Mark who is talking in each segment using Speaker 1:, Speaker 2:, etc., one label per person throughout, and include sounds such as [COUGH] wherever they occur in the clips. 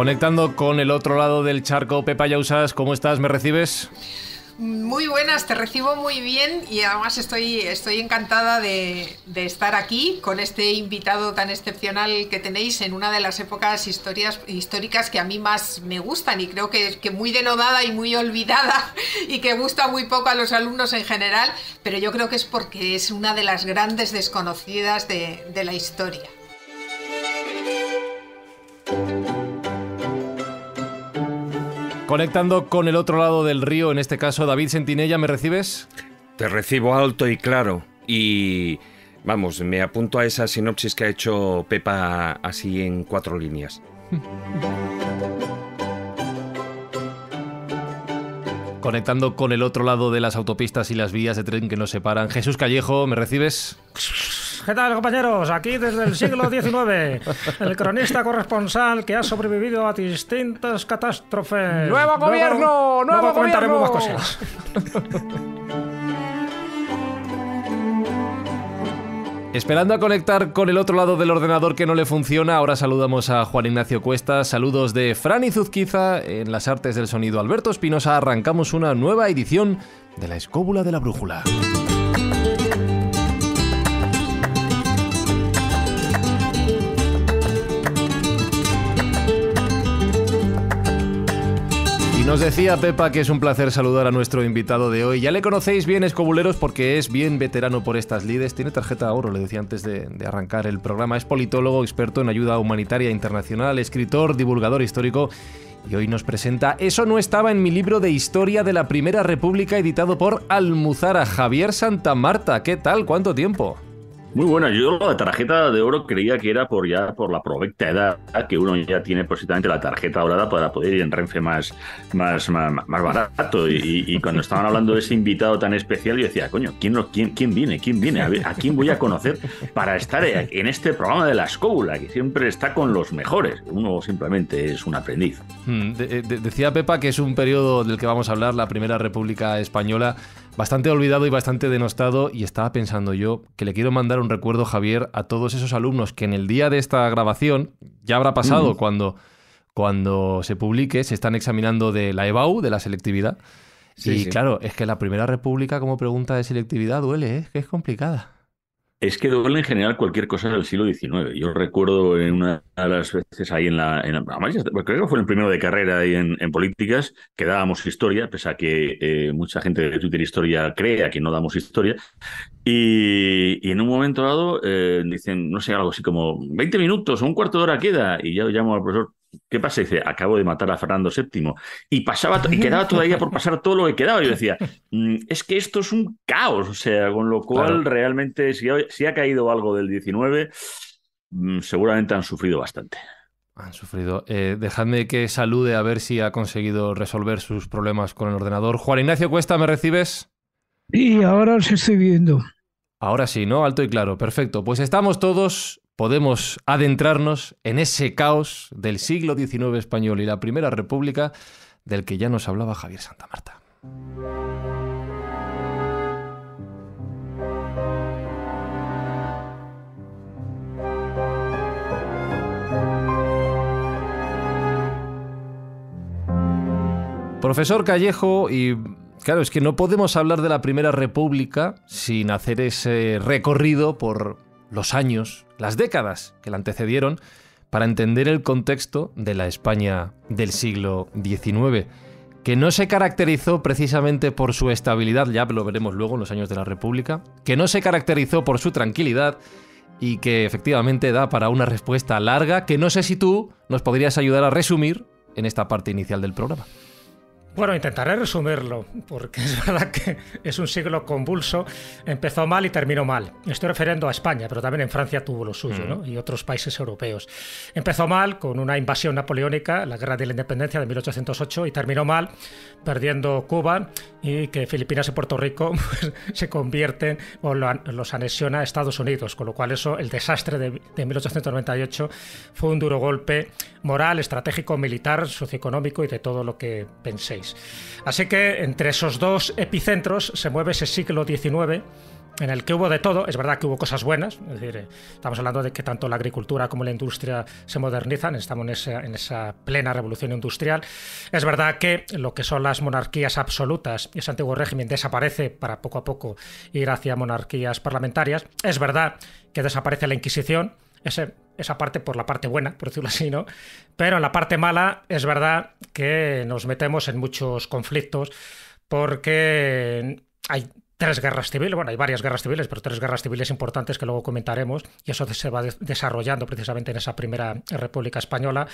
Speaker 1: Conectando con el otro lado del charco, Pepa Yausas, ¿cómo estás? ¿Me recibes?
Speaker 2: Muy buenas, te recibo muy bien y además estoy, estoy encantada de, estar aquí con este invitado tan excepcional que tenéis en una de las épocas históricas que a mí más me gustan y creo que, es muy denodada y muy olvidada [LAUGHS] y que gusta muy poco a los alumnos en general, pero yo creo que es porque es una de las grandes desconocidas de la historia.
Speaker 1: Conectando con el otro lado del río, en este caso David Sentinella, ¿me recibes? Te recibo alto y claro. Y vamos, me
Speaker 3: apunto a esa sinopsis que ha hecho Pepa así en cuatro líneas.
Speaker 1: [LAUGHS] Conectando con el otro lado de las autopistas y las vías de tren que nos separan. Jesús Callejo, ¿me recibes? [LAUGHS] ¿Qué tal,
Speaker 4: compañeros? Aquí desde el siglo XIX, el cronista corresponsal que ha sobrevivido a distintas catástrofes. ¡Nuevo gobierno! ¡Nuevo, gobierno! Más cosas. [LAUGHS]
Speaker 1: Esperando a conectar con el otro lado del ordenador que no le funciona, ahora saludamos a Juan Ignacio Cuesta, saludos de Fran Zuzquiza en las artes del sonido Alberto Espinosa, arrancamos una nueva edición de La Escóbula de la Brújula. Nos decía Pepa que es un placer saludar a nuestro invitado de hoy. Ya le conocéis bien, escobuleros, porque es bien veterano por estas lides. Tiene tarjeta de oro, le decía antes de, arrancar el programa. Es politólogo, experto en ayuda humanitaria internacional, escritor, divulgador histórico y hoy nos presenta Eso no estaba en mi libro de historia de la Primera República editado por Almuzara Javier Santa Marta. ¿Qué tal? ¿Cuánto tiempo?
Speaker 5: Muy buena, yo la tarjeta de oro creía que era por ya por la provecta edad que uno ya tiene posiblemente la tarjeta dorada para poder ir en Renfe más, más, más, barato. Y, cuando estaban hablando de ese invitado tan especial, yo decía, coño, ¿quién, quién, quién viene? ¿Quién viene? A, ver, ¿A, quién voy a conocer para estar en este programa de la escóbula, que siempre está con los mejores? Uno simplemente es un aprendiz.
Speaker 1: Hmm, eh, decía Pepa que es un periodo del que vamos a hablar, la Primera República Española bastante olvidado y bastante denostado y estaba pensando yo que le quiero mandar un recuerdo, Javier, a todos esos alumnos que en el día de esta grabación, ya habrá pasado cuando, cuando se publique, se están examinando de la EBAU, de la selectividad. y claro, es que la Primera República como pregunta de selectividad duele, ¿eh? es que es complicada.
Speaker 5: Es que duele en general cualquier cosa del siglo XIX. Yo recuerdo en una de las veces ahí en la. En creo que fue el primero de carrera ahí en, en políticas que dábamos historia, pese a que eh, mucha gente de Twitter Historia crea que no damos historia. Y, y en un momento dado eh, dicen, no sé, algo así como 20 minutos o un cuarto de hora queda. Y yo llamo al profesor, ¿Qué pasa? Dice, acabo de matar a Fernando VII. Y pasaba y quedaba todavía por pasar todo lo que quedaba. Yo decía, mm, es que esto es un caos. O sea, con lo cual realmente, si ha, caído algo del 19, mm, seguramente han sufrido bastante.
Speaker 1: Han sufrido. Eh, dejadme que salude a ver si ha conseguido resolver sus problemas con el ordenador. Juan Ignacio Cuesta, ¿me recibes? Y ahora os estoy viendo. Ahora sí, ¿no? Alto y claro. Perfecto. Pues estamos todos podemos adentrarnos en ese caos del siglo XIX español y la Primera República del que ya nos hablaba Javier Santa Marta. Profesor Callejo, y claro, es que no podemos hablar de la Primera República sin hacer ese recorrido por los años, las décadas que la antecedieron para entender el contexto de la España del siglo XIX, que no se caracterizó precisamente por su estabilidad, ya lo veremos luego en los años de la República, que no se caracterizó por su tranquilidad y que efectivamente da para una respuesta larga que no sé si tú nos podrías ayudar a resumir en esta parte inicial del programa.
Speaker 4: Bueno, intentaré resumirlo, porque [LAUGHS] es verdad que es un siglo convulso. Empezó mal y terminó mal. Estoy refiriendo a España, pero también en Francia tuvo lo suyo, ¿no? Mm. Y otros países europeos. Empezó mal con una invasión napoleónica, la Guerra de la Independencia de 1808, y terminó mal perdiendo Cuba y que Filipinas y Puerto Rico [LAUGHS] pues, se convierten o los anexiona a Estados Unidos, con lo cual eso, el desastre de 1898 fue un duro golpe moral, estratégico, militar, socioeconómico y de todo lo que penséis. Así que entre esos dos epicentros se mueve ese siglo XIX en el que hubo de todo, es verdad que hubo cosas buenas, es decir, eh, estamos hablando de que tanto la agricultura como la industria se modernizan, estamos en esa, en esa, plena revolución industrial, es verdad que lo que son las monarquías absolutas y ese antiguo régimen desaparece para poco a poco ir hacia monarquías parlamentarias, es verdad que desaparece la Inquisición, ese esa parte por la parte buena, por decirlo así, ¿no? Pero en la parte mala es verdad que nos metemos en muchos conflictos porque hay tres guerras civiles, bueno, hay varias guerras civiles, pero tres guerras civiles importantes que luego comentaremos, y eso se va desarrollando precisamente en esa primera República Española.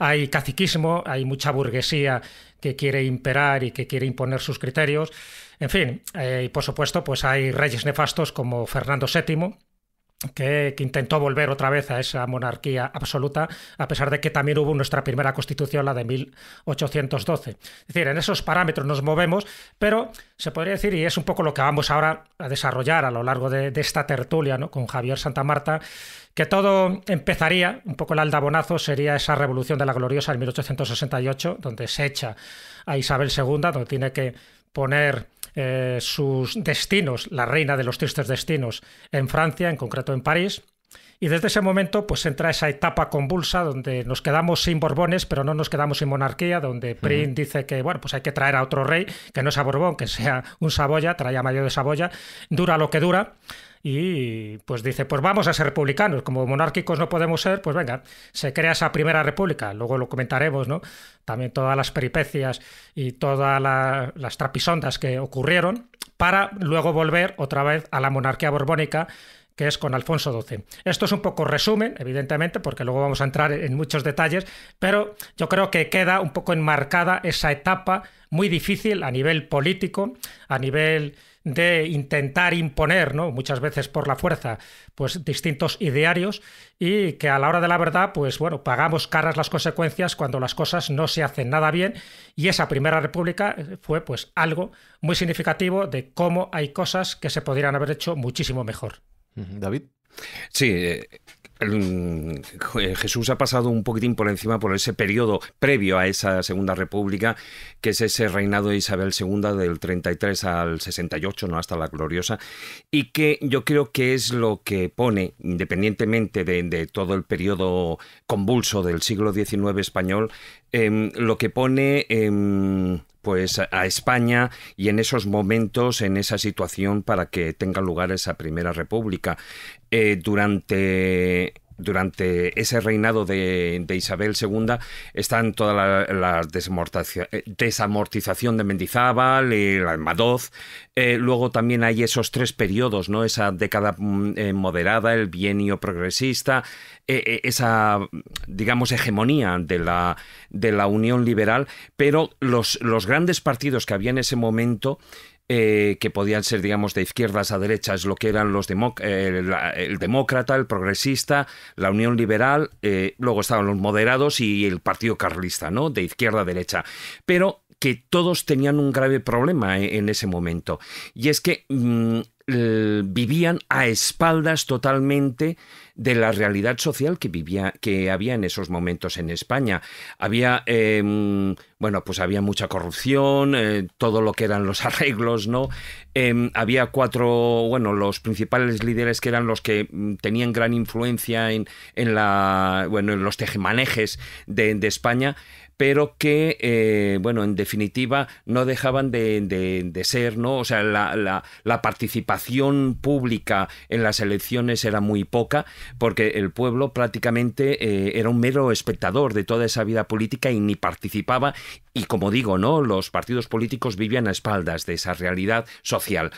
Speaker 4: Hay caciquismo, hay mucha burguesía que quiere imperar y que quiere imponer sus criterios. En fin, eh, y por supuesto, pues hay reyes nefastos como Fernando VII, que, intentó volver otra vez a esa monarquía absoluta, a pesar de que también hubo nuestra primera constitución, la de 1812. Es decir, en esos parámetros nos movemos, pero se podría decir, y es un poco lo que vamos ahora a desarrollar a lo largo de, esta tertulia con Javier Santa Marta, que todo empezaría, un poco el aldabonazo sería esa revolución de la gloriosa en 1868, donde se echa a Isabel II, donde tiene que poner eh, sus destinos, la reina de los tristes destinos, en Francia, en concreto en París. Y desde ese momento pues entra esa etapa convulsa donde nos quedamos sin Borbones, pero no nos quedamos sin monarquía, donde Prín dice que bueno, pues hay que traer a otro rey que no sea Borbón, que sea un Saboya, trae a Mayo de Saboya, dura lo que dura y pues dice, pues vamos a ser republicanos, como monárquicos no podemos ser, pues venga, se crea esa primera república, luego lo comentaremos, ¿no? También todas las peripecias y todas las trapisondas que ocurrieron para luego volver otra vez a la monarquía borbónica que es con Alfonso XII. Esto es un poco resumen, evidentemente, porque luego vamos a entrar en muchos detalles, pero yo creo que queda un poco enmarcada esa etapa muy difícil a nivel político, a nivel de intentar imponer, ¿no? muchas veces por la fuerza, pues distintos idearios y que a la hora de la verdad, pues bueno, pagamos caras las consecuencias cuando las cosas no se hacen nada bien y esa primera república eh, fue pues algo muy significativo de cómo hay cosas que se podrían haber hecho muchísimo mejor.
Speaker 1: David. Sí,
Speaker 3: eh, mm, eh, Jesús ha pasado un poquitín por encima por ese periodo previo a esa Segunda República, que es ese reinado de Isabel II del 33 al 68, no hasta la gloriosa, y que yo creo que es lo que pone, independientemente de, todo el periodo convulso del siglo XIX español, em, lo que pone em, pues a España y en esos momentos, en esa situación para que tenga lugar esa primera república. Eh, durante durante ese reinado de, Isabel II están toda la, eh, desamortización de Mendizábal, el Almadoz. Eh, luego también hay esos tres periodos, ¿no? Esa década mm, eh, moderada, el bienio progresista, esa, digamos, hegemonía de la, de la Unión Liberal, pero los, los grandes partidos que había en ese momento eh, que podían ser, digamos, de izquierdas a derechas, lo que eran los eh, el demócrata, el progresista, la Unión Liberal, eh, luego estaban los moderados y el Partido Carlista, ¿no? De izquierda a derecha. Pero que todos tenían un grave problema en ese momento. Y es que mm, eh, vivían a espaldas totalmente de la realidad social que vivía, que había en esos momentos en España. Había, em, bueno, pues había mucha corrupción, eh, todo lo que eran los [LAUGHS] arreglos, ¿no? Em, había cuatro, bueno, los principales líderes que eran los que mm, tenían gran influencia en, en la, bueno, en los tejemanejes de, de España pero que, eh, bueno, en definitiva no dejaban de, ser, ¿no? O sea, la, participación pública en las elecciones era muy poca, porque el pueblo prácticamente eh, era un mero espectador de toda esa vida política y ni participaba. Y como digo, ¿no? Los partidos políticos vivían a espaldas de esa realidad social.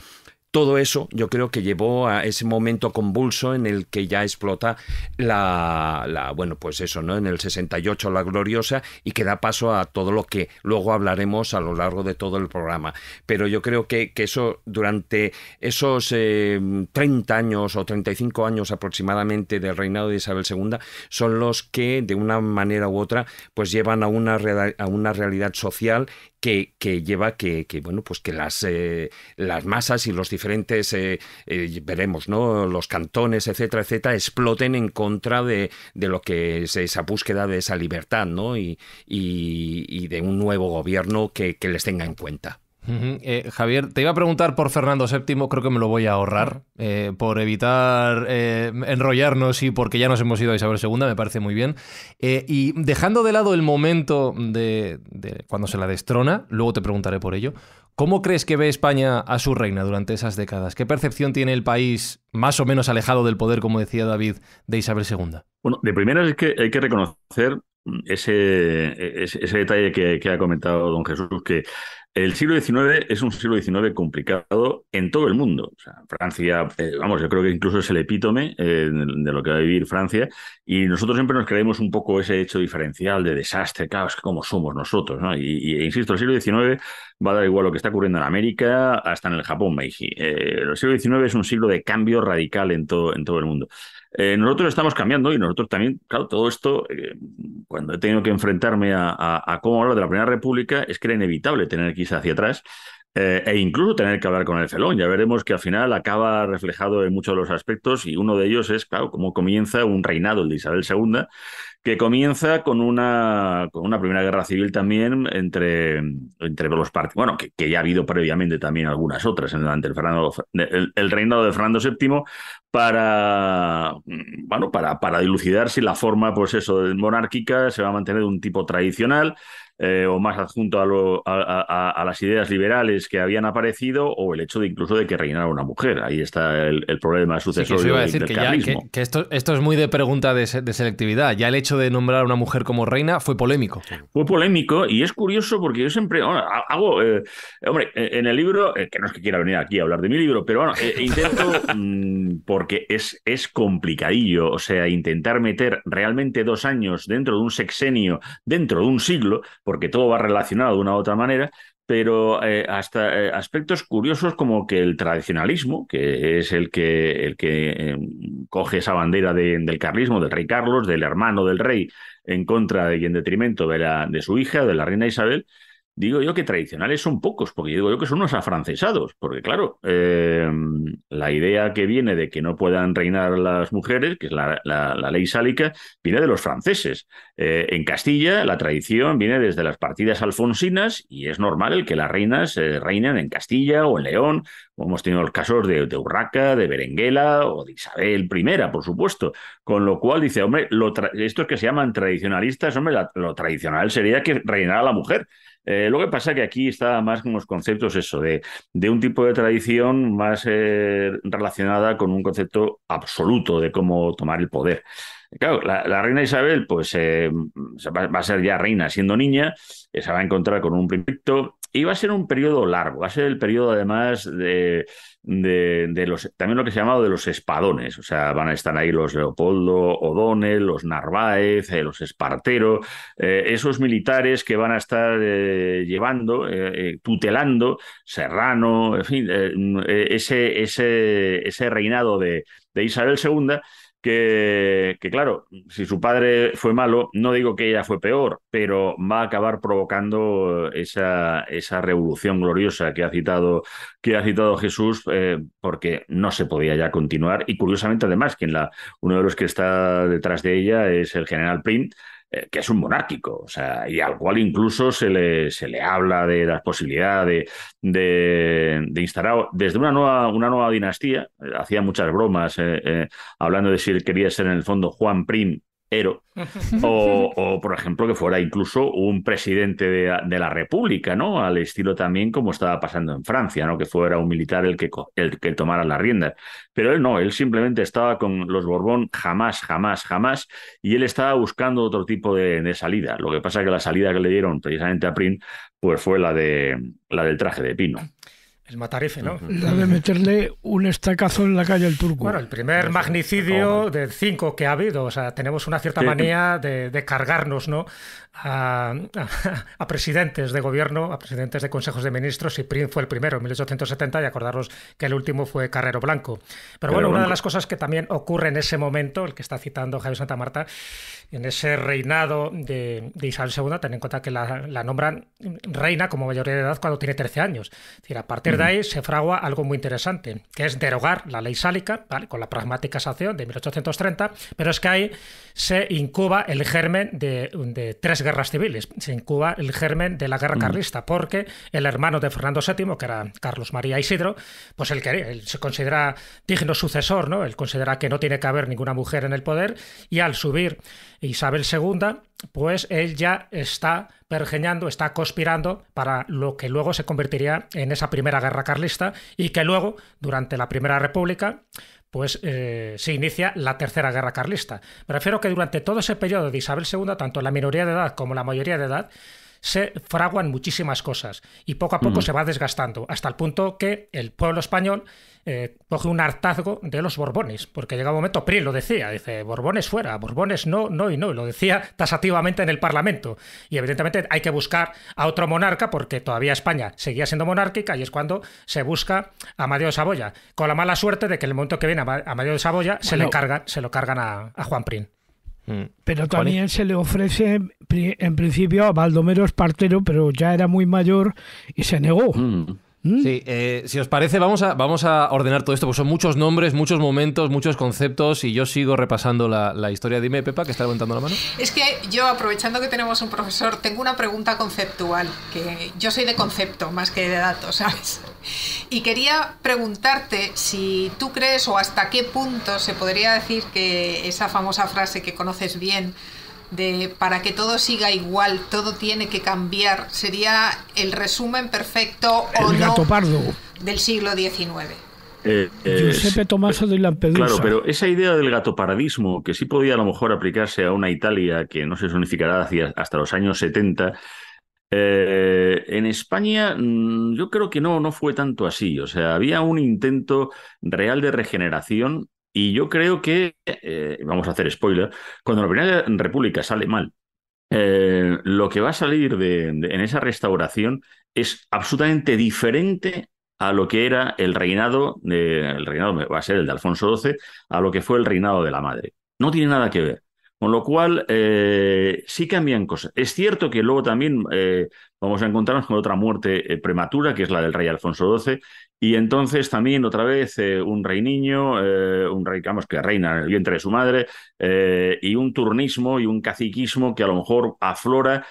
Speaker 3: Todo eso yo creo que llevó a ese momento convulso en el que ya explota la, la bueno, pues eso, ¿no? En el 68 la gloriosa y que da paso a todo lo que luego hablaremos a lo largo de todo el programa. Pero yo creo que, eso durante esos 30 eh, años o 35 años aproximadamente del reinado de Isabel II son los que de una manera u otra pues llevan a una, a una realidad social que, lleva que, bueno, pues que las, eh, las masas y los diferentes, eh, eh, veremos, ¿no? Los cantones, etcétera, etcétera, exploten en contra de, de lo que es esa búsqueda de esa libertad, ¿no? Y, y, de un nuevo gobierno que les tenga en cuenta.
Speaker 1: Eh, Javier, te iba a preguntar por Fernando VII, creo que me lo voy a ahorrar, eh, por evitar eh, enrollarnos y porque ya nos hemos ido a Isabel II, me parece muy bien. y dejando de lado el momento de, cuando se la destrona, luego te preguntaré por ello, ¿cómo crees que ve España a su reina durante esas décadas? ¿Qué percepción tiene el país más o menos alejado del poder, como decía David, de Isabel II?
Speaker 5: Bueno, de primera es que hay que reconocer ese, detalle que ha comentado don Jesús, que el siglo XIX es un siglo XIX complicado en todo el mundo. Francia, eh, vamos, yo creo que incluso es el epítome eh, de lo que va a vivir Francia y nosotros siempre nos creemos un poco ese hecho diferencial de desastre, caos, como somos nosotros. Y, e insisto, el siglo XIX va a dar igual lo que está ocurriendo en América hasta en el Japón, Meiji. Eh, el siglo XIX es un siglo de cambio radical en todo, en todo el mundo. Eh, nosotros estamos cambiando y nosotros también, claro, todo esto, eh, cuando he tenido que enfrentarme a, cómo hablar de la Primera República, es que era inevitable tener que irse hacia atrás eh, e incluso tener que hablar con el Celón, Ya veremos que al final acaba reflejado en muchos de los aspectos y uno de ellos es, claro, cómo comienza un reinado, el de Isabel II, que comienza con una, con una primera guerra civil también entre, entre los partidos, bueno, que, ya ha habido previamente también algunas otras durante el, el, reinado de Fernando VII para, bueno, para, para dilucidar si la forma, pues eso, monárquica se va a mantener de un tipo tradicional, eh, o más adjunto a, las ideas liberales que habían aparecido o el hecho de incluso de que reinara una mujer. Ahí está el, problema sucesorio que iba a que,
Speaker 1: esto, esto, es muy de pregunta de, selectividad. Ya el hecho de nombrar a una mujer como reina fue polémico. Fue
Speaker 5: polémico y es curioso porque yo siempre hago... Eh, hombre, eh, en el libro, que no es que quiera venir aquí a hablar de mi libro, pero bueno, intento [LAUGHS] mm, porque es, es complicadillo. O sea, intentar meter realmente dos años dentro de un sexenio, dentro de un siglo, porque todo va relacionado de una u otra manera, pero eh, hasta eh, aspectos curiosos como que el tradicionalismo, que es el que, el que em, coge esa bandera del carlismo, del rey Carlos, del hermano del rey, en contra y en detrimento de, la, de su hija, de la reina Isabel, digo yo que tradicionales son pocos, porque digo yo que son unos afrancesados, porque claro, em, la idea que viene de que no puedan reinar las mujeres, que es la, la, ley sálica, viene de los franceses. Eh, en Castilla la tradición viene desde las partidas alfonsinas y es normal el que las reinas eh, reinen en Castilla o en León, hemos tenido los casos de, de, Urraca, de Berenguela o de Isabel I, por supuesto. Con lo cual dice, hombre, estos que se llaman tradicionalistas, hombre, lo tradicional sería que reinara la mujer. Eh, lo que pasa es que aquí está más con los conceptos eso, de, de un tipo de tradición más eh, relacionada con un concepto absoluto de cómo tomar el poder. Claro, la, reina Isabel, pues eh, va, a ser ya reina siendo niña, se va a encontrar con un primicto, y va a ser un periodo largo, va a ser el periodo además de de, los, también lo que se ha llamado de los espadones, o sea, van a estar ahí los Leopoldo O'Donnell, los Narváez, eh, los Espartero, eh, esos militares que van a estar eh, llevando, tutelando, Serrano, en fin, ese, ese, ese reinado de, de Isabel II que, claro, si su padre fue malo, no digo que ella fue peor, pero va a acabar provocando esa, esa revolución gloriosa que ha citado, que ha citado Jesús, eh, porque no se podía ya continuar. Y curiosamente, además, que la, uno de los que está detrás de ella es el general Print, eh, que es un monárquico, o sea, y al cual incluso se le, se le habla de la posibilidad de, instalar desde una nueva, una nueva dinastía, eh, hacía muchas bromas eh, hablando de si él quería ser en el fondo Juan Prim Ero, [LAUGHS] o, por ejemplo que fuera incluso un presidente de, la República, ¿no? Al estilo también como estaba pasando en Francia, ¿no? Que fuera un militar el que, el que tomara las riendas. Pero él no, él simplemente estaba con los Borbón jamás, jamás, jamás, y él estaba buscando otro tipo de, salida. Lo que pasa es que la salida que le dieron precisamente a Prín, pues fue la, de, la del traje de pino.
Speaker 4: El matarife, ¿no?
Speaker 6: La de meterle un estacazo en la calle al turco. Bueno, el
Speaker 4: primer magnicidio de cinco que ha habido. O sea, tenemos una cierta manía de, de, cargarnos, ¿no? [LAUGHS] a, presidentes de gobierno, a presidentes de consejos de ministros, y Prim fue el primero en 1870, y acordaros que el último fue Carrero Blanco. Pero bueno, una de las cosas que también ocurre en ese momento, el que está citando Javier Santa Marta, en ese reinado de, Isabel II, ten en cuenta que la, nombran reina como mayoría de edad cuando tiene 13 años. Es decir, a partir de ahí se fragua algo muy interesante, que es derogar la ley sálica, con la pragmática sanción de 1830, pero es que ahí se incuba el germen de tres guerras civiles. Se incuba el germen de la guerra mm. carlista, porque el hermano de Fernando VII, que era Carlos María Isidro, pues él, se considera digno sucesor, ¿no? Él considera que no tiene que haber ninguna mujer en el poder y al subir Isabel II, pues él ya está pergeñando, está conspirando para lo que luego se convertiría en esa primera guerra carlista y que luego, durante la Primera República, pues eh, se inicia la Tercera Guerra Carlista. Me refiero que durante todo ese periodo de Isabel II, tanto la minoría de edad como la mayoría de edad, se fraguan muchísimas cosas y poco a poco se va desgastando, hasta el punto que el pueblo español eh, coge un hartazgo de los Borbones, porque llega un momento, Pri lo decía, dice, Borbones fuera, Borbones no, no y no, lo decía tasativamente en el Parlamento. Y evidentemente hay que buscar a otro monarca, porque todavía España seguía siendo monárquica, y es cuando se busca a Mario de Saboya, con la mala suerte de que en el momento que viene a Mario de Saboya se, le cargan, se lo cargan a,
Speaker 1: Juan Prín mm. Pero también
Speaker 6: se le ofrece en principio a Baldomero Espartero, pero ya era muy mayor y se negó. Mm.
Speaker 1: ¿Mm? Sí, eh, si os parece, vamos a, vamos a ordenar todo esto, porque son muchos nombres, muchos momentos, muchos conceptos, y yo sigo repasando la, la historia. Dime, Pepa, que está levantando la mano.
Speaker 2: Es que yo, aprovechando que tenemos un profesor, tengo una pregunta conceptual, que yo soy de concepto más que de datos, ¿sabes? Y quería preguntarte si tú crees o hasta qué punto se podría decir que esa famosa frase que conoces bien, de para que todo siga igual, todo tiene que cambiar, sería el resumen perfecto o del siglo XIX.
Speaker 5: Eh, eh, Giuseppe
Speaker 6: Tommaso de Lampedusa. Claro, pero
Speaker 5: esa idea del gatopardismo, que sí podía a lo mejor aplicarse a una Italia que no se unificará hasta los años 70, eh, en España mm, yo creo que no, no fue tanto así. O sea, había un intento real de regeneración y yo creo que, eh, vamos a hacer spoiler, cuando la Primera República sale mal, eh, lo que va a salir en esa restauración es absolutamente diferente a lo que era el reinado, de, el reinado va a ser el de Alfonso XII, a lo que fue el reinado de la madre. No tiene nada que ver. Con lo cual, eh, sí cambian cosas. Es cierto que luego también vamos a encontrarnos con otra muerte prematura, que es la del rey Alfonso XII, y entonces también otra vez eh, un rey niño, eh, un rey digamos, que reina en el vientre su madre, eh, y un turnismo y un caciquismo que a lo mejor aflora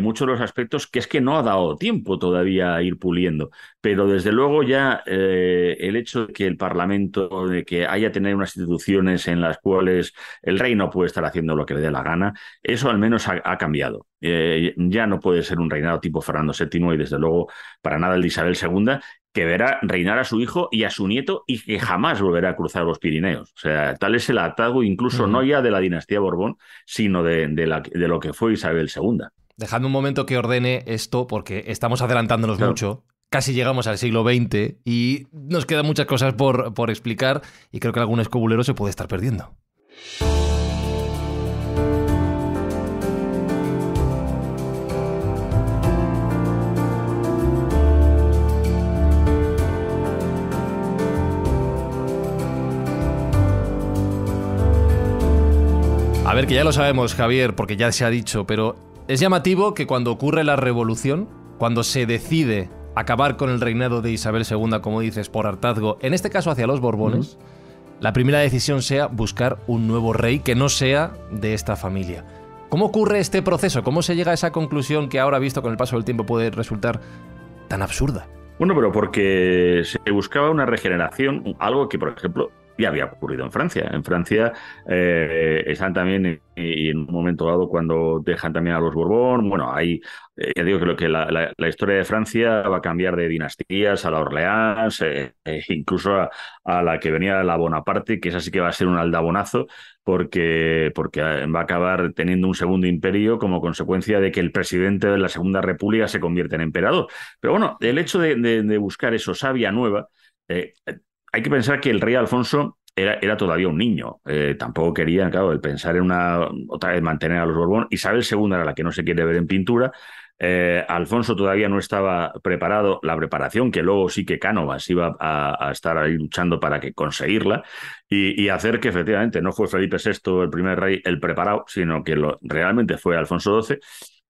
Speaker 5: muchos de los aspectos que es que no ha dado tiempo todavía a ir puliendo. Pero desde luego ya el hecho de que el Parlamento, que haya tener unas instituciones en las cuales el rey no puede estar haciendo lo que le dé la gana, eso al menos ha, cambiado. ya no puede ser un reinado tipo Fernando VII y desde luego para nada el de Isabel II que verá reinar a su hijo y a su nieto y que jamás volverá a cruzar los Pirineos. O sea, tal es el atago incluso no ya de la dinastía Borbón, sino de, lo que fue Isabel II.
Speaker 1: Dejadme un momento que ordene esto porque estamos adelantándonos mucho. Casi llegamos al siglo XX y nos quedan muchas cosas por, por explicar y creo que algún escobulero se puede estar perdiendo. A ver, que ya lo sabemos, Javier, porque ya se ha dicho, pero es llamativo que cuando ocurre la revolución, cuando se decide acabar con el reinado de Isabel II, como dices, por hartazgo, en este caso hacia los Borbones, la primera decisión sea buscar un nuevo rey que no sea de esta familia. ¿Cómo ocurre este proceso? ¿Cómo se llega a esa conclusión que ahora, visto con el paso del tiempo, puede resultar tan absurda?
Speaker 5: Bueno, pero porque se buscaba una regeneración, algo que, por ejemplo, ya había ocurrido en Francia. En Francia eh, están también, y en un momento dado, cuando dejan también a los Borbón, bueno, ahí eh, yo digo que la, historia de Francia va a cambiar de dinastías a la Orleans, eh, incluso a, la que venía la Bonaparte, que esa sí que va a ser un aldabonazo, porque, va a acabar teniendo un segundo imperio como consecuencia de que el presidente de la Segunda República se convierte en emperador. Pero bueno, el hecho de, buscar eso, sabia nueva, hay que pensar que el rey Alfonso era, todavía un niño. Eh, tampoco quería, claro, el pensar en una, otra vez mantener a los Borbón. Isabel II era la que no se quiere ver en pintura. Eh, Alfonso todavía no estaba preparado, la preparación que luego sí que Cánovas iba a, estar ahí luchando para que conseguirla y, hacer que efectivamente no fue Felipe VI el primer rey el preparado, sino que realmente fue Alfonso XII.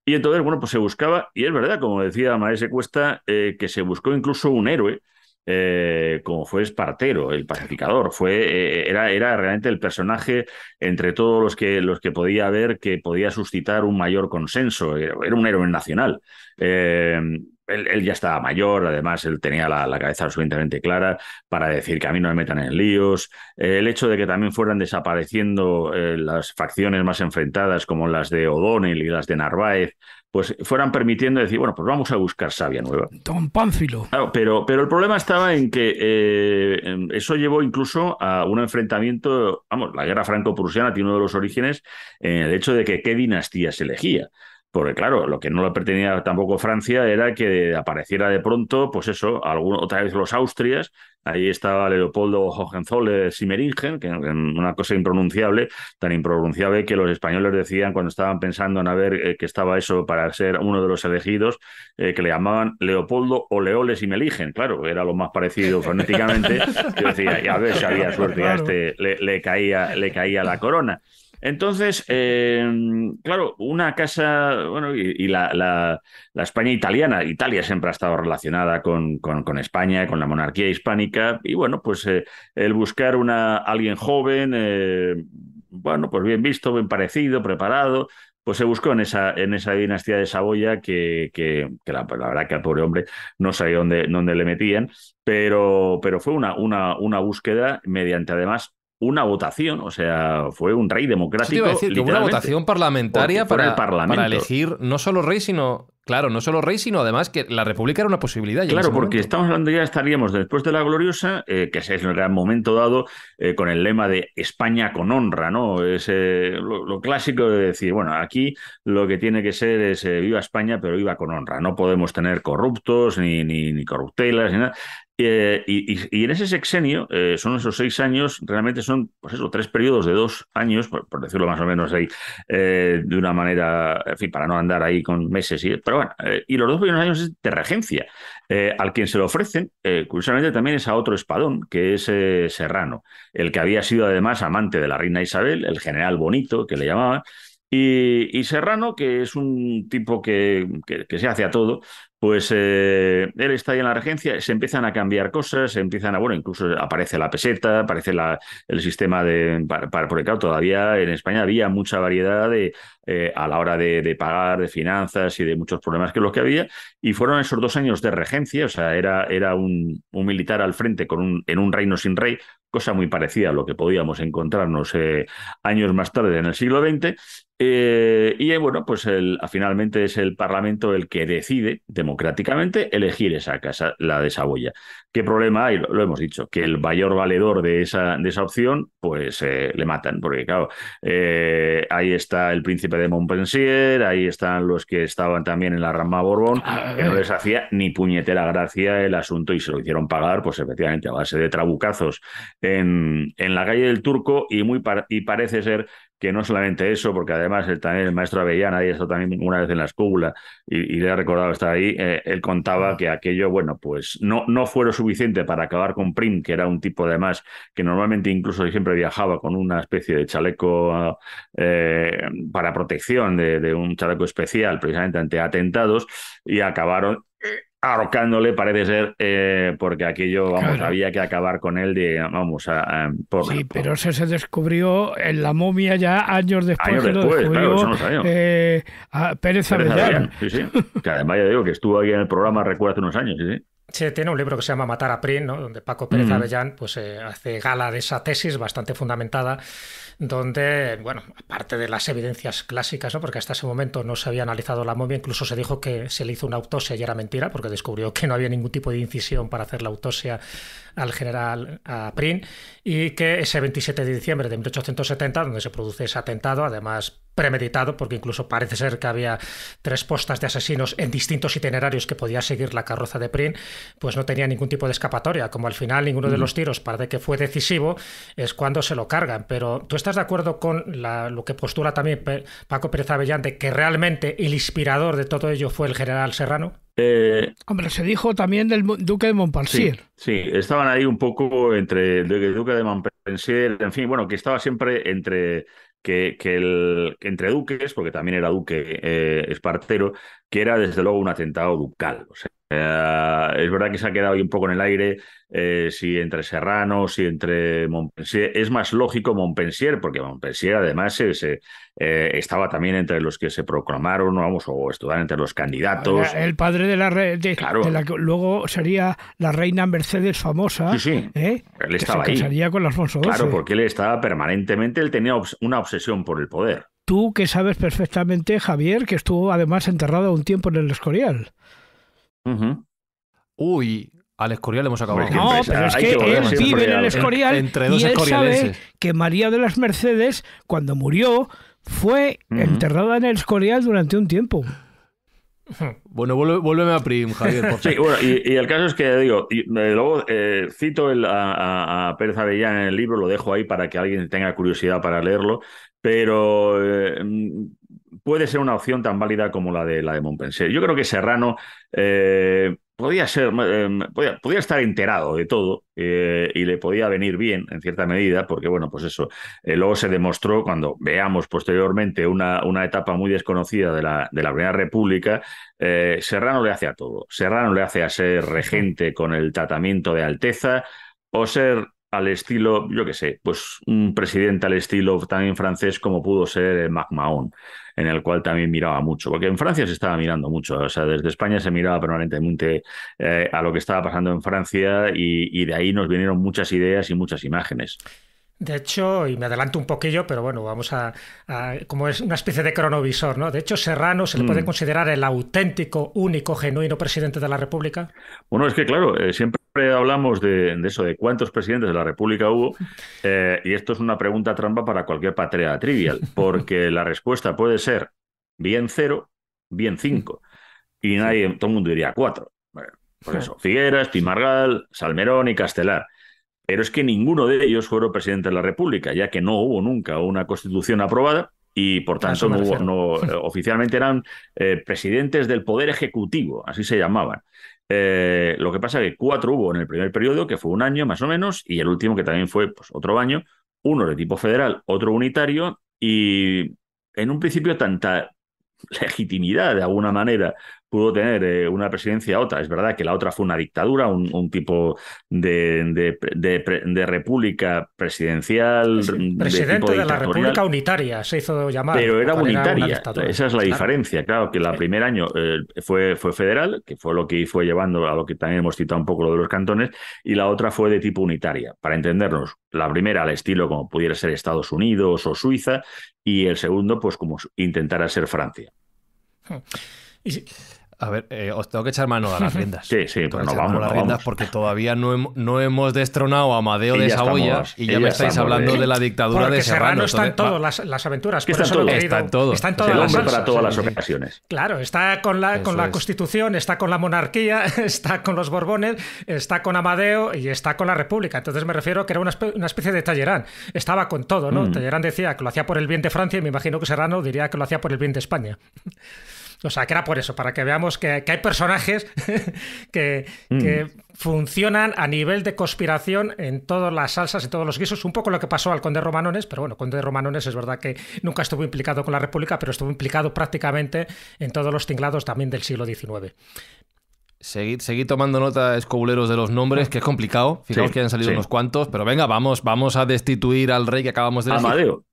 Speaker 5: Y entonces, bueno, pues se buscaba, y es verdad, como decía Maese Cuesta, eh, que se buscó incluso un héroe eh, como fue Espartero, el pacificador. Fue, eh, era, era realmente el personaje entre todos los que, los que podía haber que podía suscitar un mayor consenso. Era, un héroe nacional. Em, él, ya estaba mayor, además él tenía la, la, cabeza suficientemente clara para decir que a mí no me metan en líos. el hecho de que también fueran desapareciendo eh, las facciones más enfrentadas, como las de O'Donnell y las de Narváez, pues fueran permitiendo decir, bueno, pues vamos a buscar savia nueva. Don Pánfilo. pero, pero el problema estaba en que eh, eso llevó incluso a un enfrentamiento, vamos, la guerra franco-prusiana tiene uno de los orígenes en eh, el hecho de que qué dinastía se elegía. Porque claro, lo que no le pertenecía tampoco Francia era que apareciera de pronto, pues eso, otra vez los Austrias, ahí estaba Leopoldo Hohenzollern-Simmeringen, que una cosa impronunciable, tan impronunciable que los españoles decían cuando estaban pensando en haber eh, que estaba eso para ser uno de los elegidos, eh, que le llamaban Leopoldo o y Meligen. claro, era lo más parecido [LAUGHS] fonéticamente, que decía, ya ver si había suerte, a este le, le, caía, le caía la corona. Entonces, em, claro, una casa, bueno, y, la, España italiana, Italia siempre ha estado relacionada con, con, España, con la monarquía hispánica, y bueno, pues eh, el buscar una, alguien joven, eh, bueno, pues bien visto, bien parecido, preparado, pues se buscó en esa, en esa dinastía de Saboya que, que, pues la, verdad que al pobre hombre no sabía dónde, dónde le metían, pero, pero fue una, una, una búsqueda mediante además una votación, o sea, fue un rey democrático. decir, una votación
Speaker 1: parlamentaria para, para, elegir no solo rey, sino, claro, no solo rey, sino además que la república era una posibilidad. Claro, porque
Speaker 5: estamos hablando ya, estaríamos después de la gloriosa, eh, que es el gran momento dado, eh, con el lema de España con honra, ¿no? Es eh, lo, clásico de decir, bueno, aquí lo que tiene que ser es viva España, pero viva con honra. No podemos tener corruptos, ni, ni, ni corruptelas, ni nada. Eh, y, en ese sexenio, eh, son esos seis años, realmente son pues eso, tres periodos de dos años, por, decirlo más o menos ahí, eh, de una manera, fin, para no andar ahí con meses. Y, pero bueno, y los dos primeros años es de regencia. al quien se lo ofrecen, curiosamente también es a otro espadón, que es Serrano, el que había sido además amante de la reina Isabel, el general Bonito, que le llamaba. Y, Serrano, que es un tipo que, se hace a todo, pues eh, él está ahí en la regencia, se empiezan a cambiar cosas, se empiezan a, bueno, incluso aparece la peseta, aparece el sistema de, para, porque claro, todavía en España había mucha variedad eh, a la hora de, pagar, de finanzas y de muchos problemas que los que había, y fueron esos dos años de regencia, o sea, era, era un, militar al frente con en un reino sin rey, cosa muy parecida a lo que podíamos encontrarnos eh, años más tarde en el siglo XX, y bueno, pues finalmente es el Parlamento el que decide, de democráticamente elegir esa casa, la de Saboya. ¿Qué problema hay? Lo, hemos dicho, que el mayor valedor de esa, de esa opción, pues eh, le matan, porque claro, eh, ahí está el príncipe de Montpensier, ahí están los que estaban también en la rama Borbón, que no les hacía ni puñetera gracia el asunto y se lo hicieron pagar, pues efectivamente, a base de trabucazos en, la calle del Turco y, muy y parece ser que no solamente eso, porque además el, también el maestro Avellana, y eso también una vez en la escúbula, y, le ha recordado estar ahí, eh, él contaba que aquello, bueno, pues no, no fue lo suficiente para acabar con Prim, que era un tipo además que normalmente incluso siempre viajaba con una especie de chaleco eh, para protección, de, de un chaleco especial, precisamente ante atentados, y acabaron eh, arrocándole, parece ser, eh, porque aquello, vamos, había que acabar con él de, vamos, a, Sí,
Speaker 6: pero se descubrió en la momia ya años después.
Speaker 5: Años después, claro,
Speaker 6: eh, Pérez,
Speaker 5: Sí, sí. que además ya digo que estuvo ahí en el programa, recuerdo, hace unos años, sí, sí.
Speaker 4: Sí, tiene un libro que se llama Matar a Prín, ¿no? donde Paco Pérez Avellán pues, eh, hace gala de esa tesis bastante fundamentada donde, bueno, aparte de las evidencias clásicas, ¿no? porque hasta ese momento no se había analizado la momia, incluso se dijo que se le hizo una autopsia y era mentira, porque descubrió que no había ningún tipo de incisión para hacer la autopsia al general a y que ese 27 de diciembre de 1870, donde se produce ese atentado, además premeditado, porque incluso parece ser que había tres postas de asesinos en distintos itinerarios que podía seguir la carroza de Prin, pues no tenía ningún tipo de escapatoria. Como al final ninguno de mm. los tiros parece que fue decisivo, es cuando se lo cargan. Pero tú estás de acuerdo con lo que postula también Paco Pérez Avellante, que realmente el inspirador de todo ello fue el general
Speaker 6: Serrano? Eh, Hombre, se dijo también del duque de
Speaker 4: Montpensier.
Speaker 5: Sí, sí, estaban ahí un poco entre el duque de Montpensier, en fin, bueno, que estaba siempre entre que, que, el, entre duques, porque también era duque eh, espartero, que era desde luego un atentado ducal. es verdad que se ha quedado ahí un poco en el aire eh, si entre Serrano, si entre Montpensier. Es más lógico Montpensier, porque Montpensier además se, eh, estaba también entre los que se proclamaron, vamos, o estudiar entre los candidatos. el
Speaker 6: padre de la, de, de que luego sería la reina Mercedes famosa. Sí, sí. ¿eh? Él estaba ahí. con Claro,
Speaker 5: porque él estaba permanentemente, él tenía una obsesión
Speaker 1: por el poder
Speaker 6: tú que sabes perfectamente, Javier, que estuvo además enterrado un tiempo en el Escorial.
Speaker 1: Uy, al Escorial hemos acabado. no, pero es que, él vive en el Escorial Entre dos y él sabe
Speaker 6: que María de las Mercedes, cuando murió, fue enterrada en el Escorial durante un tiempo.
Speaker 1: Bueno, vuélveme a Prim, Javier. Por sí, bueno, y,
Speaker 5: el caso es que, digo, y, luego eh, cito a, a, Pérez Avellán en el libro, lo dejo ahí para que alguien tenga curiosidad para leerlo, pero eh, mm, puede ser una opción tan válida como la de la de Montpensier. Yo creo que Serrano eh, podía ser, eh, mm, podía, estar enterado de todo y le podía venir bien en cierta medida, porque bueno, pues eso, luego se demostró cuando veamos posteriormente una, una etapa muy desconocida de la, de la Primera República, Serrano le hace a todo. Serrano le hace a ser regente con el tratamiento de Alteza o ser al estilo, yo qué sé, pues un presidente al estilo también francés como pudo ser eh, MacMahon, en el cual también miraba mucho, porque en Francia se estaba mirando mucho, o sea, desde España se miraba permanentemente eh, a lo que estaba pasando en Francia y, de ahí nos vinieron muchas ideas y muchas imágenes.
Speaker 4: De hecho, y me adelanto un poquillo, pero bueno, vamos a, como es una especie de cronovisor, ¿no? De hecho, Serrano se le puede mm. considerar el auténtico, único, genuino presidente de la República.
Speaker 5: Bueno, es que claro, eh, siempre Siempre hablamos de, eso, de cuántos presidentes de la República hubo, [LAUGHS] eh, y esto es una pregunta trampa para cualquier patria trivial, porque [LAUGHS] la respuesta puede ser bien cero, bien cinco, y nadie, todo el mundo diría cuatro. por eso, [LAUGHS] Figueras, Pimargal, Salmerón y Castelar. Pero es que ninguno de ellos fueron presidente de la República, ya que no hubo nunca una constitución aprobada y por tanto no, eh, oficialmente eran eh, presidentes del poder ejecutivo, así se llamaban. Eh, lo que pasa es que cuatro hubo en el primer periodo, que fue un año más o menos, y el último, que también fue pues, otro año, uno de tipo federal, otro unitario, y en un principio tanta [LAUGHS] legitimidad de alguna manera pudo tener eh, una presidencia a otra. Es verdad que la otra fue una dictadura, un, tipo de, de, república presidencial. Presidente de, la República
Speaker 4: Unitaria, se hizo llamar. Pero era unitaria, esa es la diferencia.
Speaker 5: Claro, que la primer año eh, fue, fue federal, que fue lo que fue llevando a lo que también hemos citado un poco lo de los cantones, y la otra fue de tipo unitaria. Para entendernos, la primera al estilo como pudiera ser Estados Unidos o Suiza, y el segundo, pues como intentara ser Francia.
Speaker 4: Y
Speaker 1: a ver, eh, os tengo que echar mano a las [LAUGHS] riendas. sí, sí, pero no vamos, a las riendas porque todavía no, no, hemos destronado a Amadeo de Saboya y ya me estáis hablando ¿eh? de, la dictadura de Serrano. Serrano está en todas
Speaker 4: las, aventuras. todo, está en todo.
Speaker 1: Está en todas las para todas las ocasiones.
Speaker 4: Claro, está con la, con la Constitución, está con la monarquía, [LAUGHS] está con los Borbones, está con Amadeo y está con la República. Entonces me refiero que era una, una especie de Tallerán. Estaba con todo, ¿no? Mm. Tallerán decía que lo hacía por el bien de Francia y me imagino que Serrano diría que lo hacía por el bien de España. [LAUGHS] O sea, que era por eso, para que veamos que, hay personajes [LAUGHS] mm. que, funcionan a nivel de conspiración en todas las salsas y todos los guisos. Un poco lo que pasó al conde Romanones, pero bueno, conde Romanones es verdad que nunca estuvo implicado con la República, pero estuvo implicado prácticamente en todos los tinglados también del siglo XIX.
Speaker 1: Seguid, tomando nota, escobuleros, de los nombres, que es complicado. Fijaos que han salido unos cuantos, pero venga, vamos, vamos a destituir al rey que acabamos de decir. Amadeo.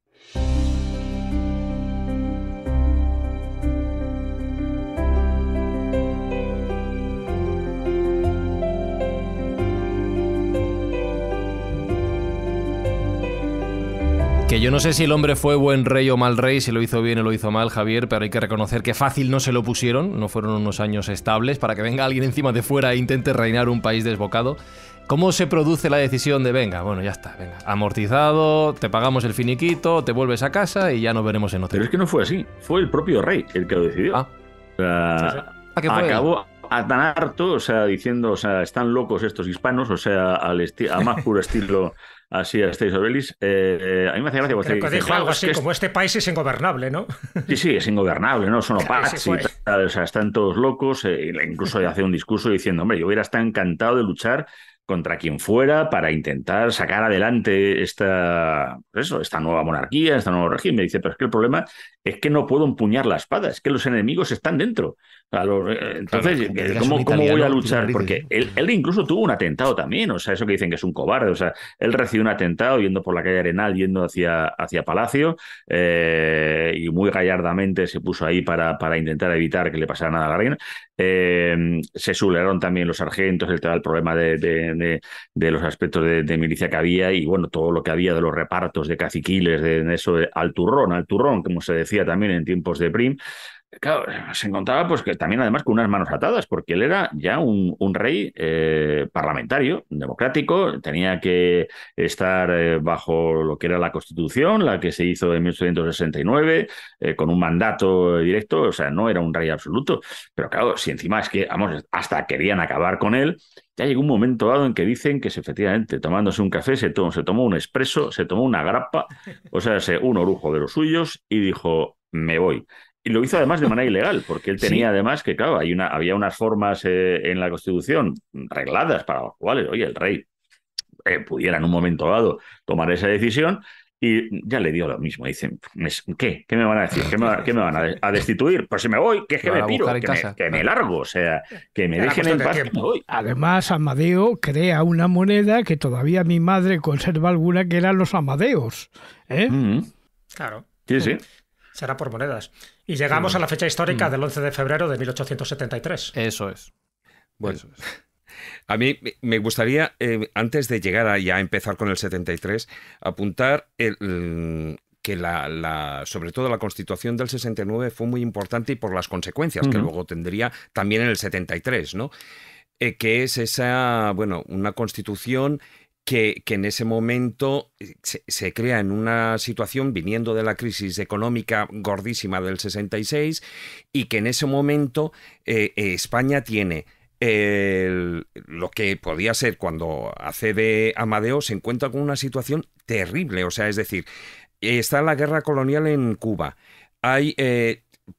Speaker 1: Que yo no sé si el hombre fue buen rey o mal rey, si lo hizo bien o lo hizo mal, Javier, pero hay que reconocer que fácil no se lo pusieron, no fueron unos años estables para que venga alguien encima de fuera e intente reinar un país desbocado. ¿Cómo se produce la decisión de venga, bueno, ya está, venga, amortizado, te pagamos el finiquito, te vuelves a casa y ya nos veremos en otro? Pero es
Speaker 5: que no fue así, fue el propio rey el que lo decidió. Ah.
Speaker 1: ¿A fue acabó
Speaker 5: a tan harto, o sea, diciendo, o sea, están locos estos hispanos, o sea, al a más puro estilo Así es, Obelis. Eh, a mí me hace gracia porque. dijo algo así, como
Speaker 4: este país es ingobernable, ¿no?
Speaker 5: [LAUGHS] Sí, sí, es ingobernable, ¿no? Son opacos, y pues. o sea, están todos locos. Eh, incluso hace un discurso diciendo, hombre, yo hubiera estado encantado de luchar contra quien fuera para intentar sacar adelante esta, eso, esta nueva monarquía, este nuevo régimen. Dice, pero es que el problema es que no puedo empuñar la espada, es que los enemigos están dentro. Eh, entonces, eh, ¿cómo, voy a luchar? Porque él, incluso tuvo un atentado también, o sea, eso que dicen que es un cobarde, o sea, él recibió un atentado yendo por la calle Arenal, yendo hacia, hacia Palacio, eh, y muy gallardamente se puso ahí para, para intentar evitar que le pasara nada a la reina. se sublevaron también los sargentos, el, el problema de, de, de los aspectos de, milicia que había y bueno, todo lo que había de los repartos de caciquiles, de, eso, al turrón, al turrón, como se decía también en tiempos de Prim claro, se encontraba pues que también además con unas manos atadas, porque él era ya un, rey eh, parlamentario, democrático, tenía que estar eh, bajo lo que era la constitución, la que se hizo en 1869, eh, con un mandato directo, o sea, no era un rey absoluto, pero claro, si encima es que, vamos, hasta querían acabar con él, ya llegó un momento dado en que dicen que efectivamente tomándose un café se, tomó, se tomó un expreso, se tomó una grapa, o sea, un orujo de los suyos y dijo, me voy. Y lo hizo además de [LAUGHS] manera ilegal, porque él tenía además que, claro, había unas formas eh, en la Constitución regladas para cuales, oye, el rey eh, pudiera en un momento dado tomar esa decisión. Y ya le dio lo mismo. Dicen, ¿qué? ¿Qué me van a decir? ¿Qué me, van a, destituir? Pues si me voy, que es que me piro, que me, largo, o sea, que me dejen en paz.
Speaker 6: Además, Amadeo crea una moneda que todavía mi madre conserva alguna, que eran los Amadeos. ¿eh? Mm. Claro.
Speaker 5: Sí,
Speaker 3: sí.
Speaker 4: Será por monedas. Y llegamos a la fecha histórica mm. del 11 de febrero de 1873.
Speaker 1: Eso es.
Speaker 3: Bueno. Eso es. A mí me gustaría, eh, antes de llegar a empezar con el 73, apuntar el, mm, que la, sobre todo la constitución del 69 fue muy importante y por las consecuencias que luego tendría también en el 73, ¿no? Eh, que es esa, bueno, una constitución que, en ese momento eh, se, crea en una situación viniendo de la crisis económica gordísima del 66 y que en ese momento eh, eh, España tiene lo que podía ser cuando accede Amadeo se encuentra con una situación terrible. O sea, es decir, está la guerra colonial en Cuba. Hay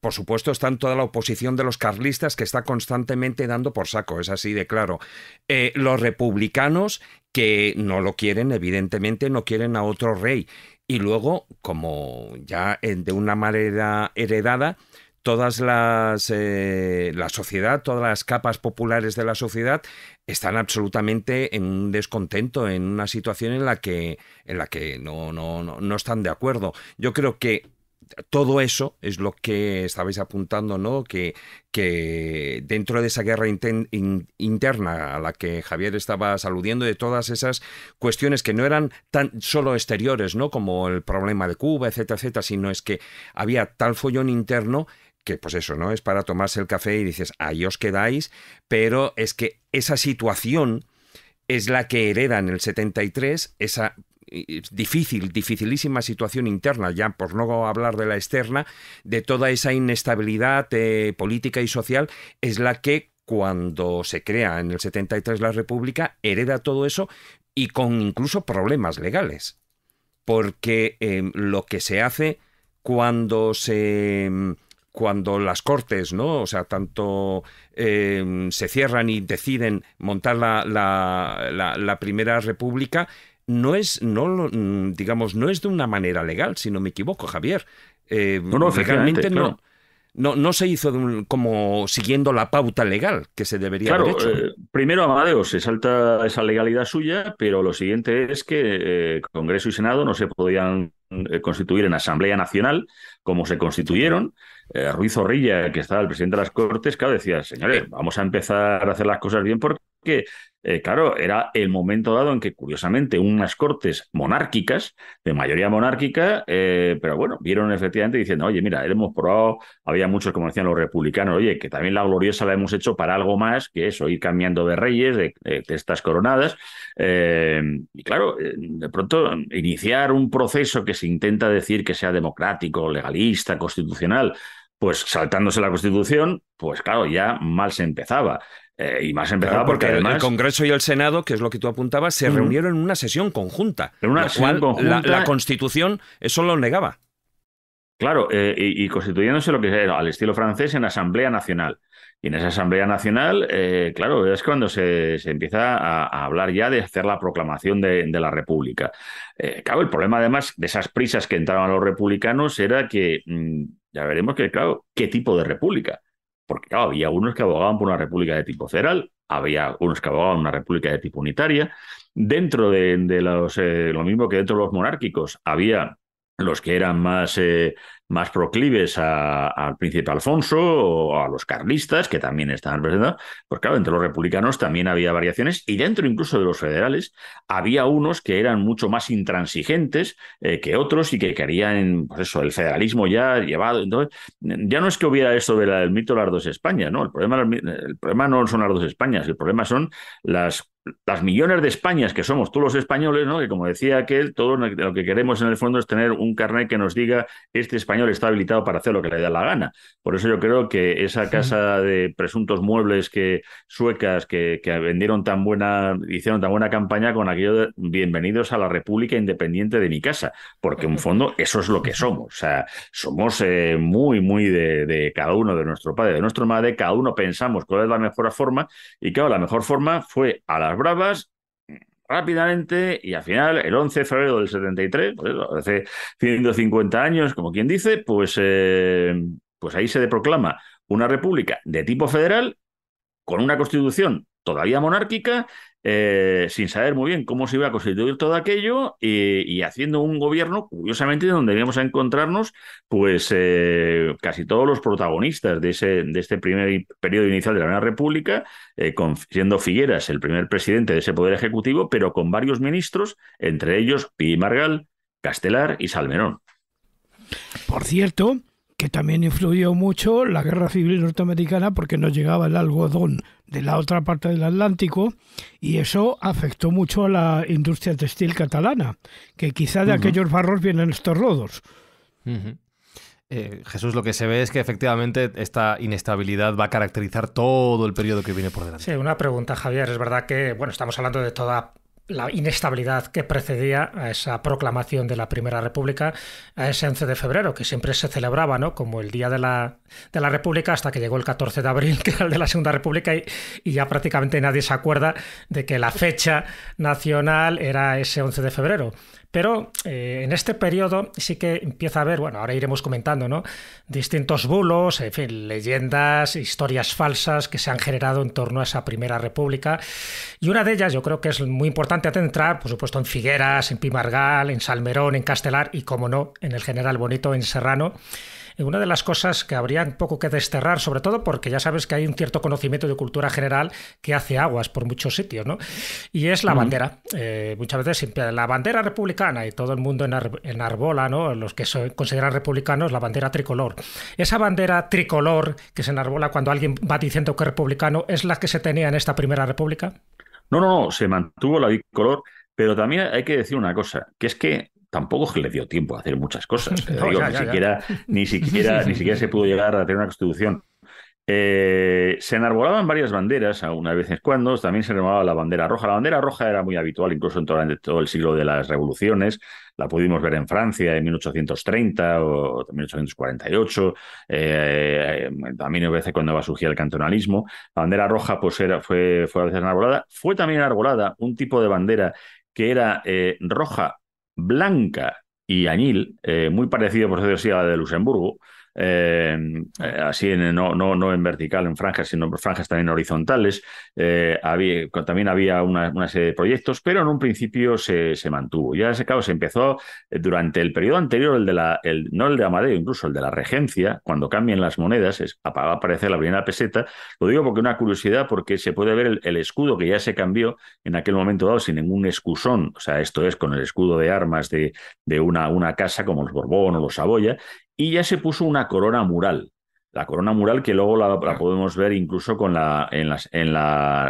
Speaker 3: por supuesto, están toda la oposición de los carlistas que está constantemente dando por saco, es así de claro. Eh, los republicanos que no lo quieren, evidentemente, no quieren a otro rey. Y luego, como ya de una manera heredada, todas las eh, la sociedad, todas las capas populares de la sociedad están absolutamente en un descontento, en una situación en la que en la que no están de acuerdo. Yo creo que todo eso es lo que estabais apuntando, ¿no? Que, que dentro de esa guerra interna a la que Javier estaba aludiendo, de todas esas cuestiones que no eran tan solo exteriores, ¿no? Como el problema de Cuba, etcétera, etcétera, sino es que había tal follón interno que pues eso, ¿no? Es para tomarse el café y dices, ahí os quedáis, pero es que esa situación es la que hereda en el 73 esa difícil, dificilísima situación interna, ya por no hablar de la externa, de toda esa inestabilidad eh, política y social, es la que cuando se crea en el 73 la República hereda todo eso y con incluso problemas legales. Porque eh, lo que se hace cuando se cuando las cortes, ¿no? O sea, tanto eh, se cierran y deciden montar la, la, la, primera república, no es, no, mm, digamos, no es de una manera legal, si no me equivoco, Javier. Eh, no, no, no. No, se hizo como siguiendo la pauta
Speaker 5: legal que se debería haber hecho. Eh, primero Amadeo se salta esa legalidad suya, pero lo siguiente es que eh, Congreso y Senado no se podían constituir en Asamblea Nacional como se constituyeron. Ruiz Zorrilla, que estaba el presidente de las Cortes, claro, decía, señores, vamos a empezar a hacer las cosas bien porque que, eh, claro, era el momento dado en que, curiosamente, unas cortes monárquicas, de mayoría monárquica, eh, pero bueno, vieron efectivamente diciendo, oye, mira, hemos probado, había muchos, como decían los republicanos, oye, que también la gloriosa la hemos hecho para algo más que eso, ir cambiando de reyes, de, estas coronadas. Eh, y claro, de pronto, iniciar un proceso que se intenta decir que sea democrático, legalista, constitucional, pues saltándose la Constitución, pues claro, ya mal se empezaba. Eh, y más empezaba porque, además... el
Speaker 3: Congreso y el Senado, que es lo que tú apuntabas, se reunieron en una sesión conjunta. En una la sesión conjunta... La,
Speaker 5: Constitución eso lo negaba. Claro, eh, y, constituyéndose lo que era al estilo francés en Asamblea Nacional. Y en esa Asamblea Nacional, eh, claro, es cuando se, empieza a, hablar ya de hacer la proclamación de, la República. claro, el problema además de esas prisas que entraban los republicanos era que mm, ya veremos que, claro, qué tipo de república. Porque, había unos que abogaban por una república de tipo federal, había unos que abogaban por una república de tipo unitaria. Dentro de, los, eh, lo mismo que dentro de los monárquicos, había los que eran más eh, más proclives al príncipe Alfonso o a los carlistas, que también estaban presentes, pues claro, entre los republicanos también había variaciones y dentro incluso de los federales había unos que eran mucho más intransigentes eh, que otros y que querían, pues eso, el federalismo ya llevado. Entonces, ya no es que hubiera eso del mito de las dos Españas, ¿no? El problema, el problema no son las dos Españas, el problema son las las millones de Españas que somos todos los españoles, ¿no? que como decía aquel, todo lo que queremos en el fondo es tener un carnet que nos diga este español está habilitado para hacer lo que le dé la gana. Por eso yo creo que esa casa de presuntos muebles que suecas que, vendieron tan buena, hicieron tan buena campaña con aquello de bienvenidos a la República Independiente de mi casa, porque en fondo [LAUGHS] eso es lo que somos. O sea, somos eh, muy, muy de, de, cada uno, de nuestro padre, de nuestra madre, cada uno pensamos cuál es la mejor forma y claro, la mejor forma fue a las bravas rápidamente y al final, el 11 de febrero del 73, pues hace 150 años, como quien dice, pues, eh, pues ahí se proclama una república de tipo federal con una constitución todavía monárquica eh, sin saber muy bien cómo se iba a constituir todo aquello y, haciendo un gobierno, curiosamente, donde íbamos a encontrarnos pues eh, casi todos los protagonistas de, ese, de este primer periodo inicial de la Nueva República, eh, siendo Figueras el primer presidente de ese poder ejecutivo, pero con varios ministros, entre ellos Pi Margal, Castelar y Salmerón.
Speaker 6: Por cierto, que también influyó mucho la guerra civil norteamericana porque no llegaba el algodón de la otra parte del Atlántico y eso afectó mucho a la industria textil catalana, que quizá de aquellos barros vienen estos rodos.
Speaker 1: Eh, Jesús, lo que se ve es que efectivamente esta inestabilidad va a caracterizar todo el periodo que viene por delante.
Speaker 4: Sí, una pregunta, Javier. Es verdad que, bueno, estamos hablando de toda la inestabilidad que precedía a esa proclamación de la Primera República, a ese 11 de febrero, que siempre se celebraba ¿no? como el Día de la, de la República, hasta que llegó el 14 de abril, [LAUGHS] que era el de la Segunda República, y, y ya prácticamente nadie se acuerda de que la fecha nacional era ese 11 de febrero. Pero eh, en este periodo sí que empieza a haber, bueno, ahora iremos comentando, ¿no? Distintos bulos, en fin, leyendas, historias falsas que se han generado en torno a esa Primera República. Y una de ellas yo creo que es muy importante atentar por supuesto, en Figueras, en Pimargal, en Salmerón, en Castelar y, como no, en el General Bonito, en Serrano eh, una de las cosas que habría un poco que desterrar, sobre todo porque ya sabes que hay un cierto conocimiento de cultura general que hace aguas por muchos sitios, ¿no? Y es la bandera. Eh, muchas veces la bandera republicana y todo el mundo enarbola, ¿no? los que se consideran republicanos, la bandera tricolor. Esa bandera tricolor que se enarbola cuando alguien va diciendo que es republicano, ¿es la que se tenía en esta primera república?
Speaker 5: No, no, no, se mantuvo la bicolor, pero también hay que decir una cosa, que es que tampoco le dio tiempo a hacer muchas cosas. [LAUGHS] ni, siquiera, ni siquiera, ni siquiera se pudo llegar a tener una constitución. Eh, se enarbolaban varias banderas, algunas veces cuando, también se renovaba la bandera roja. La bandera roja era muy habitual incluso en todo, el siglo de las revoluciones, la pudimos ver en Francia en 1830 o 1848, eh, también a veces cuando va a surgir el cantonalismo. La bandera roja pues fue, fue a veces enarbolada. Fue también enarbolada un tipo de bandera que era eh, roja, blanca y añil, muy parecido por decirlo a la de Luxemburgo, eh, eh, así en, no, no, no, en vertical, en franjas, sino franjas también horizontales. Eh, había, también había una, serie de proyectos, pero en un principio se, se mantuvo. Ya ese se empezó durante el periodo anterior, el de la, el, no el de Amadeo, incluso el de la regencia, cuando cambian las monedas, a aparecer la primera peseta. Lo digo porque una curiosidad, porque se puede ver el, escudo que ya se cambió en aquel momento dado sin ningún excusón, o sea, esto es con el escudo de armas de, de una, una casa como los Borbón o los Saboya, y ya se puso una corona mural. La corona mural que luego la, ah. podemos ver incluso con la,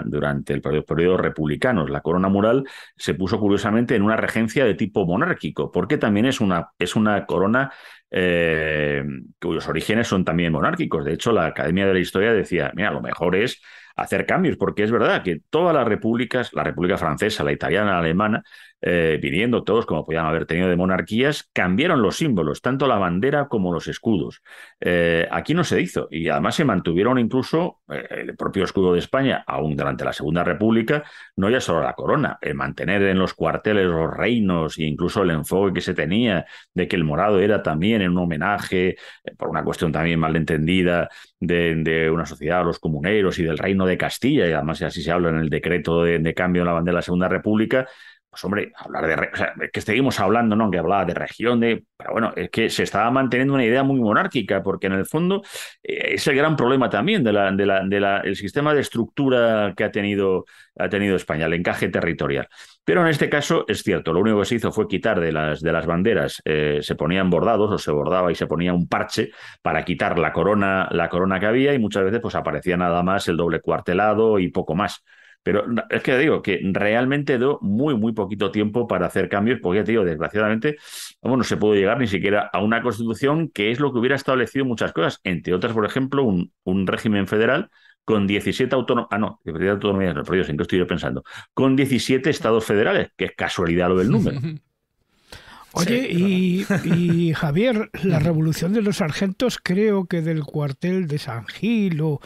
Speaker 5: durante el periodo, republicano. La corona mural se puso curiosamente en una regencia de tipo monárquico, porque también es una, es una corona eh, cuyos orígenes son también monárquicos. De hecho, la Academia de la Historia decía, mira, lo mejor es hacer cambios, porque es verdad que todas las repúblicas, la República Francesa, la italiana, la alemana, eh, viniendo todos, como podían haber tenido de monarquías, cambiaron los símbolos, tanto la bandera como los escudos. Eh, aquí no se hizo y además se mantuvieron incluso eh, el propio escudo de España, aún durante la Segunda República, no ya solo la corona, el mantener en los cuarteles los reinos e incluso el enfoque que se tenía de que el morado era también en un homenaje, por una cuestión también malentendida, de, de, una sociedad, los comuneros y del reino de Castilla, y además así se habla en el decreto de, de cambio en la bandera de la Segunda República, pues hombre, hablar de... que seguimos hablando, ¿no? Aunque hablaba de región, de... Pero bueno, es que se estaba manteniendo una idea muy monárquica, porque en el fondo eh, es el gran problema también del de sistema de estructura que ha tenido, ha tenido España, el encaje territorial. Pero en este caso es cierto, lo único que se hizo fue quitar de las, de las banderas, eh, se ponían bordados o se bordaba y se ponía un parche para quitar la corona, la corona que había y muchas veces pues aparecía nada más el doble cuartelado y poco más. Pero es que digo que realmente do muy, muy poquito tiempo para hacer cambios, porque ya te digo, desgraciadamente, vamos no se pudo llegar ni siquiera a una constitución que es lo que hubiera establecido muchas cosas, entre otras, por ejemplo, un, un régimen federal con 17 autonomías, ah, no, 17 no, por ¿en qué estoy yo pensando? Con 17 estados federales, que es casualidad lo del número.
Speaker 6: [LAUGHS] Oye, y, y, [LAUGHS] Javier, la revolución de los sargentos creo que del cuartel de San Gil o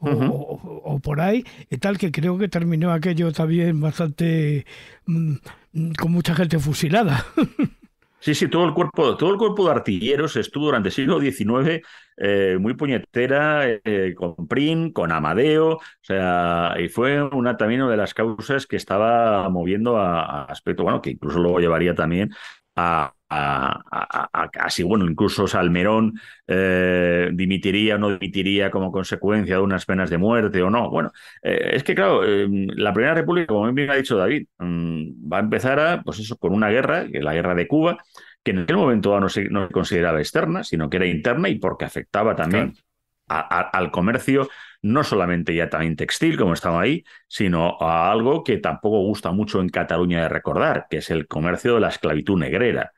Speaker 6: o, por ahí, y tal, que creo que terminó aquello también bastante mm, mm, con mucha gente fusilada. [LAUGHS]
Speaker 5: Sí, sí, todo el cuerpo, todo el cuerpo de artilleros estuvo durante el siglo XIX eh, muy puñetera eh, con print, con Amadeo, o sea, y fue una también una de las causas que estaba moviendo a, a aspecto, bueno, que incluso luego llevaría también a, a, bueno, incluso Salmerón eh, dimitiría o no dimitiría como consecuencia de unas penas de muerte o no. Bueno, eh, es que claro, em, la Primera República, como bien ha dicho David, mm, va a empezar a, pues eso, con una guerra, que la guerra de Cuba, que en aquel momento no se, no consideraba externa, sino que era interna y porque afectaba también al comercio, no solamente ya también textil, como estaba ahí, sino a algo que tampoco gusta mucho en Cataluña de recordar, que es el comercio de la esclavitud negrera.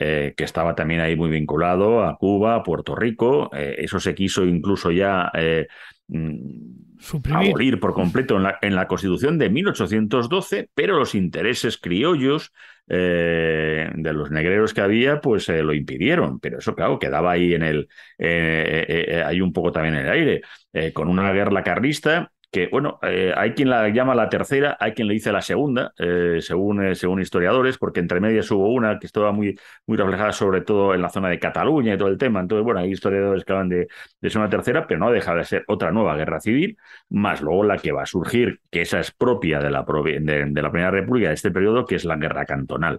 Speaker 5: Eh, que estaba también ahí muy vinculado a Cuba, a Puerto Rico. Eh, eso se quiso incluso ya eh, mm, abolir por completo en la, Constitución de 1812, pero los intereses criollos de los negreros que había, pues lo impidieron. Pero eso, claro, quedaba ahí en el, ahí un poco también en el aire. con una guerra carlista, que bueno, eh, hay quien la llama la tercera, hay quien le dice la segunda, eh, según, eh, según historiadores, porque entre medias hubo una que estaba muy, muy reflejada sobre todo en la zona de Cataluña y todo el tema. Entonces, bueno, hay historiadores que hablan de, de ser una tercera, pero no ha deja de ser otra nueva guerra civil, más luego la que va a surgir, que esa es propia de la, de, la Primera República de este periodo, que es la guerra cantonal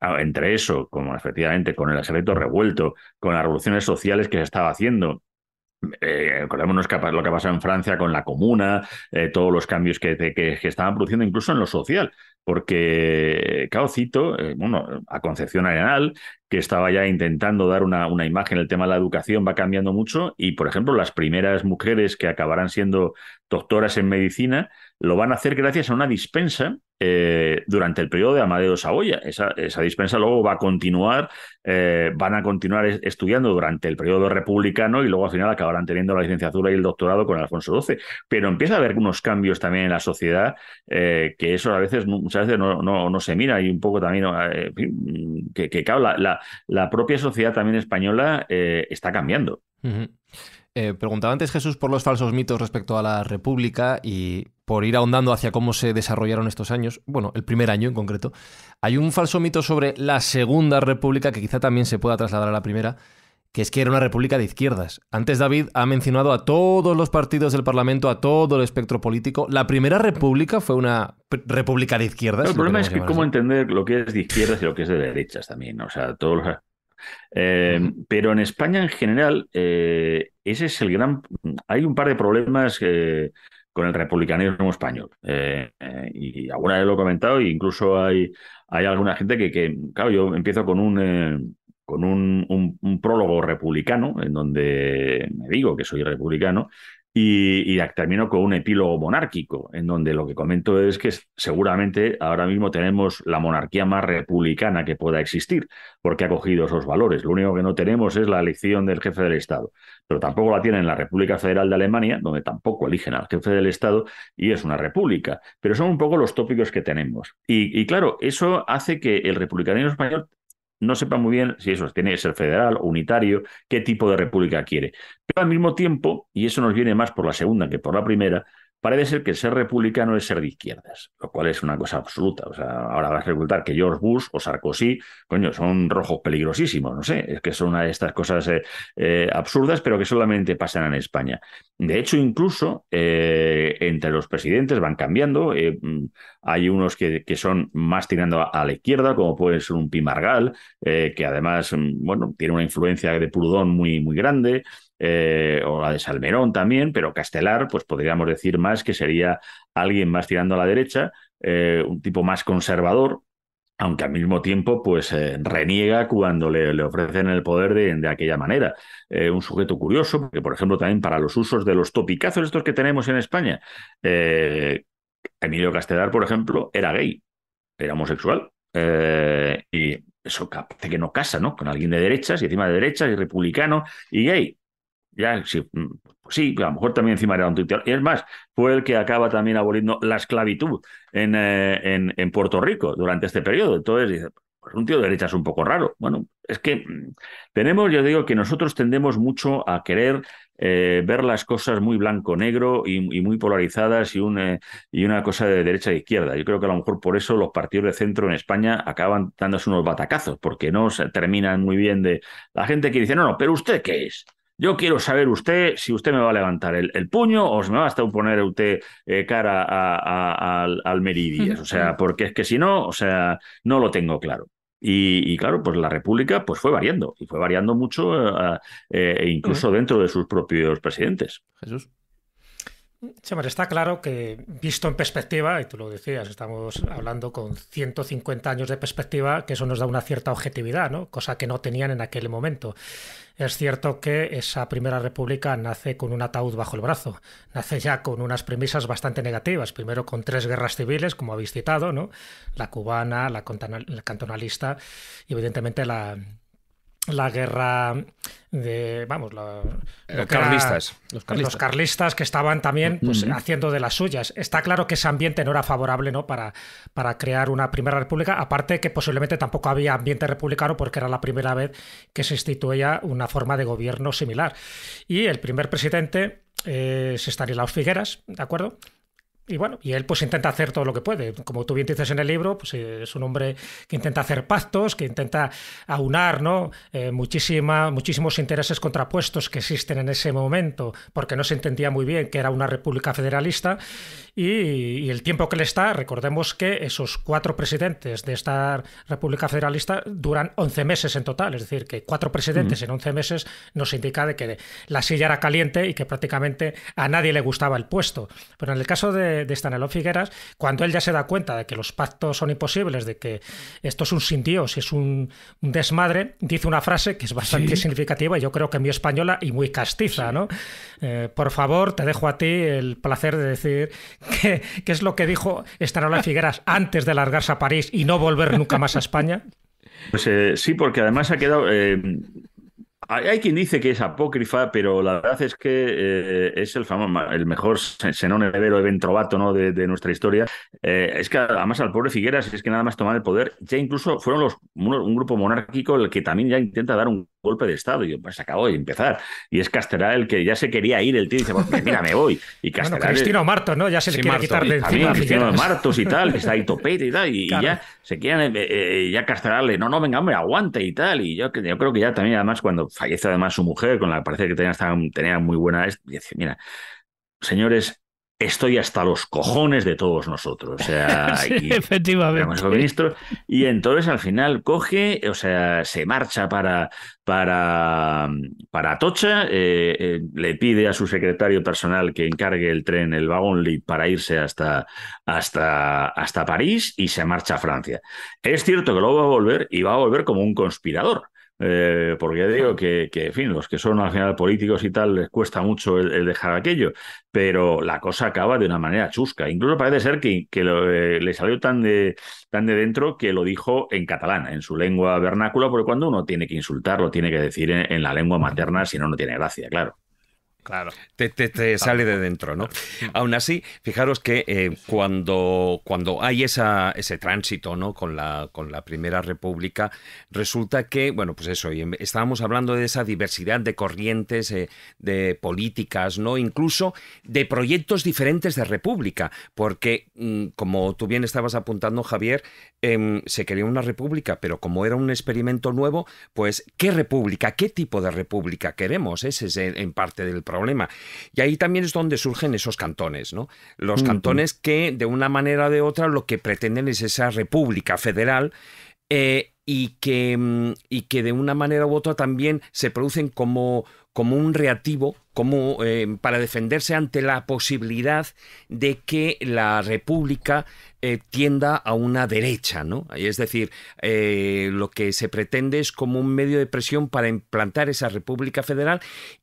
Speaker 5: ah, entre eso, como efectivamente con el ejército revuelto, con las revoluciones sociales que se estaba haciendo, eh, acordémonos que, lo que en Francia con la comuna, eh, todos los cambios que, estaban produciendo incluso en lo social, porque Caocito, eh, bueno, a Concepción Arenal, que estaba ya intentando dar una, una, imagen, el tema de la educación va cambiando mucho y, por ejemplo, las primeras mujeres que acabarán siendo doctoras en medicina lo van a hacer gracias a una dispensa eh, durante el periodo de Amadeo Saboya. Esa, dispensa luego va a continuar, eh, van a continuar estudiando durante el periodo republicano y luego al final acabarán teniendo la licenciatura y el doctorado con Alfonso XII. Pero empieza a haber unos cambios también en la sociedad eh, que eso a veces, muchas veces no, no, se mira y un poco también que, que la, la, propia sociedad también española está
Speaker 1: cambiando. Eh, preguntaba antes Jesús por los falsos mitos respecto a la República y por ir ahondando hacia cómo se desarrollaron estos años, bueno, el primer año en concreto. Hay un falso mito sobre la Segunda República que quizá también se pueda trasladar a la primera, que es que era una república de izquierdas. Antes David ha mencionado a todos los partidos del Parlamento, a todo el espectro político. La primera república fue una república de izquierdas. el problema es que cómo
Speaker 5: entender lo que es de izquierdas y lo que es de derechas también. O sea, todos los eh, pero en España en general, eh, ese es el gran... Hay un par de problemas eh, con el republicanismo español. y alguna vez lo he comentado, e incluso hay, hay alguna gente que, que claro, yo empiezo con un con un, prólogo republicano, en donde me digo que soy republicano, y, termino con un epílogo monárquico, en donde lo que comento es que seguramente ahora mismo tenemos la monarquía más republicana que pueda existir, porque ha cogido esos valores. Lo único que no tenemos es la elección del jefe del Estado, pero tampoco la tienen la República Federal de Alemania, donde tampoco eligen al jefe del Estado y es una república. Pero son un poco los tópicos que tenemos. Y, y claro, eso hace que el republicanismo español no sepa muy bien si eso tiene que ser federal, unitario, qué tipo de república quiere. Pero al mismo tiempo, y eso nos viene más por la segunda que por la primera, parece ser que ser republicano es ser de izquierdas, lo cual es una cosa absoluta. O sea, ahora vas a resultar que George Bush o Sarkozy, coño, son rojos peligrosísimos, no sé, es que son una de estas cosas eh, eh, absurdas, pero que solamente pasan en España. De hecho, incluso eh, entre los presidentes van cambiando, mm, hay unos que, son más tirando a, la izquierda, como puede ser un Pimargal, que además, mm, bueno, tiene una influencia de Proudhon muy, muy grande. Eh, o la de Salmerón también, pero Castelar, pues podríamos decir más que sería alguien más tirando a la derecha, eh, un tipo más conservador, aunque al mismo tiempo pues eh, reniega cuando le, ofrecen el poder de, aquella manera. un sujeto curioso, porque por ejemplo también para los usos de los topicazos estos que tenemos en España, Emilio Castelar, por ejemplo, era gay, era homosexual, y eso parece que no casa, ¿no? Con alguien de derechas y encima de derechas y republicano y gay. Ya, sí, mm, pues sí, a lo mejor también encima era un tío... Y es más, fue el que acaba también aboliendo la esclavitud eh, en, en, Puerto Rico durante este periodo. Entonces dice, pues un tío de derecha es un poco raro. Bueno, es que mm, tenemos, yo digo que nosotros tendemos mucho a querer eh, ver las cosas muy blanco-negro y, muy polarizadas y, un, eh, y una cosa de derecha e izquierda. Yo creo que a lo mejor por eso los partidos de centro en España acaban dándose unos batacazos, porque no se terminan muy bien de la gente que dice, no, no, pero usted qué es. Yo quiero saber usted si usted me va a levantar el, puño o se me va a poner usted eh, cara a, al Meridías. O sea, porque es que si no, o sea, no lo tengo claro. Y, claro, pues la República pues fue variando y fue variando mucho, eh, eh, incluso dentro de sus propios presidentes. Jesús
Speaker 4: está claro que visto en perspectiva, y tú lo decías, estamos hablando con 150 años de perspectiva, que eso nos da una cierta objetividad, ¿no? cosa que no tenían en aquel momento. Es cierto que esa Primera República nace con un ataúd bajo el brazo, nace ya con unas premisas bastante negativas, primero con tres guerras civiles, como habéis citado, ¿no? la cubana, la, cantonalista y evidentemente la, la guerra de vamos, eh, los, carlistas, los carlistas. que estaban también pues, haciendo de las suyas. Está claro que ese ambiente no era favorable ¿no? Para, para crear una primera república, aparte que posiblemente tampoco había ambiente republicano porque era la primera vez que se instituía una forma de gobierno similar. Y el primer presidente eh, es Stanislaus Figueras, ¿de acuerdo? Y bueno, y él pues intenta hacer todo lo que puede. Como tú bien dices en el libro, pues eh, es un hombre que intenta hacer pactos, que intenta aunar ¿no? Eh, muchísima, muchísimos intereses contrapuestos que existen en ese momento, porque no se entendía muy bien que era una república federalista. Y, el tiempo que le está, recordemos que esos cuatro presidentes de esta república federalista duran 11 meses en total, es decir, que cuatro presidentes mm. en 11 meses nos indica de que la silla era caliente y que prácticamente a nadie le gustaba el puesto. Pero en el caso de de, Staneló Figueras, cuando él ya se da cuenta de que los pactos son imposibles, de que esto es un sin Dios, es un, desmadre, dice una frase que es bastante significativa yo creo que muy española y muy castiza, ¿no? Eh, por favor, te dejo a ti el placer de decir qué es lo que dijo Staneló Figueras antes de largarse a París y no volver nunca más a España.
Speaker 5: Pues eh, sí, porque además ha quedado... Eh, hay quien dice que es apócrifa, pero la verdad es que eh, es el, famoso, el mejor Senón heredero eventrobato, ¿no? de, nuestra historia. Eh, es que además al pobre Figueras es que nada más tomar el poder, ya incluso fueron los, un grupo monárquico el que también ya intenta dar un golpe de Estado. Y yo, pues acabo de empezar. Y es Castelar el que ya se quería ir, el tío dice, pues mira, me voy. Y Castelar. Bueno,
Speaker 4: Martos, ¿no? Ya se le quiere quitar Cristino Martos y tal, que está ahí
Speaker 5: topete y tal. Y, ya se quieren, eh, eh, ya Castelarle, no, no, venga, hombre, aguante y tal. Y yo, yo creo que ya también, además, cuando fallece además su mujer, con la que parece que tenía, tenía muy buena. Dice, mira, señores, estoy hasta los cojones de todos nosotros. O sea, [LAUGHS] sí, y,
Speaker 6: efectivamente.
Speaker 5: y entonces al final coge, o sea, se marcha para, para, para Atocha, eh, eh, le pide a su secretario personal que encargue el tren, el vagón para irse hasta, hasta, hasta París y se marcha a Francia. Es cierto que luego va a volver y va a volver como un conspirador. Eh, porque digo que, en fin, los que son al final políticos y tal les cuesta mucho el, dejar aquello, pero la cosa acaba de una manera chusca. Incluso parece ser que, eh, le salió tan de, tan de dentro que lo dijo en catalán, en su lengua vernácula, porque cuando uno tiene que insultar, lo tiene que decir en la lengua materna, si no, no tiene gracia, claro. Claro. Te, sale de dentro, ¿no? Aún
Speaker 3: así, fijaros que eh, cuando, cuando hay esa, ese tránsito, ¿no? Con la, con la Primera República, resulta que, bueno, pues eso, em, estábamos hablando de esa diversidad de corrientes, eh, de políticas, ¿no? Incluso de proyectos diferentes de República, porque, mm, como tú bien estabas apuntando, Javier, em, se quería una República, pero como era un experimento nuevo, pues, ¿qué República, qué tipo de República queremos? Ese es en parte del programa problema. Y ahí también es donde surgen esos cantones, ¿no? Los cantones que, de una manera u de otra, lo que pretenden es esa república federal. Eh, y que, mm, y que de una manera u otra también se producen como, como un reactivo, como eh, para defenderse ante la posibilidad de que la República eh, tienda a una derecha, ¿no? Es decir, eh, lo que se pretende es como un medio de presión para implantar esa República Federal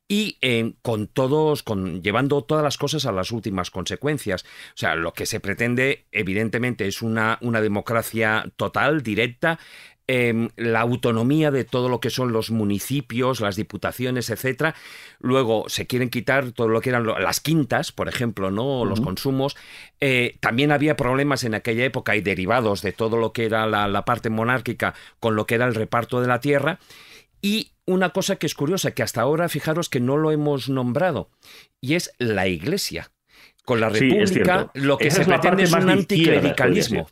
Speaker 3: y eh, con todos, con, llevando todas las cosas a las últimas consecuencias. O sea, lo que se pretende, evidentemente, es una democracia total, directa, Em, la autonomía de todo lo que son los municipios, las diputaciones, etcétera. Luego se quieren quitar todo lo que eran las quintas, por ejemplo, no los consumos. Eh, también había problemas en aquella época y derivados de todo lo que era la, parte monárquica con lo que era el reparto de la tierra. Y una cosa que es curiosa, que hasta ahora fijaros que no lo hemos nombrado, y es la Iglesia. Con la República lo que se pretende es, es un anticlericalismo.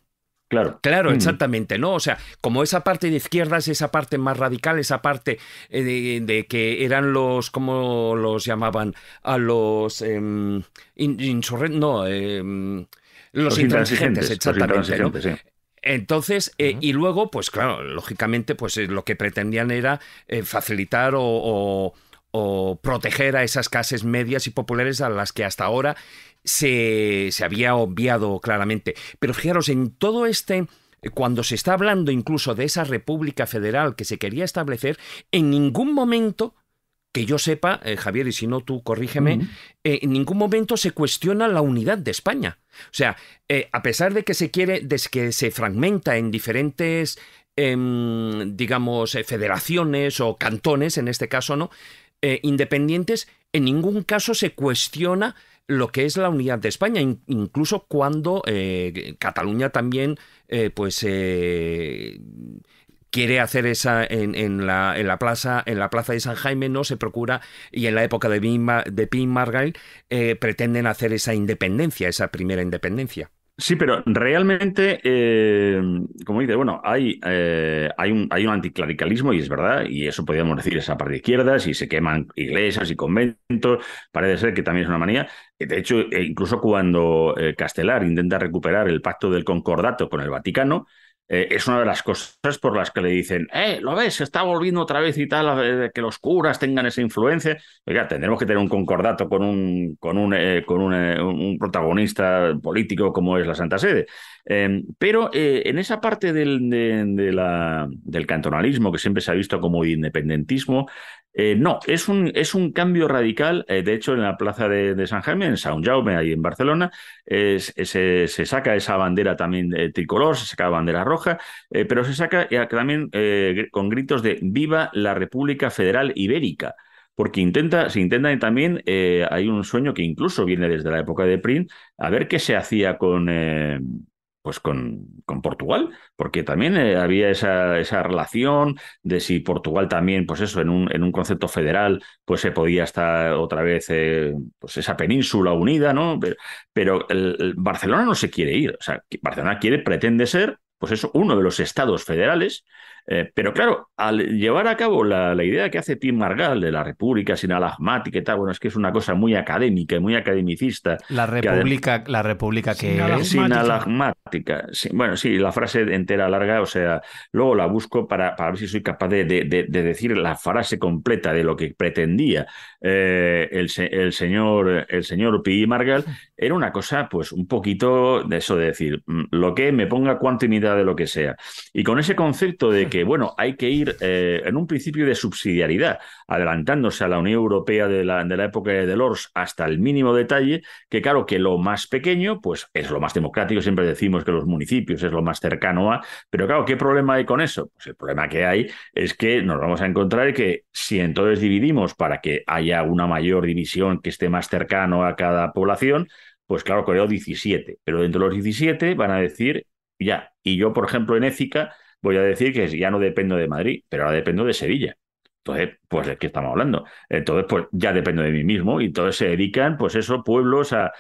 Speaker 3: Claro. Mm. exactamente, ¿no? O sea, como esa parte de izquierdas, esa parte más radical, esa parte eh, de, que eran los, ¿cómo los llamaban? A los em, no, em, los, intransigentes, exactamente. ¿no? Entonces, eh, y luego, pues claro, lógicamente, pues eh, lo que pretendían era facilitar o, o proteger a esas clases medias y populares a las que hasta ahora se, había obviado claramente. Pero fijaros, en todo este cuando se está hablando incluso de esa república federal que se quería establecer, en ningún momento, que yo sepa, eh, Javier, y si no tú corrígeme, eh, en ningún momento se cuestiona la unidad de España. O sea, eh, a pesar de que se quiere, de que se fragmenta en diferentes, em, digamos, federaciones o cantones, en este caso, ¿no? independientes, en ningún caso se cuestiona lo que es la unidad de España, incluso cuando eh, Cataluña también, eh, pues eh, quiere hacer esa en, la, plaza en la plaza de San Jaime no se procura y en la época de Pin, de Margall pretenden hacer esa independencia esa
Speaker 5: primera independencia Sí, pero realmente, eh, como dice, bueno, hay, eh, hay, un, hay un anticlericalismo y es verdad, y eso podríamos decir esa parte de izquierda, si se queman iglesias y conventos, parece ser que también es una manía. Eh, de hecho, incluso cuando Castelar intenta recuperar el pacto del concordato con el Vaticano, eh, es una de las cosas por las que le dicen, eh, lo ves, se está volviendo otra vez y tal, que los curas tengan esa influencia. Oiga, tendremos que tener un concordato con un, con un, eh, con eh, un, protagonista político como es la Santa Sede. Em, pero en esa parte del cantonalismo que siempre se ha visto como independentismo, eh, no, es un, es un cambio radical. Eh, de hecho, en la plaza de, San Jaime, en Sao Jaume, ahí en Barcelona, eh, se, saca esa bandera también tricolor, se saca la bandera roja, pero se saca también con gritos de Viva la República Federal Ibérica porque intenta, se intenta también, hay un sueño que incluso viene desde la época de Print, a ver qué se hacía con, pues con, con, Portugal, porque también eh, había esa, esa, relación de si Portugal también, pues eso, en un, en un concepto federal, pues se podía estar otra vez, eh, pues esa península unida, ¿no? Pero, Barcelona no se quiere ir, o sea, Barcelona quiere, pretende ser, pues eso, uno de los estados federales, eh, pero claro, al llevar a cabo la, idea que hace Tim Margal de la República sinalagmática y tal, bueno, es que es una cosa muy académica y muy academicista. La República
Speaker 1: que, la república
Speaker 5: que sinalagmática. Sí, bueno, sí, la frase entera larga, o sea, luego la busco para, para ver si soy capaz de, de, decir la frase completa de lo que pretendía eh, el, señor, el señor P. Margal. Era una cosa, pues, un poquito de eso de decir, mm, lo que me ponga unidad de lo que sea. Y con ese concepto de que, bueno, hay que ir eh, en un principio de subsidiariedad, adelantándose a la Unión Europea de la, de la época de Delors hasta el mínimo detalle, que claro que lo más pequeño, pues es lo más democrático, siempre decimos que los municipios es lo más cercano a, pero claro, ¿qué problema hay con eso? Pues el problema que hay es que nos vamos a encontrar que si entonces dividimos para que haya una mayor división que esté más cercano a cada población, pues claro, creo 17, pero dentro de los 17 van a decir, ya, y yo, por ejemplo, en Ética voy a decir que ya no dependo de Madrid, pero ahora dependo de Sevilla. Entonces, pues de qué estamos hablando. Entonces, pues ya dependo de mí mismo y entonces se dedican, pues esos pueblos a...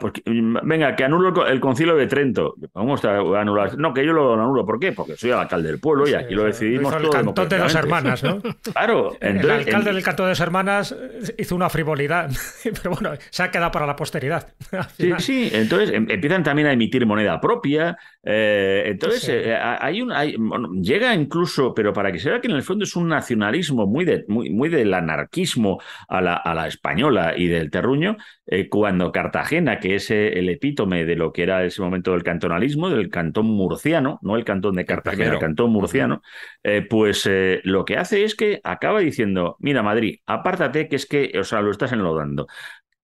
Speaker 5: Pues, mm, venga, que anulo el concilio de Trento. Vamos a anular? No, que yo lo anulo. ¿Por qué? Porque soy el alcalde del pueblo y pues aquí lo decidimos todo. El cantón de las hermanas, ¿no?
Speaker 4: Claro. el alcalde del cantón de las hermanas eh, hizo una frivolidad, [LAUGHS] pero bueno, se ha quedado para la posteridad. [LAUGHS]
Speaker 5: Sí, sí. Entonces em, empiezan también a emitir moneda propia. Eh, entonces, eh, hay un... llega incluso, pero para que se vea que en el fondo es un nacionalismo muy, de, muy, muy del anarquismo a la, a la, española y del terruño, eh, cuando Cartagena, que es eh, el epítome de lo que era ese momento del cantonalismo, del cantón murciano, no el cantón de Cartagena, el, cantón murciano, eh, pues lo que hace es que acaba diciendo, mira Madrid, apártate que es que, o sea, lo estás enlodando.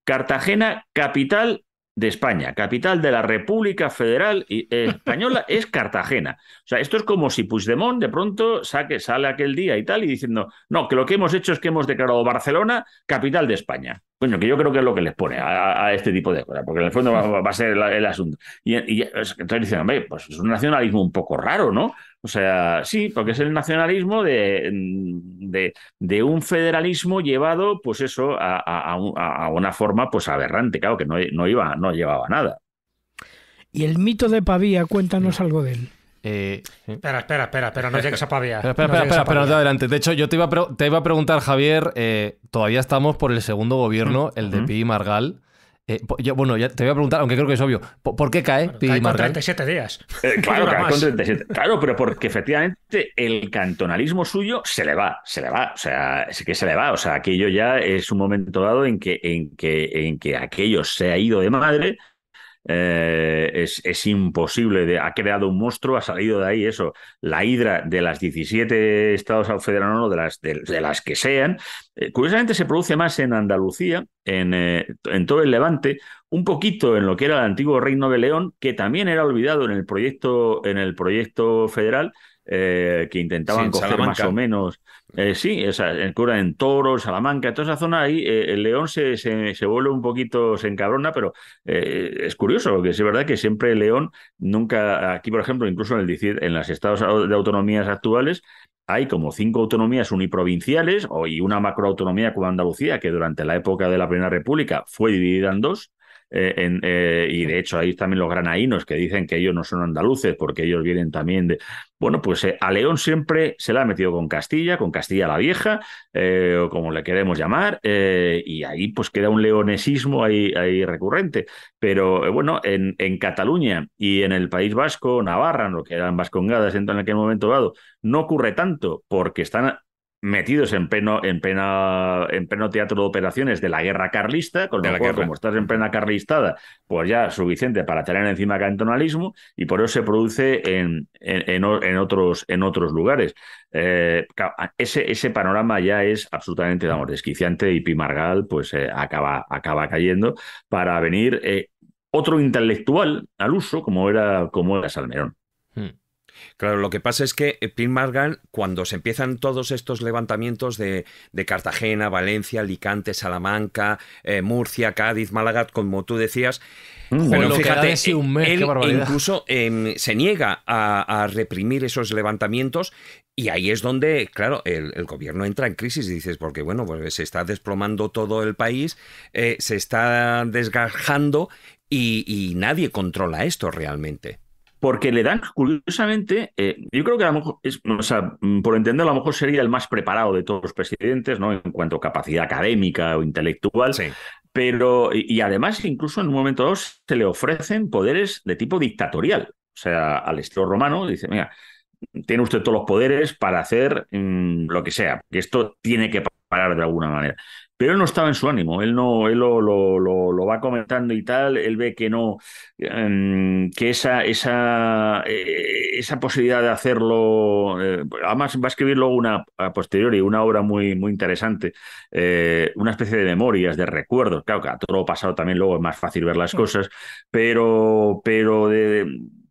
Speaker 5: Cartagena, capital de España, capital de la República Federal eh, [LAUGHS] Española, es Cartagena. O sea, esto es como si Puigdemont de pronto saque, sale aquel día y tal y diciendo, no, que lo que hemos hecho es que hemos declarado Barcelona capital de España. bueno que yo creo que es lo que les pone a, este tipo de cosas, porque en el fondo va, a ser el asunto. Y, y entonces dicen, hombre, pues es un nacionalismo un poco raro, ¿no? O sea, sí, porque es el nacionalismo de, mm, de, un federalismo llevado, pues eso, a, a, una forma pues aberrante, claro, que no, no, iba, no llevaba nada.
Speaker 6: Y el mito de Pavía, cuéntanos algo de él. Eh, Espera, espera, espera, pero
Speaker 4: no llegues a Pavía. espera, espera,
Speaker 1: adelante. De hecho, yo te iba a, te iba a preguntar, Javier, eh, todavía estamos por el segundo gobierno, el de Pi y Margal. Eh, yo, bueno, ya te voy a preguntar, aunque creo que es obvio, ¿por, qué cae bueno, cae con 37
Speaker 4: días. Eh, [LAUGHS] claro,
Speaker 5: Claro,
Speaker 1: pero porque efectivamente
Speaker 5: el cantonalismo suyo se le va, se le va, o sea, que se le va. O sea, aquello ya es un momento dado en que, en que, en que aquello se ha ido de madre eh, es, imposible. ha creado un monstruo, ha salido de ahí eso, la hidra de las 17 estados federales de las, de, las que sean. Eh, curiosamente se produce más en Andalucía, en, eh, en todo el Levante, un poquito en lo que era el antiguo Reino de León, que también era olvidado en el proyecto, en el proyecto federal eh, que intentaban coger más o menos. Eh, sí, el cura en Toro, Salamanca, toda esa zona ahí, eh, el León se, se, vuelve un poquito, se encabrona, pero es curioso, que es verdad que siempre el León, nunca, aquí por ejemplo, incluso en, el, en las estados de autonomías actuales, hay como cinco autonomías uniprovinciales y una macroautonomía como Andalucía, que durante la época de la Primera República fue dividida en dos, eh, eh, y de hecho ahí también los granaínos que dicen que ellos no son andaluces porque ellos vienen también de... Bueno, pues eh, a León siempre se la ha metido con Castilla, con Castilla la Vieja, o como le queremos llamar, y ahí pues queda un leonesismo ahí, recurrente. Pero bueno, en, en, Cataluña y en el País Vasco, Navarra, en lo que eran vascongadas en aquel momento dado, no ocurre tanto porque están metidos en pleno, en en pleno teatro de operaciones de la guerra carlista, con lo cual, como estás en plena carlistada, pues ya suficiente para tener encima cantonalismo, y por eso se produce en, en, otros, en otros lugares. Eh, ese, ese panorama ya es absolutamente desquiciante, y Pimargal pues eh, acaba, acaba cayendo para venir eh, otro intelectual al uso, como era, como era Salmerón. Claro, lo que pasa es que eh, Pin
Speaker 3: Margan, cuando se empiezan todos estos levantamientos de, Cartagena, Valencia, Alicante, Salamanca, eh, Murcia, Cádiz, Málaga, como tú decías, incluso em, se niega a, reprimir esos levantamientos y ahí es donde, claro, el, gobierno entra en crisis y dices, porque bueno, pues se está desplomando todo el país, eh, se está desgajando y nadie
Speaker 5: controla esto realmente porque le dan, curiosamente, eh, yo creo que a lo mejor, es, o sea, mm, por entender, a lo mejor sería el más preparado de todos los presidentes, ¿no? En cuanto a capacidad académica o intelectual. Sí. Pero, y además, incluso en un momento dado se le ofrecen poderes de tipo dictatorial. O sea, al estilo romano dice, mira, tiene usted todos los poderes para hacer mm, lo que sea, que esto tiene que parar de alguna manera. Pero él no estaba en su ánimo, él no, él lo, va comentando y tal, él ve que no, em, que esa, esa, eh, esa posibilidad de hacerlo, eh, además va a escribir luego una, a posteriori, una obra muy, muy interesante, eh, una especie de memorias, de recuerdos, claro que a todo lo pasado también luego es más fácil ver las cosas, pero, pero de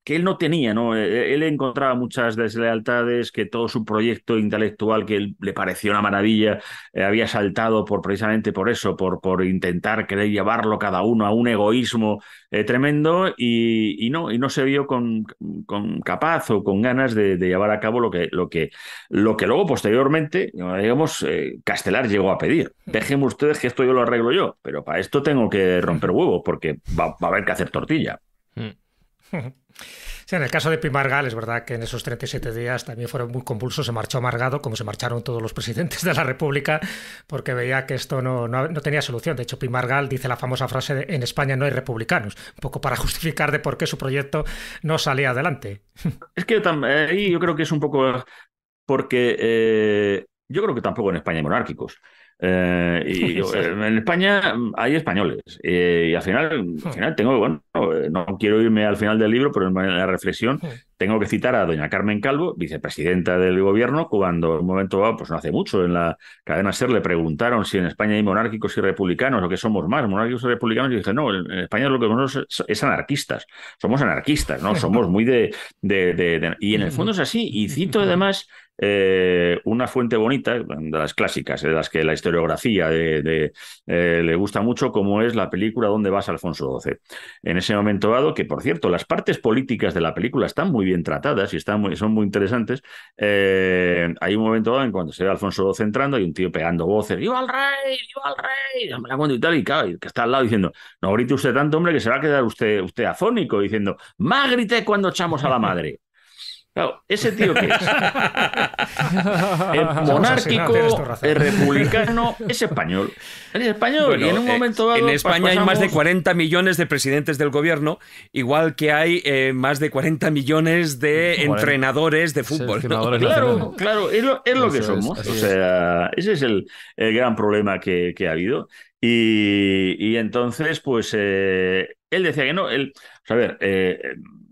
Speaker 5: que él no tenía, ¿no? E, e, él encontraba muchas deslealtades, que todo su proyecto intelectual que le pareció una maravilla, eh, había saltado por precisamente por eso, por, por intentar querer llevarlo cada uno a un egoísmo eh, tremendo y, no, y no se vio con, con capaz o con ganas de, llevar a cabo lo que, lo que, lo que luego posteriormente, digamos, eh, Castelar llegó a pedir. déjenme ustedes que esto yo lo arreglo yo, pero para esto tengo que romper huevos porque va, a haber que hacer tortilla.
Speaker 1: Mm.
Speaker 4: Sí, en el caso de Pimargal es verdad que en esos 37 días también fueron muy convulsos, se marchó amargado, como se marcharon todos los presidentes de la República, porque veía que esto no, no, tenía solución. De hecho, Pimargal dice la famosa frase en España no hay republicanos, un poco para [LAUGHS] justificar de por qué su proyecto no salía adelante.
Speaker 5: Es que eh, yo creo que es un poco porque eh, yo creo que tampoco en España hay monárquicos. Eh, y en España hay españoles. Eh, y al final, al final tengo, bueno, eh, no quiero irme al final del libro, pero en la reflexión tengo que citar a doña Carmen Calvo, vicepresidenta del gobierno, cuando en un momento pues no hace mucho, en la cadena SER le preguntaron si en España hay monárquicos y republicanos o que somos más, monárquicos y republicanos, y dije, no, en España lo que somos es anarquistas, somos anarquistas, ¿no? [LAUGHS] Somos muy de... Y en el fondo es así, y cito además eh, una fuente bonita, de las clásicas, de las que la historiografía de, eh, le gusta mucho, como es la película Dónde vas, Alfonso XII. En ese momento dado, que por cierto, las partes políticas de la película están muy bien tratadas y están muy, son muy interesantes, eh, hay un momento dado en cuando se ve Alfonso XII entrando y un tío pegando voces, ¡Viva el
Speaker 1: rey! ¡Viva el rey!
Speaker 5: la y tal, que está al lado diciendo, no grite usted tanto, hombre, que se va a quedar usted, usted afónico, diciendo, más cuando echamos a la madre. Claro, ese tío que es.
Speaker 1: [LAUGHS]
Speaker 3: el monárquico, republicano, es español. Es español y en un momento dado. Eh, en España hay más de 40 millones de presidentes del gobierno, igual que hay eh, más de 40 millones de ¿eh? entrenadores de fútbol. Claro,
Speaker 5: claro, es lo, que somos. o sea, ese es el, gran problema que, ha habido. Y, entonces, pues él decía que no. Él, a ver,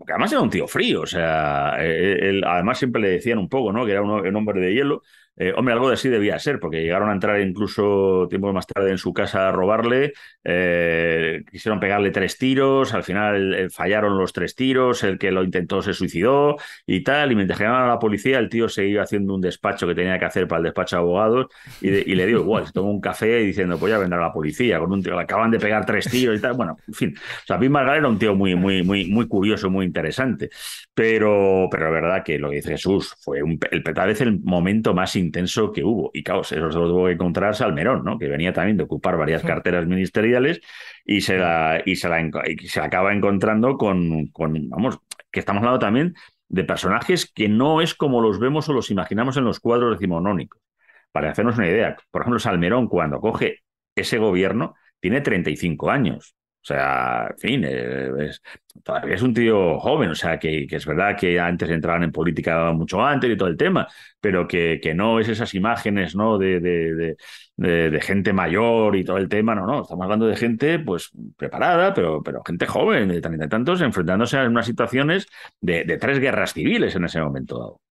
Speaker 5: además era un tío frío, o sea, e, e, él, además siempre le decían un poco, ¿no? Que era un hombre de hielo, eh, hombre, algo de así debía ser, porque llegaron a entrar incluso tiempo más tarde en su casa a robarle, eh, quisieron pegarle tres tiros, al final eh, fallaron los tres tiros, el que lo intentó se suicidó y tal, y mientras llamaban a la policía, el tío seguía haciendo un despacho que tenía que hacer para el despacho de abogados y, le dio igual, se tomó un café y diciendo, pues ya vendrá la policía, con un tío, le acaban de pegar tres tiros y tal, bueno, en fin, o sea, Pim Margal era un tío muy, muy, muy, muy curioso, muy interesante, pero, pero la verdad que lo que dice Jesús fue el, tal vez el momento más intenso que hubo. Y caos. eso se lo tuvo que encontrar Salmerón, ¿no? que venía también de ocupar varias carteras ministeriales y se la, y se se acaba encontrando con, con, vamos, que estamos hablando también de personajes que no es como los vemos o los imaginamos en los cuadros decimonónicos. Para hacernos una idea, por ejemplo, Salmerón cuando coge ese gobierno tiene 35 años. O sea, en fin, eh, es, todavía es un tío joven, o sea, que, es verdad que antes entraban en política mucho antes y todo el tema, pero que, que no es esas imágenes, ¿no? De, de, de, gente mayor y todo el tema, no, no, estamos hablando de gente, pues, preparada, pero, pero gente joven, de tantos, enfrentándose a unas situaciones de, tres guerras civiles en ese momento dado.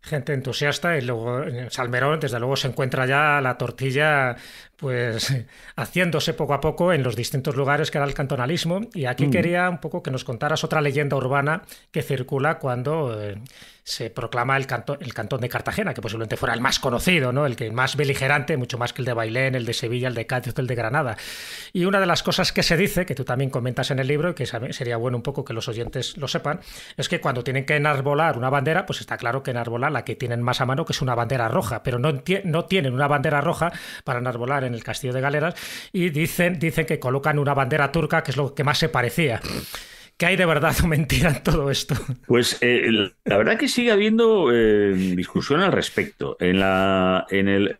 Speaker 4: Gente entusiasta y luego en Salmerón, desde luego, se encuentra ya la tortilla pues [LAUGHS] haciéndose poco a poco en los distintos lugares que era el cantonalismo. Y aquí mm. quería un poco que nos contaras otra leyenda urbana que circula cuando eh, se proclama el, el cantón de Cartagena, que posiblemente fuera el más conocido, ¿no? el que más beligerante, mucho más que el de Bailén, el de Sevilla, el de Cádiz, el de Granada. Y una de las cosas que se dice, que tú también comentas en el libro, y que sería bueno un poco que los oyentes lo sepan, es que cuando tienen que enarbolar una bandera, pues está claro que enarbolar la que tienen más a mano, que es una bandera roja, pero no, no tienen una bandera roja para enarbolar en el castillo de Galeras, y dicen, dicen que colocan una bandera turca, que es lo que más se parecía. ¿Qué hay de verdad o mentira en todo esto?
Speaker 5: Pues eh, la verdad que sigue habiendo eh, discusión al respecto. En, el,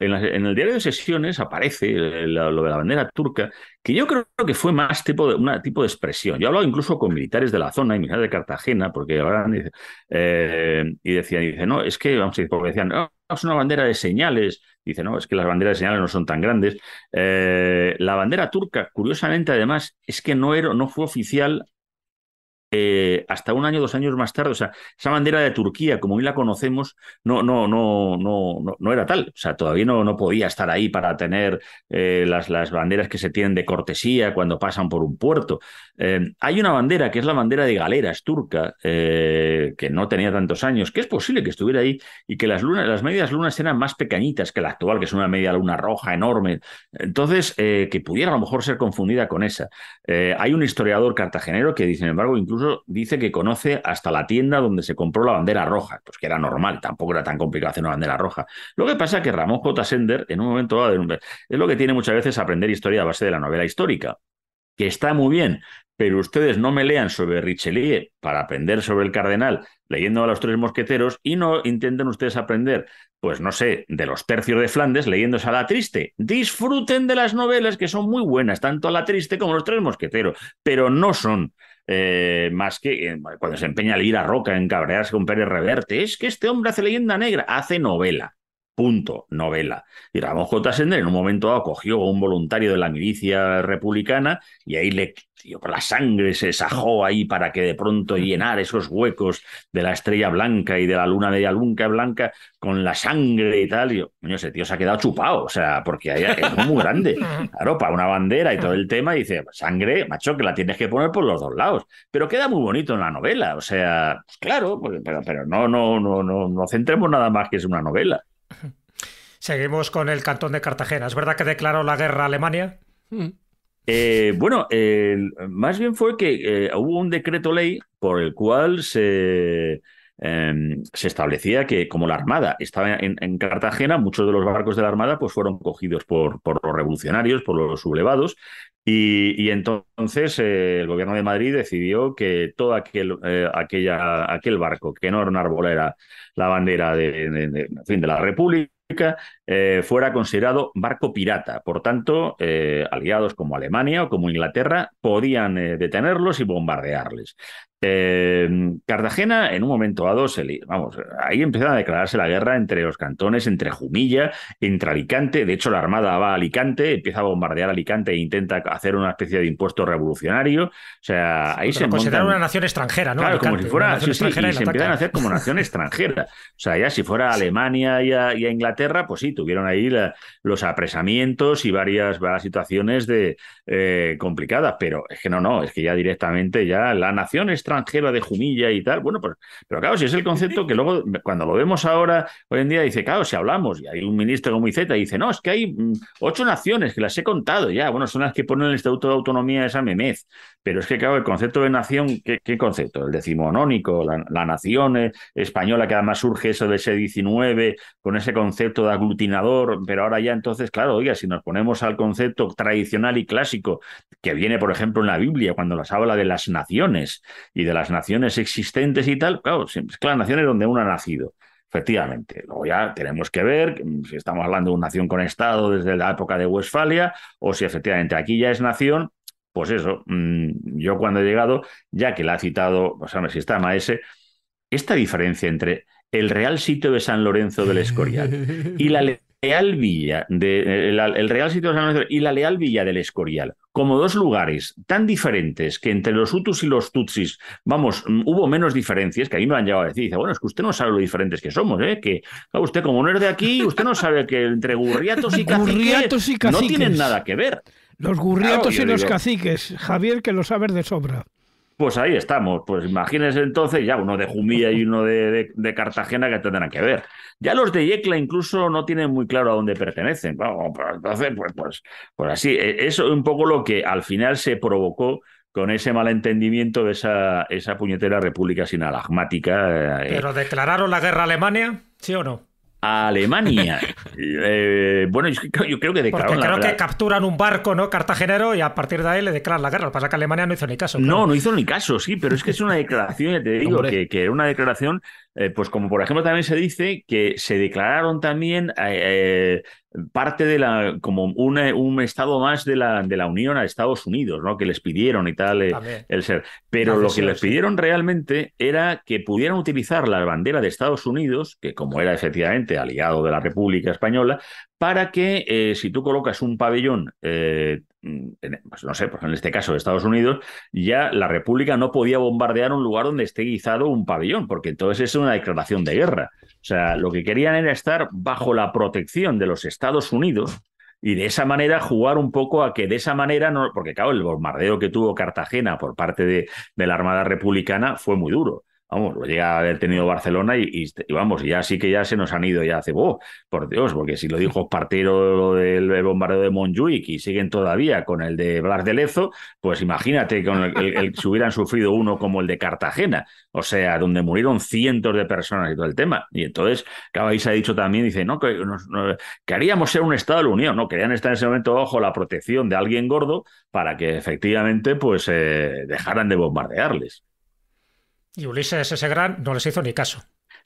Speaker 5: diario de sesiones aparece eh, lo de la bandera turca, que yo creo que fue más tipo de, una tipo de expresión. Yo he hablado incluso con militares de la zona militares de Cartagena, porque hablaban y decían, y no, es que, vamos a decir, porque decían, ah, es una bandera de señales. Dice, no, es que las banderas de señales no son tan grandes. la bandera turca, curiosamente, además, es que no, no fue oficial eh, hasta un año, dos años más tarde. O sea, esa bandera de Turquía, como hoy la conocemos, no, no, no, no, no, era tal. O sea, todavía no, no podía estar ahí para tener eh, las, las, banderas que se tienen de cortesía cuando pasan por un puerto. Eh, hay una bandera que es la bandera de galeras turca, que no tenía tantos años, que es posible que estuviera ahí y que las lunas, las medias lunas eran más pequeñitas que la actual, que es una media luna roja enorme. Entonces, que pudiera a lo mejor ser confundida con esa. hay un historiador cartagenero que, sin embargo, incluso dice que conoce hasta la tienda donde se compró la bandera roja, pues que era normal, tampoco era tan complicado hacer una bandera roja. Lo que pasa es que Ramón J. Sender, en un momento dado, es lo que tiene muchas veces aprender historia a base de la novela histórica, que está muy bien, pero ustedes no me lean sobre Richelieu para aprender sobre el cardenal leyendo a los tres mosqueteros y no intenten ustedes aprender, pues no sé, de los tercios de Flandes leyéndose a la triste. Disfruten de las novelas que son muy buenas, tanto a la triste como a los tres mosqueteros, pero no son eh, más que eh, cuando se empeña a leer a Roca en cabrearse con Pérez Reverte. Es que este hombre hace leyenda negra, hace novela. Punto. Novela. Y Ramón J. Sender en un momento acogió a un voluntario de la milicia republicana y ahí le tío, la sangre se sajó ahí para que de pronto llenar esos huecos de la estrella blanca y de la luna media lunca blanca con la sangre y tal. Y yo, ese tío se ha quedado chupado, o sea, porque es muy grande. [LAUGHS] Claro, para una bandera y todo el tema, y dice, sangre, macho, que la tienes que poner por los dos lados. Pero queda muy bonito en la novela, o sea, claro, pues, pero, pero no, no, no, no, no centremos nada más que es una novela.
Speaker 4: Seguimos con el cantón de Cartagena. ¿Es verdad que declaró la guerra a Alemania? Hmm.
Speaker 5: Eh, bueno, más bien fue que eh, hubo un decreto ley por el cual se, em, se establecía que como la Armada estaba en, Cartagena, muchos de los barcos de la Armada pues, fueron cogidos por, por los revolucionarios, por los sublevados, y, entonces eh, el gobierno de Madrid decidió que todo aquel, aquella, aquel barco que no era la bandera de, la bandera de, la República eh, fuera considerado barco pirata. Por tanto, eh, aliados como Alemania o como Inglaterra podían eh, detenerlos y bombardearles. Eh, Cartagena, en un momento dado, se vamos, ahí empieza a declararse la guerra entre los cantones, entre Jumilla, entre Alicante. De hecho, la Armada va a Alicante, empieza a bombardear Alicante e intenta hacer una especie de impuesto revolucionario. O sea, ahí se. considera una
Speaker 4: nación extranjera, ¿no? Claro, como si fuera. y se empiezan a hacer
Speaker 5: como nación extranjera. O sea, ya si fuera Alemania y a, Inglaterra, pues sí, tuvieron ahí los apresamientos y varias, situaciones de, eh, complicadas, pero es que no, no, es que ya directamente ya la nación extranjera extranjera de Jumilla y tal. Bueno, pues, pero, claro, si es el concepto que luego, cuando lo vemos ahora, hoy en día, dice, claro, si hablamos, y hay un ministro como Iceta dice, no, es que hay mm, ocho naciones que las he contado ya. Bueno, son las que ponen el Estatuto de Autonomía esa memez. Pero es que, claro, el concepto de nación, ¿qué, concepto? El decimonónico, la, nación eh, española, que además surge eso de ese 19, con ese concepto de aglutinador, pero ahora ya entonces, claro, oiga, si nos ponemos al concepto tradicional y clásico, que viene, por ejemplo, en la Biblia, cuando nos habla de las naciones, y de las naciones existentes y tal, claro, es que las naciones donde uno ha nacido. Efectivamente, luego ya tenemos que ver mm, si estamos hablando de una nación con Estado desde la época de Westfalia o si efectivamente aquí ya es nación, pues eso, mm, yo cuando he llegado, ya que la ha citado, pues o sea, si está ese esta diferencia entre el real sitio de San Lorenzo del Escorial y la Villa, de, eh, el, Real Sitio de San y la Leal Villa del Escorial, como dos lugares tan diferentes que entre los Hutus y los Tutsis, vamos, mm, hubo menos diferencias, que a mí me han llegado a decir, dice, bueno, es que usted no sabe lo diferentes que somos, ¿eh? que usted como no es de aquí, usted no sabe que entre gurriatos y caciques, no tienen nada que ver. Los gurriatos y los
Speaker 6: caciques, Javier, que lo sabes de sobra.
Speaker 5: Pues ahí estamos. Pues imagínense entonces ya uno de Jumilla y uno de, Cartagena que tendrán que ver. Ya los de Yecla incluso no tienen muy claro a dónde pertenecen. pues entonces, pues, pues, pues así. E, eso es un poco lo que al final se provocó con ese malentendimiento de esa, esa puñetera república sinalagmática. Eh, eh.
Speaker 4: ¿Pero declararon la guerra a Alemania? ¿Sí o no?
Speaker 5: Alemania. [LAUGHS] Eh, bueno, yo, creo que declararon Porque creo que
Speaker 4: capturan un barco, ¿no? Cartagenero y a partir de ahí le declaran la guerra. Lo que pasa es que Alemania no hizo ni caso. No, no
Speaker 5: hizo ni caso, sí, pero es que es una declaración, ya te digo, que, que, era una declaración eh, pues como por ejemplo también se dice que se declararon también eh, eh, parte de la, como un estado más de la, de la Unión a Estados Unidos, ¿no? Que les pidieron y tal el ser. Pero lo que les pidieron realmente era que pudieran utilizar la bandera de Estados Unidos, que como era efectivamente aliado de la República Española, para que si tú colocas un pabellón Mm, pues no sé, pues en este caso de Estados Unidos, ya la República no podía bombardear un lugar donde esté guisado un pabellón, porque entonces es una declaración de guerra. O sea, lo que querían era estar bajo la protección de los Estados Unidos, y de esa manera jugar un poco a que de esa manera no, porque claro, el bombardeo que tuvo Cartagena por parte de, la Armada Republicana fue muy duro vamos, lo llega a haber tenido Barcelona y, vamos, ya sí que ya se nos han ido, ya hace, oh, por Dios, porque si lo dijo Partido del bombardeo de Montjuic y siguen todavía con el de Blas de Lezo, pues imagínate con el, si hubieran sufrido uno como el de Cartagena, o sea, donde murieron cientos de personas y todo el tema. Y entonces, claro, se ha dicho también, dice, no, que haríamos queríamos ser un Estado de la Unión, no, querían estar en ese momento bajo la protección de alguien gordo para que efectivamente pues eh, dejaran de bombardearles.
Speaker 4: Y Ulises ese gran no les hizo ni caso.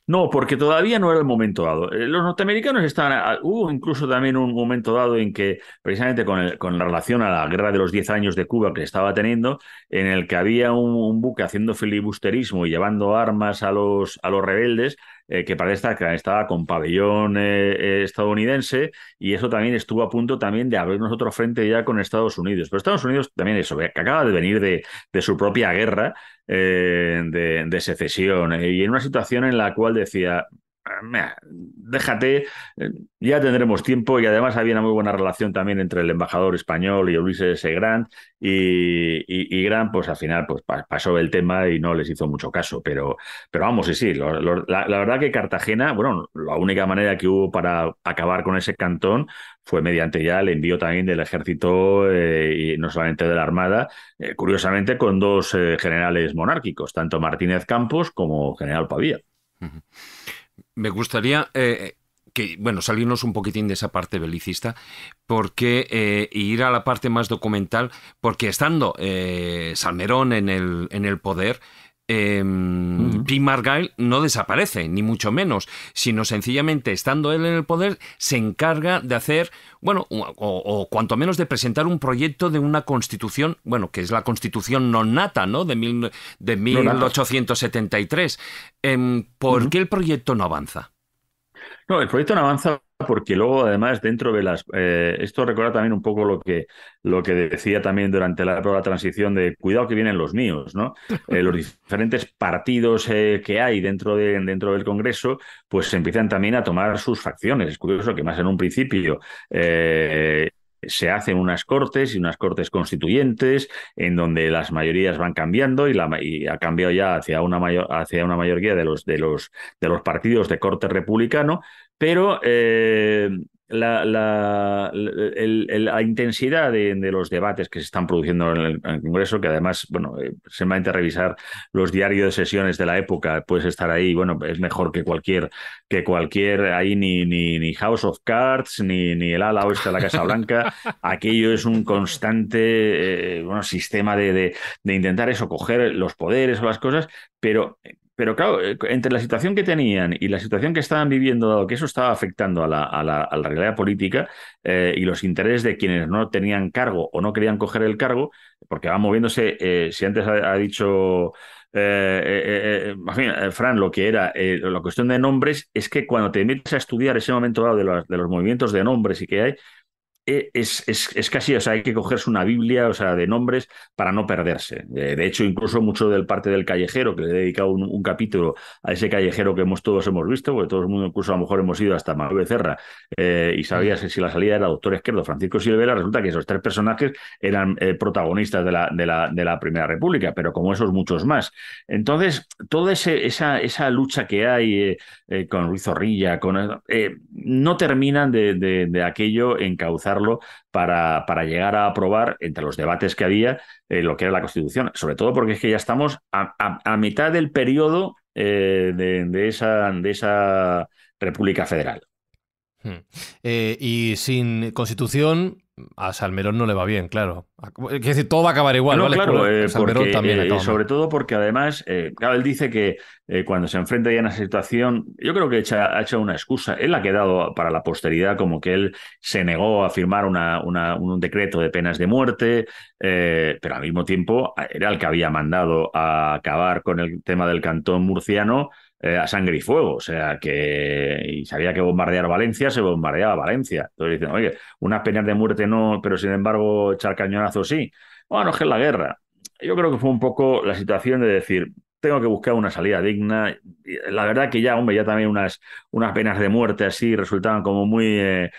Speaker 5: No, porque todavía no era el momento dado. Eh, los norteamericanos estaban. hubo incluso también un momento dado en que, precisamente con, la relación a la guerra de los 10 años de Cuba que estaba teniendo, en el que había un, un buque haciendo filibusterismo y llevando armas a los, a los rebeldes, eh, que parece que estaba con pabellón eh, eh, estadounidense y eso también estuvo a punto también de abrirnos otro frente ya con Estados Unidos. Pero Estados Unidos también eso, que acaba de venir de, su propia guerra de, de, secesión y en una situación en la cual decía, Ah, déjate, eh, ya tendremos tiempo y además había una muy buena relación también entre el embajador español y Luis S. Grant y, y, y Grant pues al final pues pasó el tema y no les hizo mucho caso, pero, pero vamos, y sí, la, verdad que Cartagena, bueno, la única manera que hubo para acabar con ese cantón fue mediante ya el envío también del ejército eh, y no solamente de la Armada, eh, curiosamente con dos generales monárquicos, tanto Martínez Campos como general Pavía. Me gustaría eh,
Speaker 3: que, bueno, salirnos un poquitín de esa parte belicista, porque eh, ir a la parte más documental, porque estando eh, Salmerón en el, en el poder, eh, no desaparece, ni mucho menos, sino sencillamente estando él en el poder, se encarga de hacer, bueno, o, cuanto menos de presentar un proyecto de una constitución, bueno, que es la constitución nonata, ¿no? De, de 1873. Em, ¿Por qué el proyecto no avanza?
Speaker 5: No, el proyecto no avanza porque luego además dentro de las... Eh, esto recuerda también un poco lo que, lo que decía también durante la transición de cuidado que vienen los míos, ¿no? Eh, los diferentes partidos eh, que hay dentro, dentro del Congreso, pues empiezan también a tomar sus facciones. Es curioso que más en un principio se hacen unas cortes y unas cortes constituyentes en donde las mayorías van cambiando y, y ha cambiado ya hacia una mayor hacia una mayoría de los de los de los partidos de corte republicano pero eh, la, intensidad de, los debates que se están produciendo en el, Congreso, que además, bueno, eh, simplemente revisar los diarios de sesiones de la época, puedes estar ahí, bueno, es mejor que cualquier, que cualquier, ahí ni, ni, ni House of Cards, ni, ni el ala oeste de la Casa Blanca, [LAUGHS] aquello es un constante, eh, bueno, sistema de intentar eso, coger los poderes o las cosas, pero pero claro, eh, entre la situación que tenían y la situación que estaban viviendo, dado que eso estaba afectando a la, a la, realidad política eh, y los intereses de quienes no tenían cargo o no querían coger el cargo, porque va moviéndose, eh, si antes ha, dicho... Eh, Fran, lo que era la cuestión de nombres es que cuando te metes a estudiar ese momento dado de los movimientos de nombres y que hay, eh, es, casi, o sea, hay que cogerse una Biblia, o sea, de nombres para no perderse. de hecho, incluso mucho del parte del callejero, que le he dedicado un, capítulo a ese callejero que hemos, todos hemos visto, porque todo el mundo, incluso a lo mejor hemos ido hasta Manuel Becerra eh, y sabías mm. si la salida era doctor izquierdo, Francisco Silvera, resulta que esos tres personajes eran eh, protagonistas de la, de, la, de la, Primera República, pero como esos muchos más. Entonces, toda esa, lucha que hay con Ruiz Zorrilla, con, no terminan de, de, de aquello encauzar para, para llegar a aprobar, entre los debates que había, eh, lo que era la Constitución. Sobre todo porque es que ya estamos a, mitad del periodo eh, de, esa, de esa República Federal.
Speaker 1: Hmm. Eh, y sin constitución, a Salmerón no le va bien, claro. Quiero decir, todo va a acabar igual, no, Claro, eh, eh, sobre
Speaker 5: todo porque además, eh, él dice que cuando se enfrenta ya a una situación, yo creo que ha hecho una excusa. Él ha quedado para la posteridad como que él se negó a firmar un decreto de penas de muerte, pero al mismo tiempo era el que había mandado a acabar con el tema del cantón murciano eh, a sangre y fuego, o sea, que y sabía que bombardear Valencia, se bombardeaba Valencia. Entonces dicen, oye, unas penas de muerte no, pero sin embargo echar cañonazo sí. Bueno, es que es la guerra. Yo creo que fue un poco la situación de decir, tengo que buscar una salida digna. La verdad que ya, hombre, ya también unas, unas penas de muerte así resultaban como muy... Eh,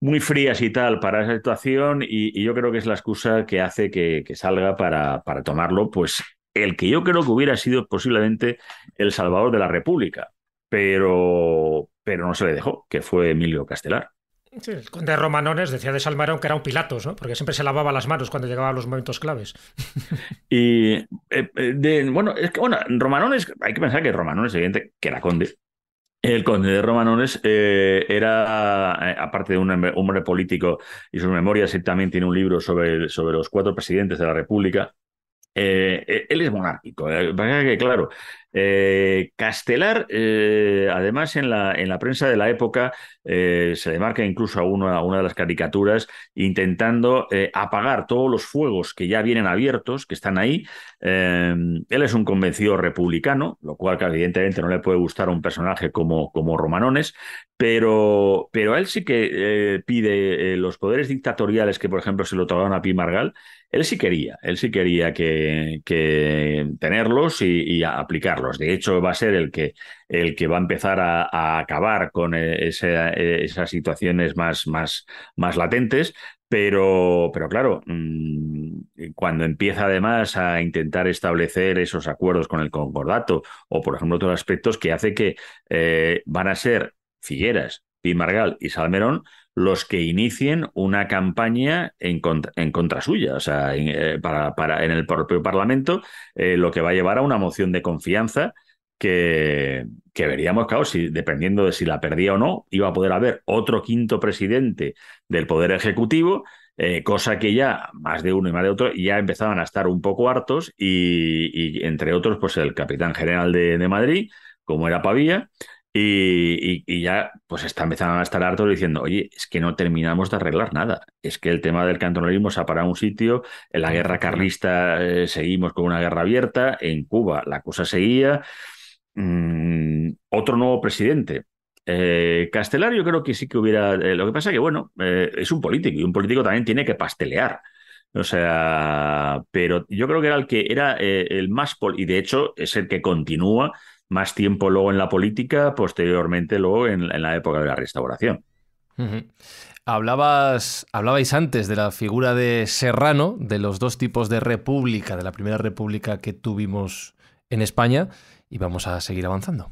Speaker 5: muy frías y tal para esa situación y, yo creo que es la excusa que hace que, salga para, para tomarlo pues el que yo creo que hubiera sido posiblemente el salvador de la República, pero, pero no se le dejó, que fue Emilio Castelar.
Speaker 4: el conde Romanones decía de Salmarón que era un Pilatos, ¿no? porque siempre se lavaba las manos cuando llegaba a los momentos claves.
Speaker 5: [LAUGHS] Y eh, eh, bueno, es que Romanones, hay que pensar que Romanones, evidente, que era conde. El conde de Romanones eh, era, aparte de un hombre político y sus memorias, él también tiene un libro sobre, sobre los cuatro presidentes de la República, eh, eh, él es monárquico. Eh, que, claro, eh, Castelar, eh, además, en la, en la prensa de la época eh, se le marca incluso a, uno, a una de las caricaturas intentando apagar todos los fuegos que ya vienen abiertos, que están ahí. Em, él es un convencido republicano, lo cual evidentemente no le puede gustar a un personaje como, como Romanones, pero, pero él sí que pide los poderes dictatoriales que, por ejemplo, se lo tocaron a Pimargal, él sí quería, él sí quería que, tenerlos y aplicarlos. De hecho, va a ser el que, va a empezar a, acabar con eh, eh, esas situaciones más, latentes, pero, claro, mm, cuando empieza además a intentar establecer esos acuerdos con el concordato o, por ejemplo, otros aspectos que hace que eh, van a ser Figueras, Pimargal y Salmerón los que inicien una campaña en contra, suya, o sea, en, eh, para, en el propio Parlamento, eh, lo que va a llevar a una moción de confianza que, veríamos, claro, si, dependiendo de si la perdía o no, iba a poder haber otro quinto presidente del Poder Ejecutivo, eh, cosa que ya más de uno y más de otro ya empezaban a estar un poco hartos y, entre otros, pues el capitán general de, de Madrid, como era Pavía, y, ya pues está empezando a estar harto diciendo, oye, es que no terminamos de arreglar nada. Es que el tema del cantonalismo se ha parado un sitio, en la guerra carlista eh, seguimos con una guerra abierta, en Cuba la cosa seguía. Mm, otro nuevo presidente. Eh, Castelar yo creo que sí que hubiera... Eh, lo que pasa es que, bueno, es un político y un político también tiene que pastelear. O sea, pero yo creo que era el que era el más... y de hecho es el que continúa más tiempo luego en la política, posteriormente luego en, la época de la restauración.
Speaker 1: Hablabas, hablabais antes de la figura de Serrano, de los dos tipos de república, de la primera república que tuvimos en España, y vamos a seguir avanzando.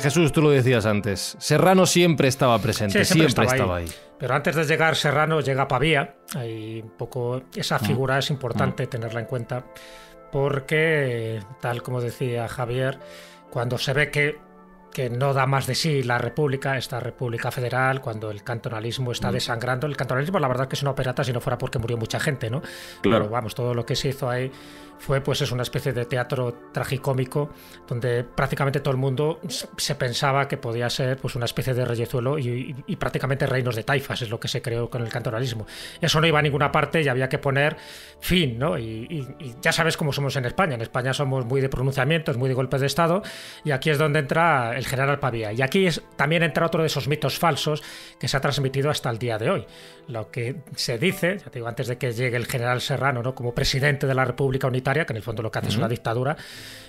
Speaker 1: Jesús, tú lo decías antes, Serrano siempre estaba presente, siempre, estaba, ahí.
Speaker 4: Pero antes de llegar Serrano llega Pavía, y un poco esa mm. figura es importante mm. tenerla en cuenta, porque tal como decía Javier, cuando se ve que que no da más de sí la República, esta República Federal, cuando el cantonalismo está mm. desangrando. El cantonalismo, la verdad, que es una operata si no fuera porque murió mucha gente, ¿no? Claro. Pero vamos, todo lo que se hizo ahí fue pues es una especie de teatro tragicómico donde prácticamente todo el mundo se pensaba que podía ser pues una especie de reyezuelo y, prácticamente reinos de taifas es lo que se creó con el cantonalismo. Eso no iba a ninguna parte y había que poner fin, ¿no? Y, ya sabes cómo somos en España. En España somos muy de pronunciamientos, muy de golpes de Estado y aquí es donde entra el general Pavía. Y aquí es, también entra otro de esos mitos falsos que se ha transmitido hasta el día de hoy. Lo que se dice, ya te digo, antes de que llegue el general Serrano, ¿no? Como presidente de la República Unitaria, que en el fondo lo que hace es una dictadura,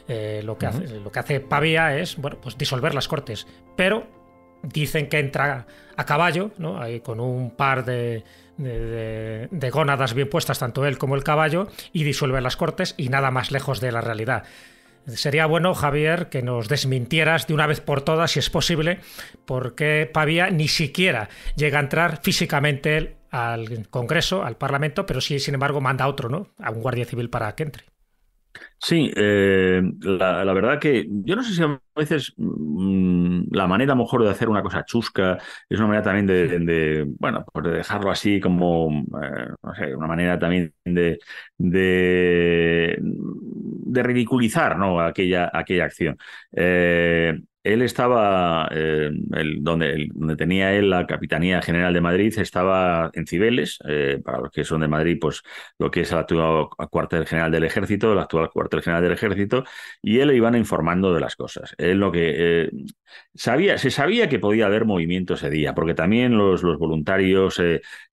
Speaker 4: eh, lo, que hace, lo que hace Pavía es bueno, pues disolver las cortes. Pero dicen que entra a caballo, ¿no? con un par de, gónadas bien puestas, tanto él como el caballo, y disuelve las cortes y nada más lejos de la realidad. Sería bueno, Javier, que nos desmintieras de una vez por todas, si es posible, porque Pavía ni siquiera llega a entrar físicamente al Congreso, al Parlamento, pero sí, sin embargo, manda otro, ¿no? A un guardia civil para que entre.
Speaker 5: Sí, eh, la, verdad que yo no sé si a veces mm, la manera mejor de hacer una cosa chusca es una manera también de, bueno, pues de dejarlo así como, eh, no sé, una manera también de, de, ridiculizar ¿no? aquella, aquella acción. Eh, él estaba, eh, el, donde, donde, tenía él la Capitanía General de Madrid, estaba en Cibeles, eh, para los que son de Madrid, pues lo que es el actual cuartel general del ejército, el actual cuartel general del ejército, y él le iban informando de las cosas. lo que eh, sabía, se sabía que podía haber movimiento ese día, porque también los, los voluntarios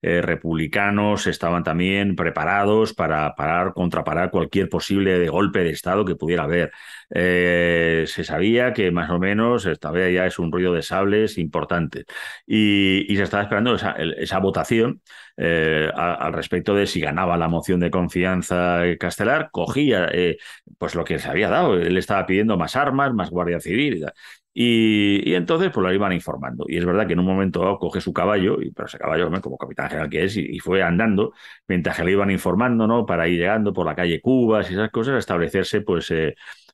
Speaker 5: republicanos estaban también preparados para parar, contraparar cualquier posible golpe de Estado que pudiera haber. Eh, se sabía que más o menos esta vez ya es un ruido de sables importante. Y, se estaba esperando esa, votación eh, al respecto de si ganaba la moción de confianza Castelar, cogía eh, pues lo que se había dado. Él estaba pidiendo más armas, más guardia civil y entonces pues lo iban informando. Y es verdad que en un momento coge su caballo, y, pero ese caballo, como capitán general que es, y, fue andando, mientras que le iban informando, ¿no? Para ir llegando por la calle Cubas y esas cosas, a establecerse, pues,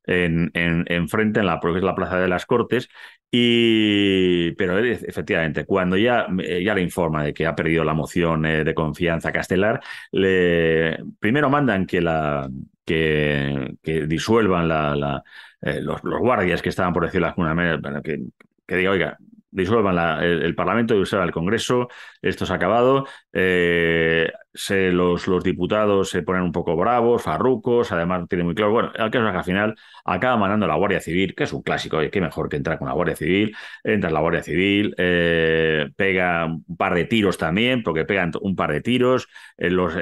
Speaker 5: en, en, en la, la Plaza de las Cortes, y, pero e, efectivamente, cuando ya, eh, ya le informa de que ha perdido la moción eh, de confianza castelar, le, primero mandan que, la, que, disuelvan la, eh, los, guardias que estaban, por decir las alguna que, que diga, oiga, disuelvan la, el, Parlamento y usar el Congreso, esto se ha acabado. Eh, se, los, los, diputados se ponen un poco bravos, farrucos, además tiene muy claro. Bueno, al que al final acaba mandando la Guardia Civil, que es un clásico, y qué mejor que entrar con la Guardia Civil. Entra la Guardia Civil, eh, pega un par de tiros también, porque pegan un par de tiros. Eh, los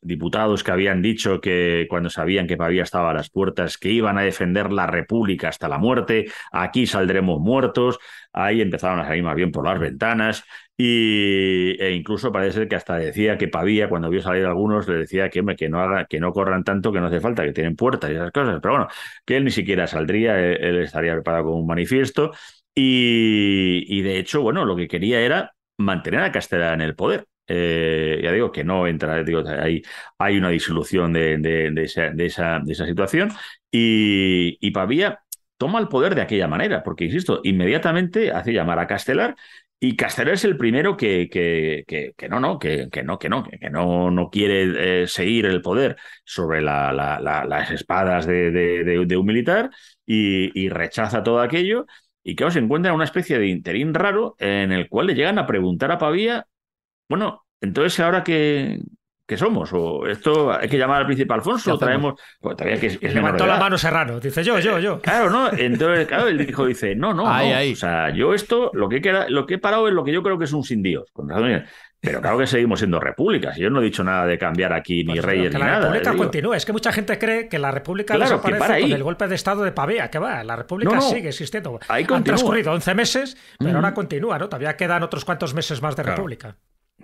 Speaker 5: diputados que habían dicho que cuando sabían que Pavía estaba a las puertas, que iban a defender la República hasta la muerte, aquí saldremos muertos. Ahí empezaron a salir más bien por las ventanas. Y, e incluso parece ser que hasta decía que Pavía, cuando vio salir algunos, le decía que, que, no haga, que no corran tanto, que no hace falta, que tienen puertas y esas cosas. Pero bueno, que él ni siquiera saldría, e-, él, estaría preparado con un manifiesto. Y, de hecho, bueno, lo que quería era mantener a Castela en el poder. Eh, ya digo que no entra, digo, hay, hay una disolución de, de, esa, de esa, situación. Y, y Pavía toma el poder de aquella manera, porque, insisto, inmediatamente hace llamar a Castelar y Castel es el primero que, que, que, no, no, que, no, que no, que no, no quiere eh, seguir el poder sobre las espadas de, un militar y, rechaza todo aquello. Y que se encuentra una especie de interín raro en el cual le llegan a preguntar a Pavía, bueno, entonces ahora que, que somos. O esto hay que llamar al príncipe Alfonso, traemos. Pues todavía que Levantó la
Speaker 4: mano Serrano, dice yo, yo, yo.
Speaker 5: Claro, ¿no? Entonces, claro, el hijo dice, no, no, O sea, yo esto, lo que, he lo que he parado es lo que yo creo que es un sin Dios. Pero claro que seguimos siendo repúblicas. Yo no he dicho nada de cambiar aquí ni rey pues, reyes ni nada. La república eh, continúa.
Speaker 4: Es que mucha gente cree que la república desaparece con el golpe de estado de Pavea. Que va, la república sigue existiendo. Ahí Han transcurrido 11 meses, pero ahora continúa, ¿no? Todavía quedan otros cuantos meses más de república.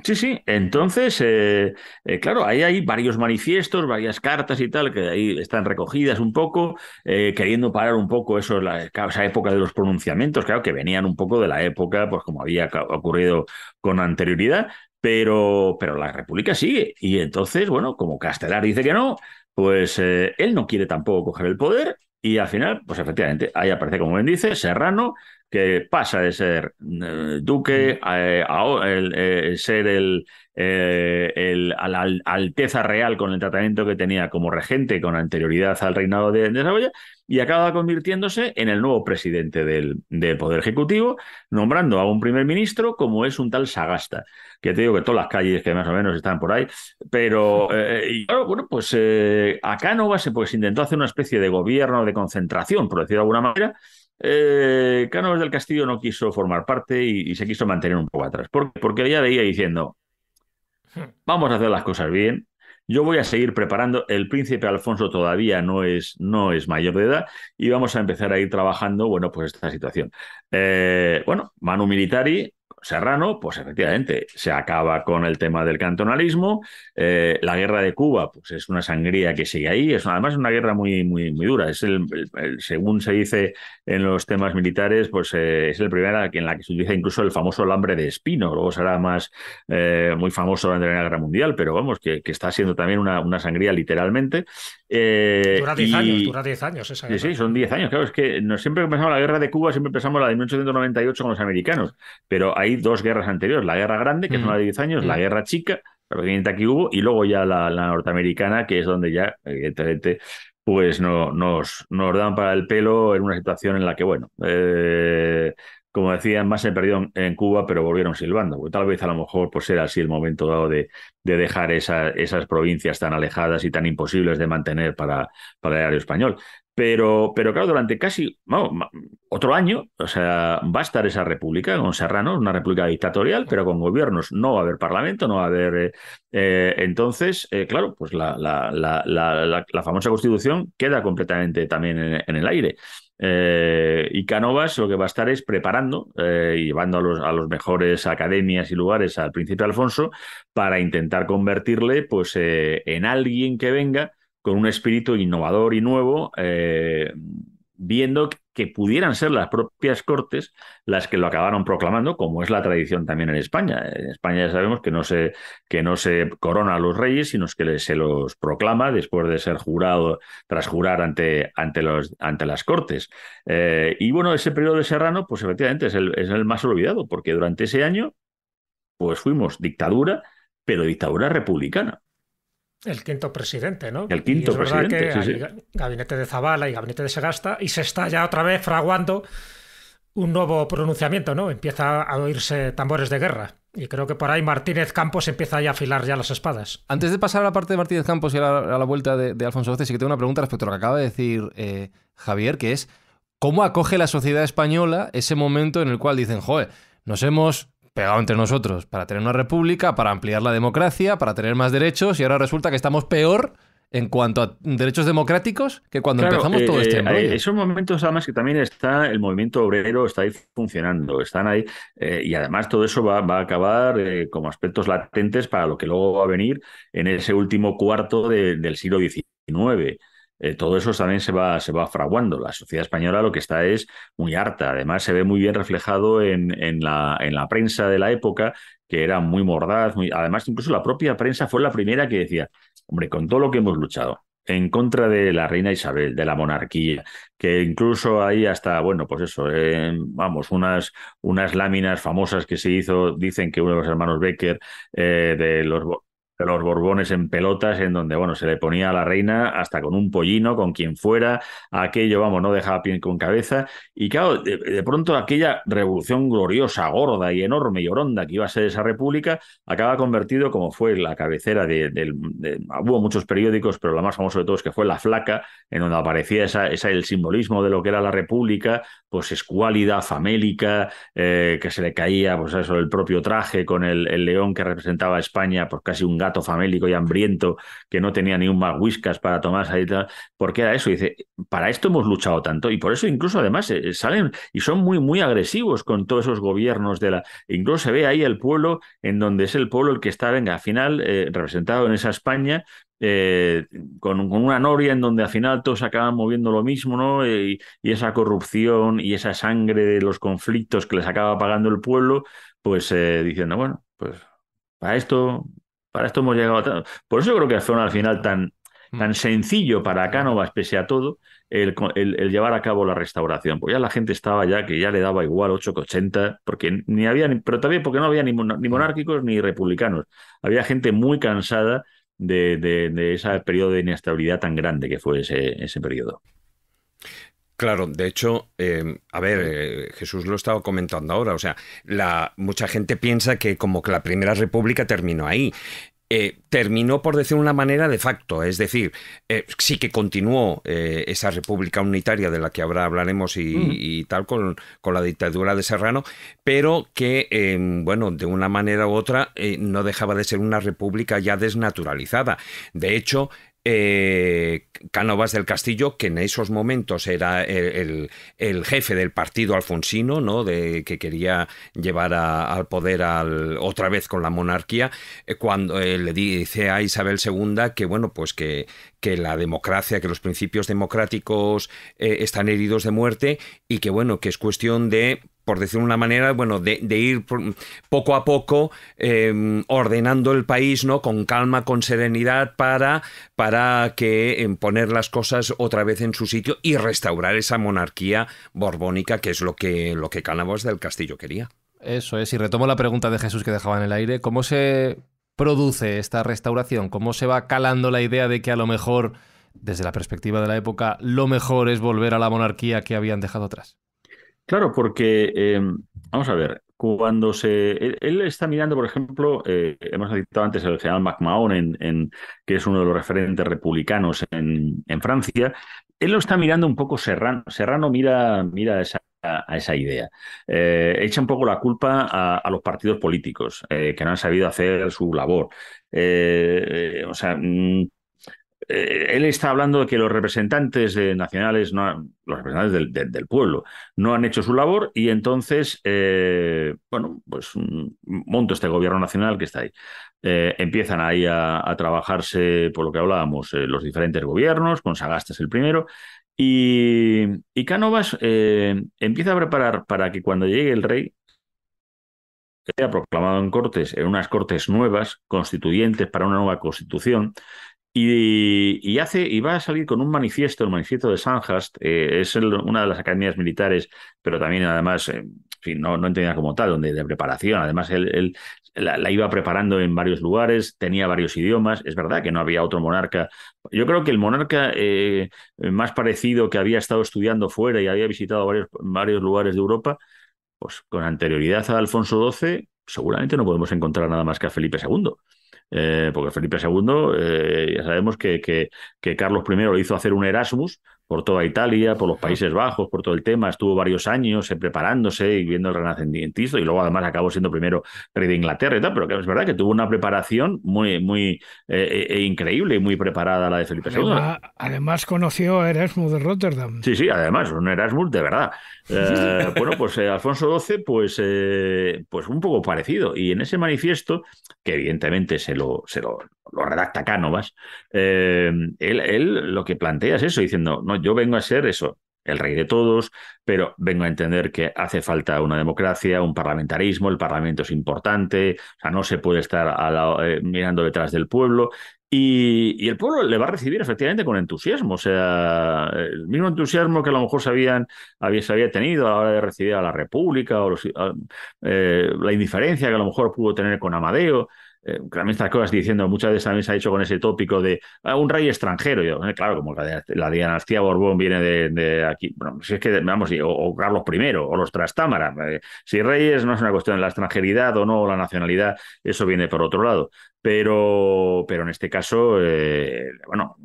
Speaker 5: Sí, sí. Entonces, eh, eh, claro, ahí hay varios manifiestos, varias cartas y tal, que ahí están recogidas un poco, eh, queriendo parar un poco eso, la, esa época de los pronunciamientos, claro, que venían un poco de la época, pues como había ocurrido con anterioridad, pero, pero la República sigue. Y entonces, bueno, como Castelar dice que no, pues él no quiere tampoco coger el poder y al final, pues efectivamente, ahí aparece, como bien dice, Serrano, que pasa de ser eh, duque mm. a, eh, eh, ser el, a la alteza real con el tratamiento que tenía como regente con anterioridad al reinado de, de Saboya y acaba convirtiéndose en el nuevo presidente del, Poder Ejecutivo, nombrando a un primer ministro como es un tal Sagasta, que te digo que todas las calles que más o menos están por ahí, pero [LAUGHS] y claro, bueno, pues acá no va a ser, pues intentó hacer una especie de gobierno de concentración, por decirlo de alguna manera, eh, del Castillo no quiso formar parte y, se quiso mantener un poco atrás. ¿Por Porque ya veía diciendo, vamos a hacer las cosas bien, yo voy a seguir preparando, el príncipe Alfonso todavía no es, mayor de edad y vamos a empezar a ir trabajando, bueno, pues esta situación. Eh, bueno, Manu Militari Serrano, pues efectivamente se acaba con el tema del cantonalismo. Eh, la guerra de Cuba, pues es una sangría que sigue ahí. Es además una guerra muy, muy, muy dura. Es el, según se dice en los temas militares, pues eh, es el primera en la que se utiliza incluso el famoso alambre de espino. Luego será más eh, muy famoso durante la Guerra Mundial, pero vamos, que, está siendo también una, una sangría literalmente. dura 10
Speaker 4: años, esa Sí,
Speaker 5: son 10 años. Claro, es que no, siempre que pensamos la guerra de Cuba, siempre empezamos la de 1898 con los americanos, pero ahí dos guerras anteriores, la guerra grande, que es una de 10 mm. años, la mm. guerra chica, la pequeñita que hubo, y luego ya la, norteamericana, que es donde ya, evidentemente, pues no, nos, nos dan para el pelo en una situación en la que, bueno, eh, como decían, más se perdieron en Cuba, pero volvieron silbando. Pues tal vez a lo mejor pues era así el momento dado de, dejar esa, esas provincias tan alejadas y tan imposibles de mantener para, para el área español. Pero, pero claro, durante casi otro año, o sea, va a estar esa república con Serrano, una república dictatorial, pero con gobiernos no va a haber parlamento, no va a haber. Eh, eh, entonces, eh, claro, pues la, la, la, la, famosa constitución queda completamente también en, el aire. y Canovas lo que va a estar es preparando y llevando a los, mejores academias y lugares al príncipe Alfonso para intentar convertirle pues, en alguien que venga con un espíritu innovador y nuevo, eh, viendo que pudieran ser las propias Cortes las que lo acabaron proclamando, como es la tradición también en España. En España ya sabemos que no se, que no se corona a los reyes, sino que se los proclama después de ser jurado, tras jurar ante, ante, los, ante las Cortes. Eh, y bueno, ese periodo de Serrano, pues efectivamente es el, es el más olvidado, porque durante ese año, pues fuimos dictadura, pero dictadura republicana
Speaker 4: el quinto presidente, ¿no? El quinto presidente. Gabinete de Zabala y gabinete de Segasta, y se está ya otra vez fraguando un nuevo pronunciamiento, ¿no? Empieza a oírse tambores de guerra. Y creo que por ahí Martínez Campos empieza a afilar ya las espadas.
Speaker 1: Antes de pasar a la parte de Martínez Campos y a la, vuelta de, Alfonso Gómez, sí que tengo una pregunta respecto a lo que acaba de decir eh, Javier, que es, ¿cómo acoge la sociedad española ese momento en el cual dicen, joder, nos hemos pegado entre nosotros para tener una república, para ampliar la democracia, para tener más derechos y ahora resulta que estamos peor en cuanto a derechos democráticos que cuando empezamos todo eh, este eh, embrollo.
Speaker 5: Esos momentos además que también está el movimiento obrero está ahí funcionando, están ahí eh, y además todo eso va, va a acabar como aspectos latentes para lo que luego va a venir en ese último cuarto del siglo XIX. Eh, todo eso también se va, se va fraguando. La sociedad española lo que está es muy harta. Además, se ve muy bien reflejado en, en, la, en la prensa de la época, que era muy mordaz. Muy... Además, incluso la propia prensa fue la primera que decía, hombre, con todo lo que hemos luchado en contra de la reina Isabel, de la monarquía, que incluso ahí hasta, bueno, pues eso, eh, vamos, unas, unas láminas famosas que se hizo, dicen que uno de los hermanos Becker, eh, de los de los Borbones en pelotas, en donde, bueno, se le ponía a la reina hasta con un pollino, con quien fuera, aquello, vamos, no dejaba pie con cabeza. Y claro, de, pronto aquella revolución gloriosa, gorda y enorme y oronda que iba a ser esa república, acaba convertido, como fue la cabecera del... De, hubo muchos periódicos, pero la más famoso de todos que fue La Flaca, en donde aparecía esa, el simbolismo de lo que era la república, pues escuálida, famélica, eh, que se le caía, pues eso, el propio traje con el, león que representaba a España, por pues casi un gato famélico y hambriento que no tenía ni un más whiskas para tomarse porque era eso? dice, para esto hemos luchado tanto y por eso incluso además eh, salen y son muy, muy agresivos con todos esos gobiernos de la... Incluso se ve ahí el pueblo en donde es el pueblo el que está, venga, al final eh, representado en esa España eh, con, una noria en donde al final todos acaban moviendo lo mismo, ¿no? Y, esa corrupción y esa sangre de los conflictos que les acaba pagando el pueblo, pues diciendo, bueno, pues para esto para esto hemos llegado. Por eso creo que fue al final tan, mm. tan sencillo para Cánovas, pese a todo, el, llevar a cabo la restauración. Porque ya la gente estaba ya que ya le daba igual 8 que 80, porque ni había, pero también porque no había ni, mm. monárquicos ni republicanos. Había gente muy cansada de, de, de, ese periodo de inestabilidad tan grande que fue ese, ese periodo. Claro, de hecho,
Speaker 3: em, a ver, eh, Jesús lo estaba comentando ahora, o sea, la, mucha gente piensa que como que la Primera República terminó ahí. Eh, terminó, por decir una manera, de facto. Es decir, eh, sí que continuó esa república unitaria de la que ahora hablaremos y, tal con, con, la dictadura de Serrano, pero que, em, bueno, de una manera u otra no dejaba de ser una república ya desnaturalizada. De hecho, eh, Cánovas del Castillo, que en esos momentos era el, jefe del partido alfonsino, ¿no? De, que quería llevar al poder otra vez con la monarquía, eh, cuando eh, le dice a Isabel II que, bueno, pues que la democracia, que los principios democráticos están heridos de muerte y que, bueno, que es cuestión de por decir una manera, bueno, de, ir poco a poco em, ordenando el país, ¿no? Con calma, con serenidad, para, para que em, poner las cosas otra vez en su sitio y restaurar esa monarquía borbónica, que es lo que, lo que del Castillo quería.
Speaker 1: Eso es, y retomo la pregunta de Jesús que dejaba en el aire, ¿cómo se produce esta restauración? ¿Cómo se va calando la idea de que a lo mejor, desde la perspectiva de la época, lo mejor es volver a la monarquía que habían dejado atrás?
Speaker 5: Claro, porque, eh, vamos a ver, cuando se. Él, está mirando, por ejemplo, eh, hemos citado antes al general McMahon, en, que es uno de los referentes republicanos en, Francia. Él lo está mirando un poco serrano. Serrano mira, mira esa a esa idea. Eh, echa un poco la culpa a, los partidos políticos que no han sabido hacer su labor. o sea, mm, eh, él está hablando de que los representantes nacionales, los representantes del, pueblo, no han hecho su labor y entonces, eh, bueno, pues monto este gobierno nacional que está ahí. Eh, empiezan ahí a, trabajarse, por lo que hablábamos, los diferentes gobiernos, con Sagastas el primero, y, y Cánovas empieza a preparar para que cuando llegue el rey, sea proclamado en Cortes, en unas Cortes nuevas, constituyentes para una nueva constitución, y, hace, va a salir con un manifiesto, el manifiesto de Sandhurst, eh, es una de las academias militares, pero también además, eh, no, no como tal, donde de preparación, además él, la, iba preparando en varios lugares, tenía varios idiomas, es verdad que no había otro monarca. Yo creo que el monarca eh, más parecido que había estado estudiando fuera y había visitado varios, varios lugares de Europa, pues con anterioridad a Alfonso XII, seguramente no podemos encontrar nada más que a Felipe II. Eh, porque Felipe II, eh, ya sabemos que, que Carlos I lo hizo hacer un Erasmus por toda Italia, por los Países Bajos, por todo el tema. Estuvo varios años eh, preparándose y viendo el renacentismo y luego además acabó siendo primero rey de Inglaterra y tal, pero es verdad que tuvo una preparación muy, muy eh, eh, increíble y muy preparada la de Felipe II.
Speaker 6: Además, conoció a Erasmus de Rotterdam.
Speaker 5: Sí, sí, además, un Erasmus de verdad. [LAUGHS] bueno, pues Alfonso XII, pues, pues un poco parecido. Y en ese manifiesto, que evidentemente se lo, se lo lo redacta Cánovas, eh, él, lo que plantea es eso, diciendo, no, yo vengo a ser eso, el rey de todos, pero vengo a entender que hace falta una democracia, un parlamentarismo, el parlamento es importante, o sea, no se puede estar eh, mirando detrás del pueblo. Y, el pueblo le va a recibir efectivamente con entusiasmo, o sea, el mismo entusiasmo que a lo mejor se, había, había tenido a la hora de recibir a la República o eh, la indiferencia que a lo mejor pudo tener con Amadeo eh, estas cosas diciendo, muchas veces también se ha hecho con ese tópico de ah, un rey extranjero. Eh, claro, como la, dinastía Borbón viene de, aquí, bueno, si es que, vamos, o, Carlos I o los Trastámara. Eh, si reyes no es una cuestión de la extranjeridad o no, o la nacionalidad, eso viene por otro lado. Pero, pero en este caso, eh, bueno,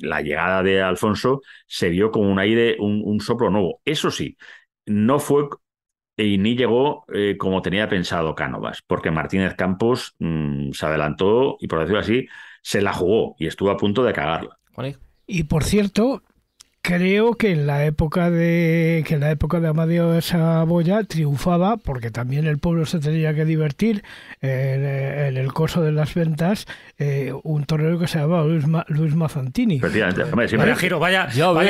Speaker 5: la llegada de Alfonso se vio como un aire, un soplo nuevo. Eso sí, no fue y ni llegó eh, como tenía pensado Cánovas, porque Martínez Campos mm, se adelantó y, por decirlo así, se la jugó y estuvo a punto de cagarla.
Speaker 6: Y por cierto, Creo que en la época de que la época de Amadeo de Saboya triunfaba porque también el pueblo se tenía que divertir en, eh, el coso de las ventas eh, un torero que se llamaba Luis, Luis Mazantini.
Speaker 5: Efectivamente, vaya giro,
Speaker 4: vaya,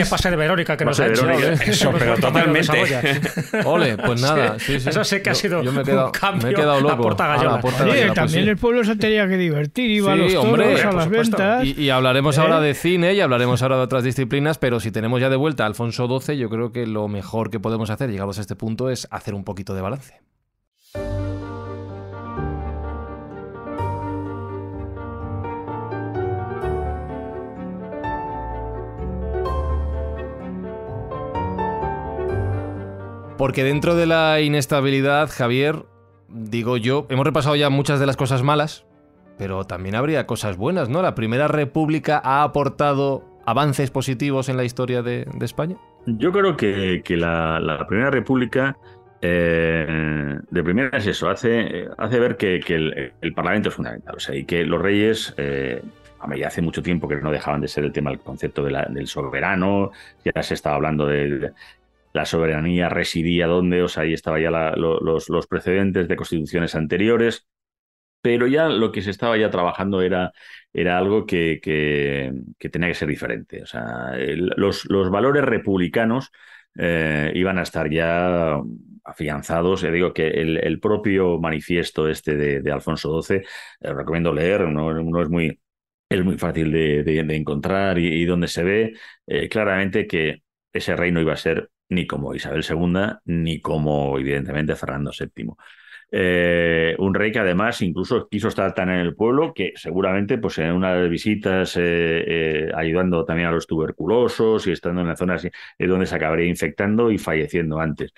Speaker 4: pase de Verónica que nos ha hecho. Eso, pero
Speaker 5: [LAUGHS] totalmente. [LAUGHS] Ole, pues nada. Eso sé
Speaker 1: que ha sido yo, me un cambio me he quedado loco. a también pues el
Speaker 6: pueblo se tenía que divertir, iba a los toros, a las ventas. Y,
Speaker 1: hablaremos ¿Eh? ahora de cine y hablaremos ahora de otras disciplinas, pero si te tenemos ya de vuelta a Alfonso XII, yo creo que lo mejor que podemos hacer, llegados a este punto, es hacer un poquito de balance. Porque dentro de la inestabilidad, Javier, digo yo, hemos repasado ya muchas de las cosas malas, pero también habría cosas buenas, ¿no? La Primera República ha aportado avances positivos en la historia de, España?
Speaker 5: Yo creo que, la, Primera República eh, de primera es eso, hace, hace ver que, el, Parlamento es fundamental, o sea, y que los reyes... Eh, a medida hace mucho tiempo que no dejaban de ser el tema del concepto del soberano, ya se estaba hablando de, la soberanía residía donde, o sea, ahí estaban ya los, los, precedentes de constituciones anteriores pero ya lo que se estaba ya trabajando era, era algo que, que, tenía que ser diferente. O sea, los, valores republicanos eh, iban a estar ya afianzados. Ya digo que el, propio manifiesto este de, Alfonso XII, eh, recomiendo leer, no, es muy... Es muy fácil de, encontrar y, donde se ve eh, claramente que ese reino iba a ser ni como Isabel II, ni como evidentemente Fernando VII. Eh, un rey que además incluso quiso estar tan en el pueblo que seguramente pues en una de visitas eh, eh, ayudando también a los tuberculosos y estando en la zona es donde se acabaría infectando y falleciendo antes.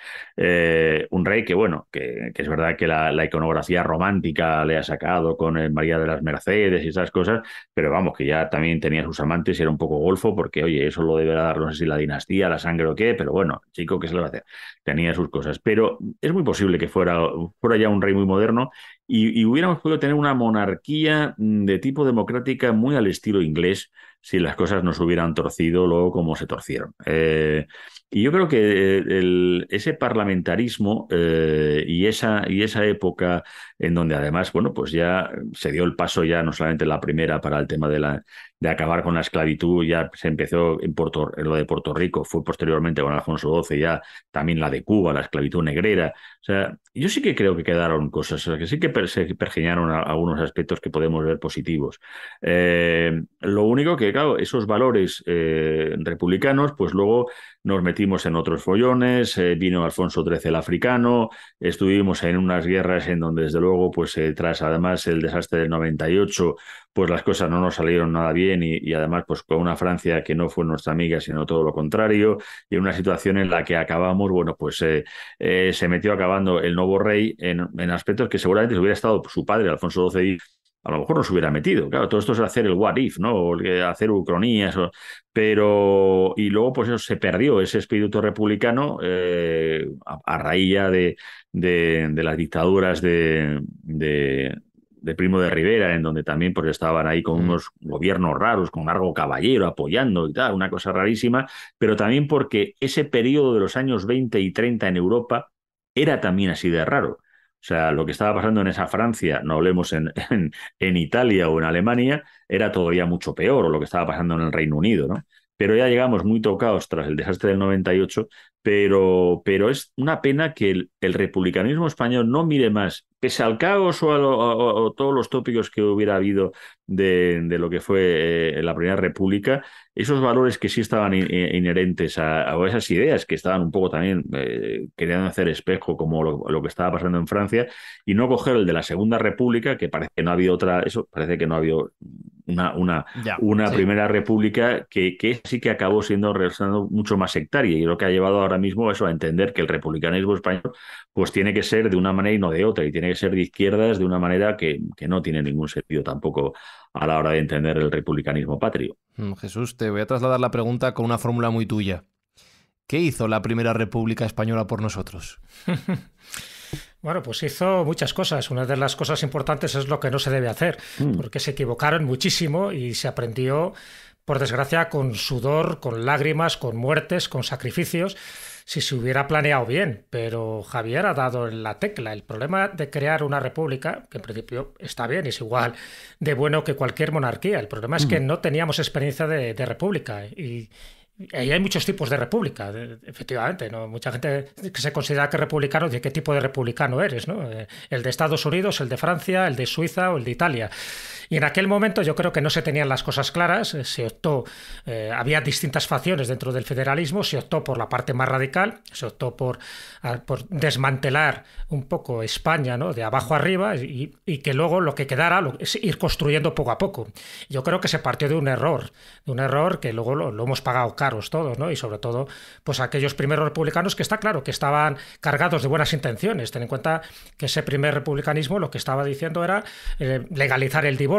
Speaker 5: un rey que bueno, que, es verdad que la, iconografía romántica le ha sacado con el María de las Mercedes y esas cosas, pero vamos, que ya también tenía sus amantes y era un poco golfo porque oye, eso lo deberá dar no sé si la dinastía, la sangre o qué, pero bueno, chico, que se lo va a hacer? Tenía sus cosas, pero es muy posible que fuera, por allá un rey muy moderno, y, hubiéramos podido tener una monarquía mm, de tipo democrática muy al estilo inglés si las cosas nos hubieran torcido luego como se torcieron. Eh, y yo creo que eh, ese parlamentarismo eh, y, esa, y esa época en donde además, bueno, pues ya se dio el paso ya no solamente la primera para el tema de, la, de acabar con la esclavitud, ya se empezó en, lo de Puerto Rico, fue posteriormente con Alfonso XII ya también la de Cuba, la esclavitud negrera. O sea, yo sí que creo que quedaron cosas, o sea, que sí que se pergeñaron algunos aspectos que podemos ver positivos. Eh, lo único que, claro, esos valores eh, republicanos, pues luego nos metimos en otros follones, eh, vino Alfonso XIII el africano, estuvimos en unas guerras en donde desde luego luego, pues eh, tras además el desastre del 98, pues las cosas no nos salieron nada bien y, además pues con una Francia que no fue nuestra amiga, sino todo lo contrario, y en una situación en la que acabamos, bueno, pues eh, eh, se metió acabando el nuevo rey en, aspectos que seguramente hubiera estado su padre, Alfonso XII, a lo mejor nos hubiera metido. Claro, todo esto es hacer el what if, ¿no? hacer ucronías. Pero, y luego, pues eso se perdió, ese espíritu republicano, eh, a, raíz de, las dictaduras de, Primo de Rivera, en donde también pues, estaban ahí con mm. unos gobiernos raros, con Largo Caballero apoyando y tal, una cosa rarísima, pero también porque ese periodo de los años 20 y 30 en Europa era también así de raro o sea, lo que estaba pasando en esa Francia, no hablemos [LAUGHS] en, en, Italia o en Alemania, era todavía mucho peor, o lo que estaba pasando en el Reino Unido, ¿no? Pero ya llegamos muy tocados tras el desastre del 98 pero, pero es una pena que el, republicanismo español no mire más, pese al caos o a, todos los tópicos que hubiera habido de, lo que fue eh, la Primera República, esos valores que sí estaban inherentes a, esas ideas que estaban un poco también querían eh, queriendo hacer espejo como lo, que estaba pasando en Francia, y no coger el de la Segunda República, que parece que no ha habido otra, eso parece que no ha habido una, Primera República que, que sí que acabó siendo mucho más sectaria y lo que ha llevado ahora mismo eso, a entender que el republicanismo español pues tiene que ser de una manera y no de otra, y tiene que ser de izquierdas de una manera que, que no tiene ningún sentido tampoco a la hora de entender el republicanismo patrio.
Speaker 1: Mm, Jesús, te voy a trasladar la pregunta con una fórmula muy tuya. ¿Qué hizo la primera República Española por nosotros? [LAUGHS]
Speaker 4: Bueno, pues hizo muchas cosas. Una de las cosas importantes es lo que no se debe hacer, mm. porque se equivocaron muchísimo y se aprendió por desgracia, con sudor, con lágrimas, con muertes, con sacrificios, si se hubiera planeado bien. Pero Javier ha dado en la tecla. El problema de crear una república, que en principio está bien, es igual de bueno que cualquier monarquía. El problema es que no teníamos experiencia de, república. Y, hay muchos tipos de república, efectivamente, ¿no? Mucha gente que se considera que republicano ¿de qué tipo de republicano eres, eh, El de Estados Unidos, el de Francia, el de Suiza o el de Italia. Y en aquel momento yo creo que no se tenían las cosas claras, eh, se optó, eh, había distintas facciones dentro del federalismo, se optó por la parte más radical, se optó por, desmantelar un poco España ¿no? de abajo arriba y, que luego lo que quedara es ir construyendo poco a poco. Yo creo que se partió de un error, de un error que luego lo, hemos pagado caros todos, ¿no? y sobre todo pues aquellos primeros republicanos que está claro que estaban cargados de buenas intenciones. Ten en cuenta que ese primer republicanismo lo que estaba diciendo era eh, legalizar el divorcio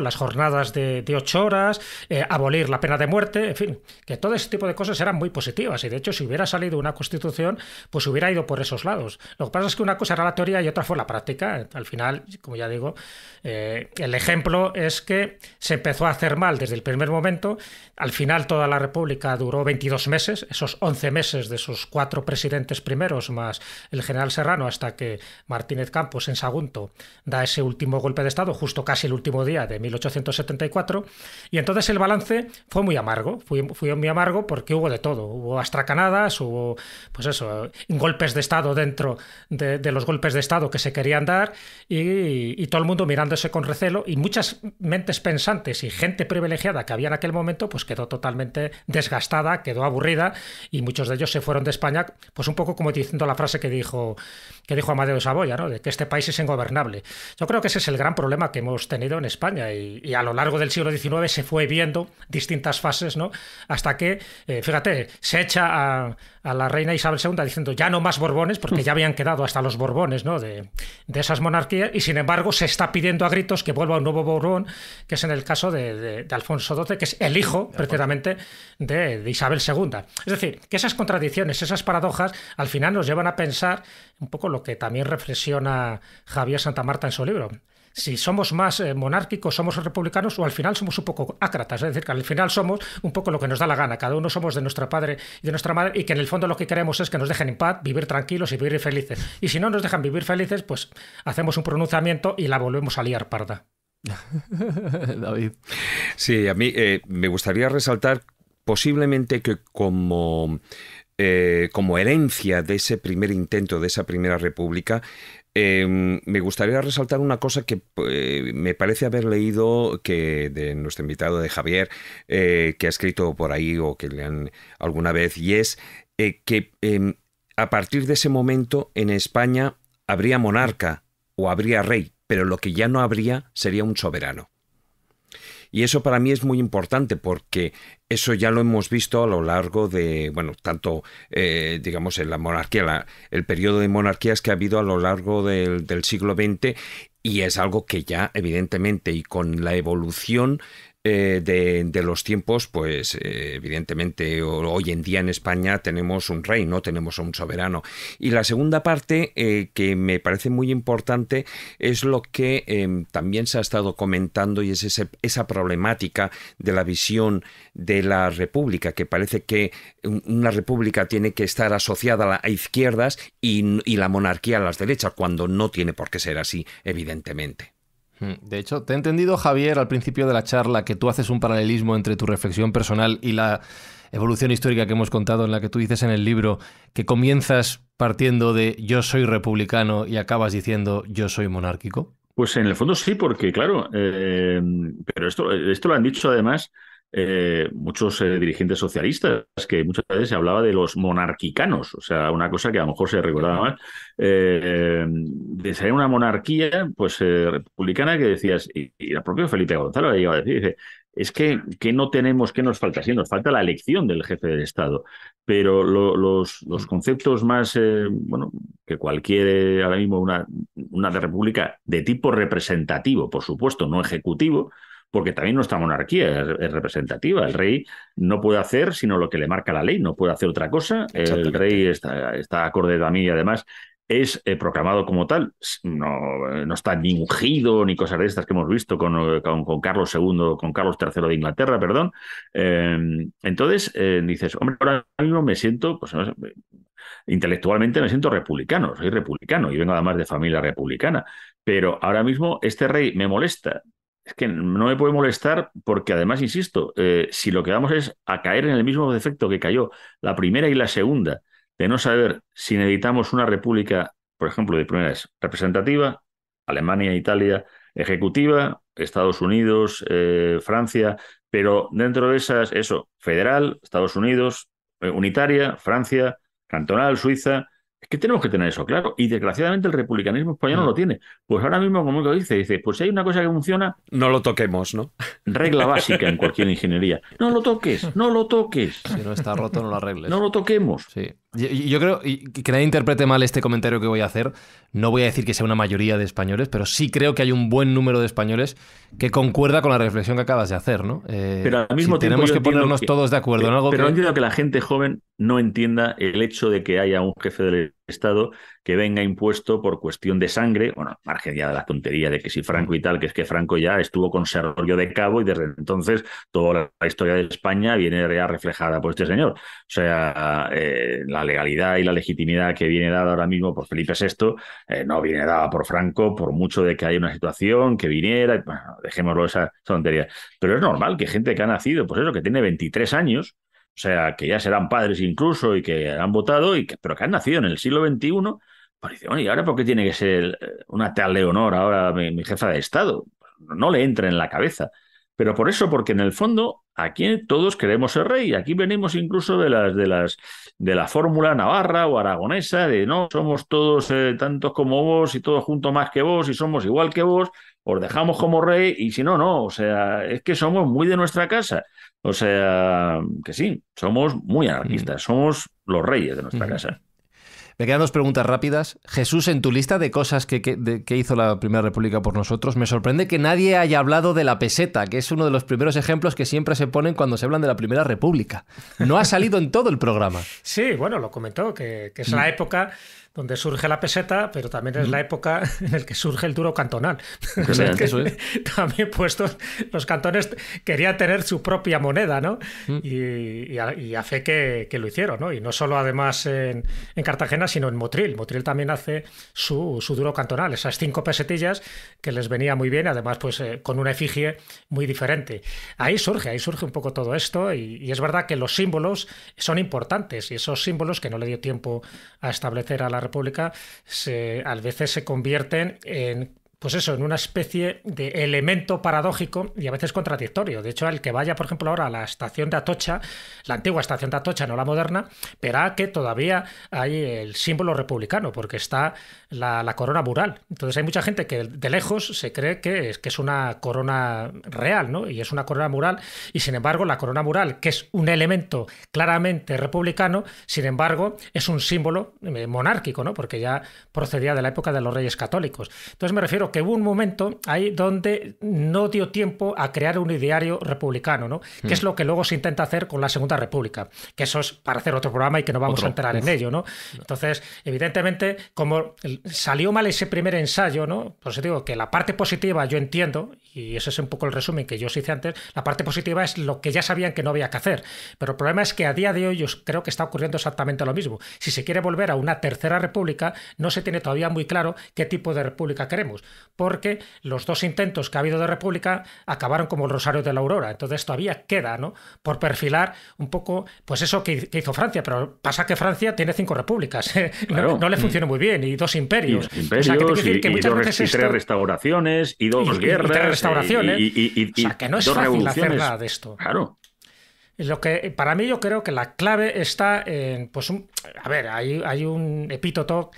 Speaker 4: las jornadas de, ocho horas, eh, abolir la pena de muerte, en fin, que todo ese tipo de cosas eran muy positivas y de hecho si hubiera salido una constitución, pues hubiera ido por esos lados. Lo que pasa es que una cosa era la teoría y otra fue la práctica. Al final, como ya digo, eh, el ejemplo es que se empezó a hacer mal desde el primer momento, al final toda la República duró 22 meses, esos 11 meses de esos cuatro presidentes primeros más el general Serrano hasta que Martínez Campos en Sagunto da ese último golpe de Estado, justo casi el último día de 1874. Y entonces el balance fue muy amargo, fue, muy amargo porque hubo de todo. Hubo astracanadas, hubo, pues eso, golpes de Estado dentro de, los golpes de Estado que se querían dar y, y todo el mundo mirándose con recelo y muchas mentes pensantes y gente privilegiada que había en aquel momento, pues quedó totalmente desgastada, quedó aburrida y muchos de ellos se fueron de España, pues un poco como diciendo la frase que dijo que dijo Amadeo Saboya, ¿no? de que este país es ingobernable. Yo creo que ese es el gran problema que hemos tenido en España y, a lo largo del siglo XIX se fue viendo distintas fases, ¿no? hasta que, eh, fíjate, se echa a, a la reina Isabel II diciendo ya no más Borbones, porque ya habían quedado hasta los Borbones ¿no? de, esas monarquías, y sin embargo se está pidiendo a gritos que vuelva un nuevo Borbón, que es en el caso de, Alfonso XII, que es el hijo precisamente de, Isabel II. Es decir, que esas contradicciones, esas paradojas, al final nos llevan a pensar un poco lo que también reflexiona Javier Santa Marta en su libro si somos más eh, monárquicos, somos republicanos o al final somos un poco ácratas, es decir, que al final somos un poco lo que nos da la gana, cada uno somos de nuestra padre y de nuestra madre y que en el fondo lo que queremos es que nos dejen en paz, vivir tranquilos y vivir felices. Y si no nos dejan vivir felices, pues hacemos un pronunciamiento y la volvemos a liar parda.
Speaker 3: [LAUGHS] David. Sí, a mí eh, me gustaría resaltar posiblemente que como... Eh, como herencia de ese primer intento, de esa primera república, Em, me gustaría resaltar una cosa que eh, me parece haber leído que de nuestro invitado de Javier, eh, que ha escrito por ahí o que le han alguna vez, y es eh, que em, a partir de ese momento en España habría monarca o habría rey, pero lo que ya no habría sería un soberano. Y eso para mí es muy importante porque eso ya lo hemos visto a lo largo de, bueno, tanto, eh, digamos, en la monarquía, el periodo de monarquías que ha habido a lo largo del, del siglo XX y es algo que ya, evidentemente, y con la evolución eh, de, los tiempos, pues eh, evidentemente hoy en día en España tenemos un rey, no tenemos un soberano. Y la segunda parte, eh, que me parece muy importante, es lo que también se ha estado comentando y es esa problemática de la visión de la república, que parece que una república tiene que estar asociada a izquierdas y la monarquía a las derechas, cuando no tiene por qué ser así, evidentemente.
Speaker 1: Mm, de hecho, te he entendido, Javier, al principio de la charla, que tú haces un paralelismo entre tu reflexión personal y la evolución histórica que hemos contado, en la que tú dices en el libro que comienzas partiendo de yo soy republicano y acabas diciendo yo soy monárquico.
Speaker 5: Pues en el fondo sí, porque claro, eh, pero esto, esto lo han dicho además eh, muchos eh, dirigentes socialistas, que muchas veces se hablaba de los monarquicanos, o sea, una cosa que a lo mejor se recordaba mal eh, de ser una monarquía pues republicana que decías, y, la propia propio Felipe Gonzalo le iba a decir, es que, que, no tenemos, que nos falta? Sí, nos falta la elección del jefe de Estado, pero los, conceptos más, bueno, que cualquier, ahora mismo una, una república de tipo representativo, por supuesto, no ejecutivo, porque también nuestra monarquía es, representativa. El rey no puede hacer sino lo que le marca la ley, no puede hacer otra cosa. El rey está, está a mí y además es eh, proclamado como tal. Eh, no, está ni ungido ni cosas de estas que hemos visto con, eh, Carlos II, con Carlos III de Inglaterra, perdón. Em, entonces dices, hombre, ahora mismo me siento, pues, intelectualmente me siento republicano, soy republicano y vengo además de familia republicana, pero ahora mismo este rey me molesta es que no me puede molestar porque además, insisto, eh, si lo que vamos es a caer en el mismo defecto que cayó la primera y la segunda, de no saber si necesitamos una república, por ejemplo, de primeras representativa, Alemania, Italia, ejecutiva, Estados Unidos, eh, Francia, pero dentro de esas, eso, federal, Estados Unidos, eh, unitaria, Francia, cantonal, Suiza, que tenemos que tener eso claro. Y desgraciadamente el republicanismo español no lo mm. tiene. Pues ahora mismo, como que dice, dice, pues si hay una cosa que funciona... No lo toquemos, ¿no? Regla [LAUGHS] básica en cualquier ingeniería.
Speaker 1: No lo toques, no lo toques. Si no está roto, no lo arregles. No lo toquemos. Sí. Yo, creo, que nadie interprete mal este comentario que voy a hacer, no voy a decir que sea una mayoría de españoles, pero sí creo que hay un buen número de españoles que concuerda con la reflexión que acabas de hacer, ¿no? Eh, pero al mismo tiempo tenemos que ponernos todos de acuerdo en eh, algo. Pero no entiendo que la
Speaker 5: gente joven no entienda el hecho de que haya un jefe del Estado que venga impuesto por cuestión de sangre, bueno, margen ya de la tontería de que si Franco y tal, que es que Franco ya estuvo con de Cabo y desde entonces toda la historia de España viene ya reflejada por este señor. O sea, eh, la legalidad y la legitimidad que viene dada ahora mismo por Felipe VI eh, no viene dada por Franco, por mucho de que haya una situación que viniera, dejémoslo esa, esa tontería. Pero es normal que gente que ha nacido, pues eso, que tiene 23 años, o sea, que ya serán padres incluso y que han votado, y que, pero que han nacido en el siglo XXI, parece, pues ¿y ahora por qué tiene que ser eh, una tal Leonor ahora mi, jefa de Estado? No le entra en la cabeza. Pero por eso, porque en el fondo aquí todos queremos ser rey. Aquí venimos incluso de las de las de la fórmula navarra o aragonesa de no somos todos eh, tantos como vos y todos juntos más que vos y somos igual que vos. Os dejamos como rey y si no no, o sea es que somos muy de nuestra casa. O sea, que sí, somos muy anarquistas, mm. somos los reyes de nuestra casa.
Speaker 1: Me quedan dos preguntas rápidas. Jesús, en tu lista de cosas que, hizo la Primera República por nosotros, me sorprende que nadie haya hablado de la peseta, que es uno de los primeros ejemplos que siempre se ponen cuando se hablan de la Primera República. No ha salido en todo el programa. [LAUGHS]
Speaker 4: Sí, bueno, lo comentó, que, que es la mm. época donde surge la peseta, pero también es la época [LAUGHS] en la que surge el duro cantonal. [LAUGHS] [LAUGHS] También puestos, los cantones querían tener su propia moneda, ¿no? Y, y, a, que, lo hicieron, ¿no? Y no solo además en, Cartagena, sino en Motril. Motril también hace su, duro cantonal, esas cinco pesetillas que les venía muy bien, además pues eh, con una efigie muy diferente. Ahí surge, ahí surge un poco todo esto y, y es verdad que los símbolos son importantes y esos símbolos que no le dio tiempo a establecer a la República se, a veces se convierten en pues eso, en una especie de elemento paradójico y a veces contradictorio. De hecho, el que vaya, por ejemplo, ahora a la estación de Atocha, la antigua estación de Atocha, no la moderna, verá que todavía hay el símbolo republicano, porque está la, corona mural. Entonces hay mucha gente que de lejos se cree que es, que es una corona real, ¿no? Y es una corona mural, y sin embargo, la corona mural, que es un elemento claramente republicano, sin embargo, es un símbolo eh, monárquico, ¿no? Porque ya procedía de la época de los reyes católicos. Entonces me refiero que hubo un momento ahí donde no dio tiempo a crear un ideario republicano, ¿no? Que hmm. es lo que luego se intenta hacer con la Segunda República, que eso es para hacer otro programa y que no vamos a entrar en ello, ¿no? Entonces, evidentemente, como salió mal ese primer ensayo, ¿no? Pues digo que la parte positiva yo entiendo, y ese es un poco el resumen que yo os hice antes, la parte positiva es lo que ya sabían que no había que hacer, pero el problema es que a día de hoy yo creo que está ocurriendo exactamente lo mismo. Si se quiere volver a una tercera república, no se tiene todavía muy claro qué tipo de república queremos porque los dos intentos que ha habido de República acabaron como el Rosario de la Aurora. Entonces todavía queda, ¿no? Por perfilar un poco, pues eso que, hizo Francia, pero pasa que Francia tiene cinco repúblicas, ¿eh? no, le mm. funciona muy bien, y dos imperios. Y tres
Speaker 5: restauraciones, y dos guerras. Y, tres eh, restauraciones. o que no es fácil hacer de esto. Claro.
Speaker 4: Lo que, para mí yo creo que la clave está en, pues, a ver, hay, hay un epíteto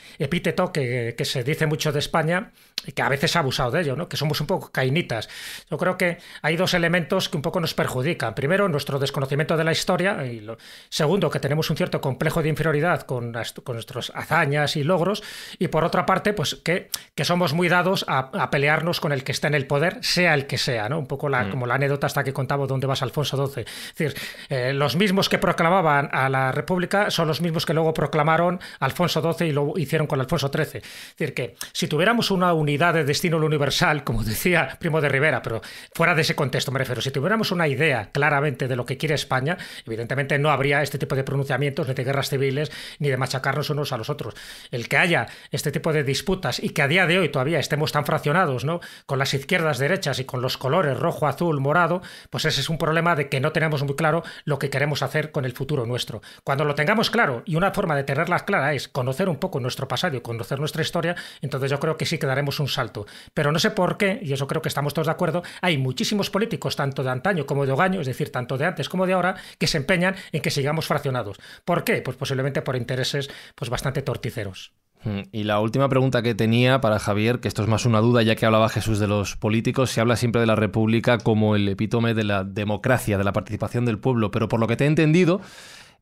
Speaker 4: que, se dice mucho de España, y que a veces ha abusado de ello, ¿no? que somos un poco cainitas. Yo creo que hay dos elementos que un poco nos perjudican. Primero, nuestro desconocimiento de la historia, y segundo, que tenemos un cierto complejo de inferioridad con, con nuestras hazañas y logros, y por otra parte, pues que, que somos muy dados a, pelearnos con el que está en el poder, sea el que sea, ¿no? Un poco la, mm. como la anécdota hasta que contaba dónde vas Alfonso XII. Es decir, eh, los mismos que proclamaban a la República son los mismos que luego proclamaron Alfonso XII y lo hicieron con Alfonso XIII. Es decir, que si tuviéramos una unidad de destino universal, como [LAUGHS] decía Primo de Rivera, pero fuera de ese contexto me refiero, si tuviéramos una idea claramente de lo que quiere España, evidentemente no habría este tipo de pronunciamientos, ni de guerras civiles, ni de machacarnos unos a los otros. El que haya este tipo de disputas y que a día de hoy todavía estemos tan fraccionados, ¿no? Con las izquierdas, derechas y con los colores rojo, azul, morado, pues ese es un problema de que no tenemos muy claro lo que queremos hacer con el futuro nuestro. Cuando lo tengamos claro, y una forma de tenerla clara es conocer un poco nuestro pasado y conocer nuestra historia, entonces yo creo que sí que daremos un salto. Pero no sé por qué, y eso creo que estamos todos de acuerdo, hay muchísimos políticos, tanto de antaño como de hogaño, es decir, tanto de antes como de ahora, que se empeñan en que sigamos fraccionados. ¿Por qué? Pues posiblemente por intereses pues, bastante torticeros.
Speaker 1: Mm, y la última pregunta que tenía para Javier, que esto es más una duda ya que hablaba Jesús de los políticos, se habla siempre de la República como el epítome de la democracia, de la participación del pueblo, pero por lo que te he entendido,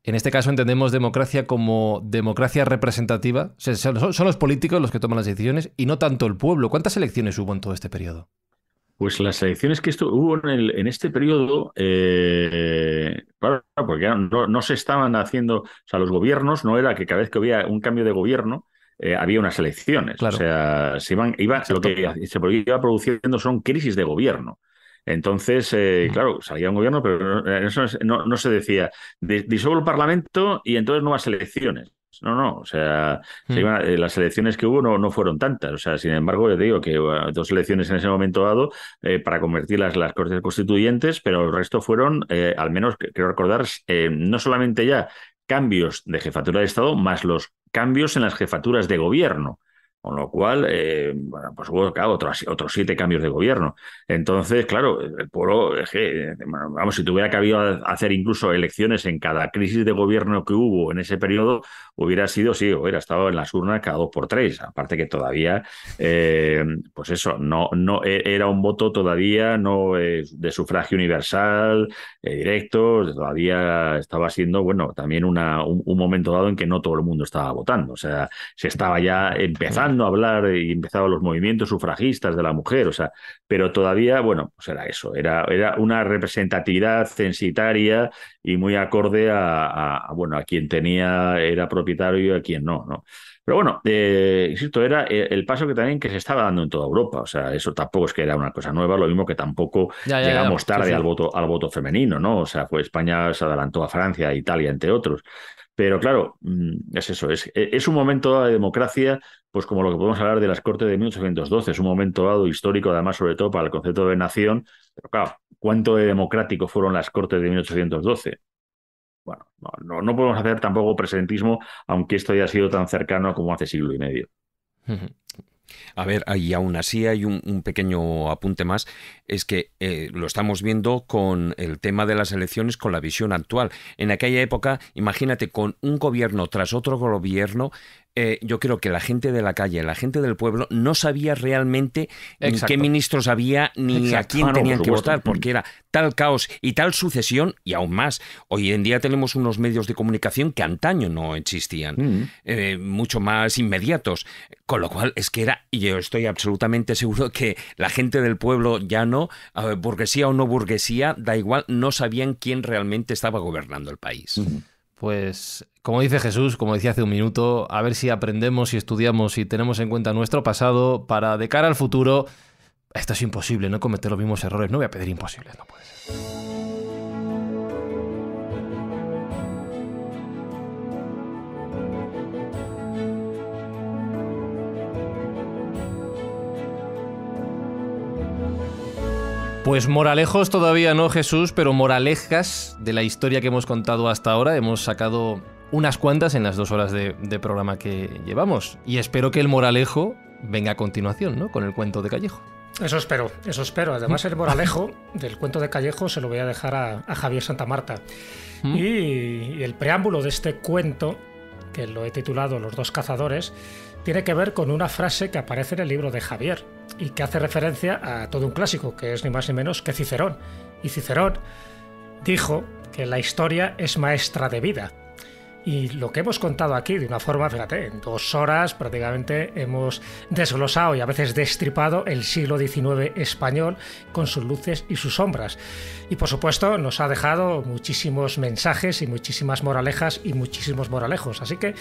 Speaker 1: en este caso entendemos democracia como democracia representativa, son, los políticos los que toman las decisiones y no tanto el pueblo. ¿Cuántas elecciones hubo en todo este periodo?
Speaker 5: Pues las elecciones que esto, hubo en, este periodo, eh, porque no, no, se estaban haciendo, o sea, los gobiernos no era que cada vez que había un cambio de gobierno, eh, había unas elecciones. O sea, se iban, iba, lo que se iba produciendo son crisis de gobierno. Entonces, eh, claro, salía un gobierno, pero eh, eso no, se decía, disuelvo el Parlamento y entonces nuevas elecciones. No, no, o sea, mm. las elecciones que hubo no, fueron tantas. O sea, sin embargo, te digo que dos elecciones en ese momento dado para convertirlas en las Cortes Constituyentes, pero el resto fueron, al menos creo recordar, no solamente ya cambios de jefatura de Estado más los cambios en las jefaturas de gobierno. Con lo cual, eh, bueno, pues hubo claro, otros, otros siete cambios de gobierno. Entonces, claro, el pueblo, vamos, si tuviera cabido hacer incluso elecciones en cada crisis de gobierno que hubo en ese periodo, hubiera sido, sí, hubiera estado en las urnas cada dos por tres. Aparte que todavía, eh, pues eso, no, no e, era un voto todavía no eh, de sufragio universal, eh, directo, todavía estaba siendo, bueno, también una, un momento dado en que no todo el mundo estaba votando. O sea, se estaba ya empezando a hablar y empezaban los movimientos sufragistas de la mujer, o sea, pero todavía, bueno, pues era eso, era, era una representatividad censitaria y muy acorde a, a, bueno, a quien tenía, era propietario y a quien no, ¿no? Pero bueno, eh, insisto, era el paso que también que se estaba dando en toda Europa. O sea, eso tampoco es que era una cosa nueva, lo mismo que tampoco llegamos tarde al voto al voto femenino, ¿no? O sea, fue España se adelantó a Francia, a Italia, entre otros. Pero claro, mm, es eso, e, es, un momento dado de democracia, pues como lo que podemos hablar de las Cortes de 1812, es un momento dado histórico, además, sobre todo para el concepto de nación. Pero claro, ¿cuánto de democrático fueron las Cortes de 1812? Bueno, no, podemos hacer tampoco presentismo, aunque esto haya sido tan cercano como hace siglo y medio. A ver, y aún así hay un,
Speaker 3: pequeño apunte más, es que eh, lo estamos viendo con el tema de las elecciones, con la visión actual. En aquella época, imagínate, con un gobierno tras otro gobierno, eh, yo creo que la gente de la calle, la gente del pueblo, no sabía realmente qué ministros había ni a quién tenían que votar, porque era tal caos y tal sucesión, y aún más, hoy en día tenemos unos medios de comunicación que antaño no existían, mm. eh, mucho más inmediatos, con lo cual es que era, y yo estoy absolutamente seguro que la gente del pueblo ya no, eh, burguesía o no burguesía, da igual, no sabían quién realmente
Speaker 1: estaba gobernando el país. Pues, como dice Jesús, como decía hace un minuto, a ver si aprendemos y estudiamos y tenemos en cuenta nuestro pasado para de cara al futuro. Esto es imposible, no cometer los mismos errores. No voy a pedir imposibles, no puede ser. Pues moralejos todavía no, Jesús, pero moralejas de la historia que hemos contado hasta ahora. Hemos sacado unas cuantas en las dos horas de, programa que llevamos. Y espero que el moralejo venga a continuación, ¿no? Con el cuento de Callejo.
Speaker 4: Eso espero, eso espero. Además, el mm. moralejo [LAUGHS] del cuento de Callejo se lo voy a dejar a, Javier Santa Marta. Mm. y el preámbulo de este cuento, que lo he titulado Los dos cazadores, tiene que ver con una frase que aparece en el libro de Javier, y que hace referencia a todo un clásico, que es ni más ni menos que Cicerón. Y Cicerón dijo que la historia es maestra de vida. Y lo que hemos contado aquí de una forma, fíjate, en dos horas prácticamente hemos desglosado y a veces destripado el siglo XIX español con sus luces y sus sombras. Y por supuesto nos ha dejado muchísimos mensajes y muchísimas moralejas y muchísimos moralejos. Así que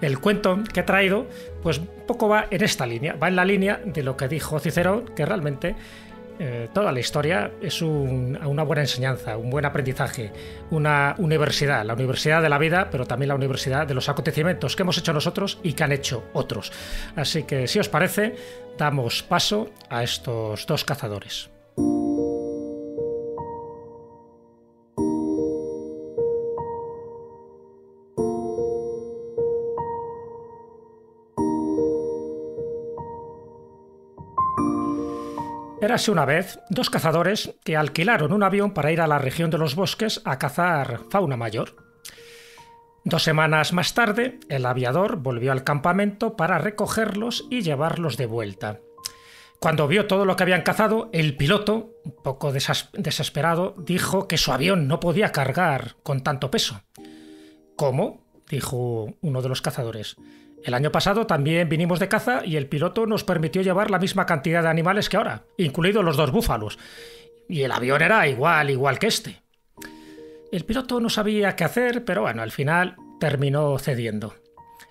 Speaker 4: el cuento que he traído pues poco va en esta línea, va en la línea de lo que dijo Cicerón, que realmente eh, toda la historia es una buena enseñanza, un buen aprendizaje, una universidad, la universidad de la vida, pero también la universidad de los acontecimientos que hemos hecho nosotros y que han hecho otros. Así que si os parece, damos paso a estos dos cazadores. Érase una vez dos cazadores que alquilaron un avión para ir a la región de los bosques a cazar fauna mayor. Dos semanas más tarde, el aviador volvió al campamento para recogerlos y llevarlos de vuelta. Cuando vio todo lo que habían cazado, el piloto, un poco desesperado, dijo que su avión no podía cargar con tanto peso. ¿Cómo? dijo uno de los cazadores. El año pasado también vinimos de caza y el piloto nos permitió llevar la misma cantidad de animales que ahora, incluidos los dos búfalos. Y el avión era igual, igual que este. El piloto no sabía qué hacer, pero bueno, al final terminó cediendo.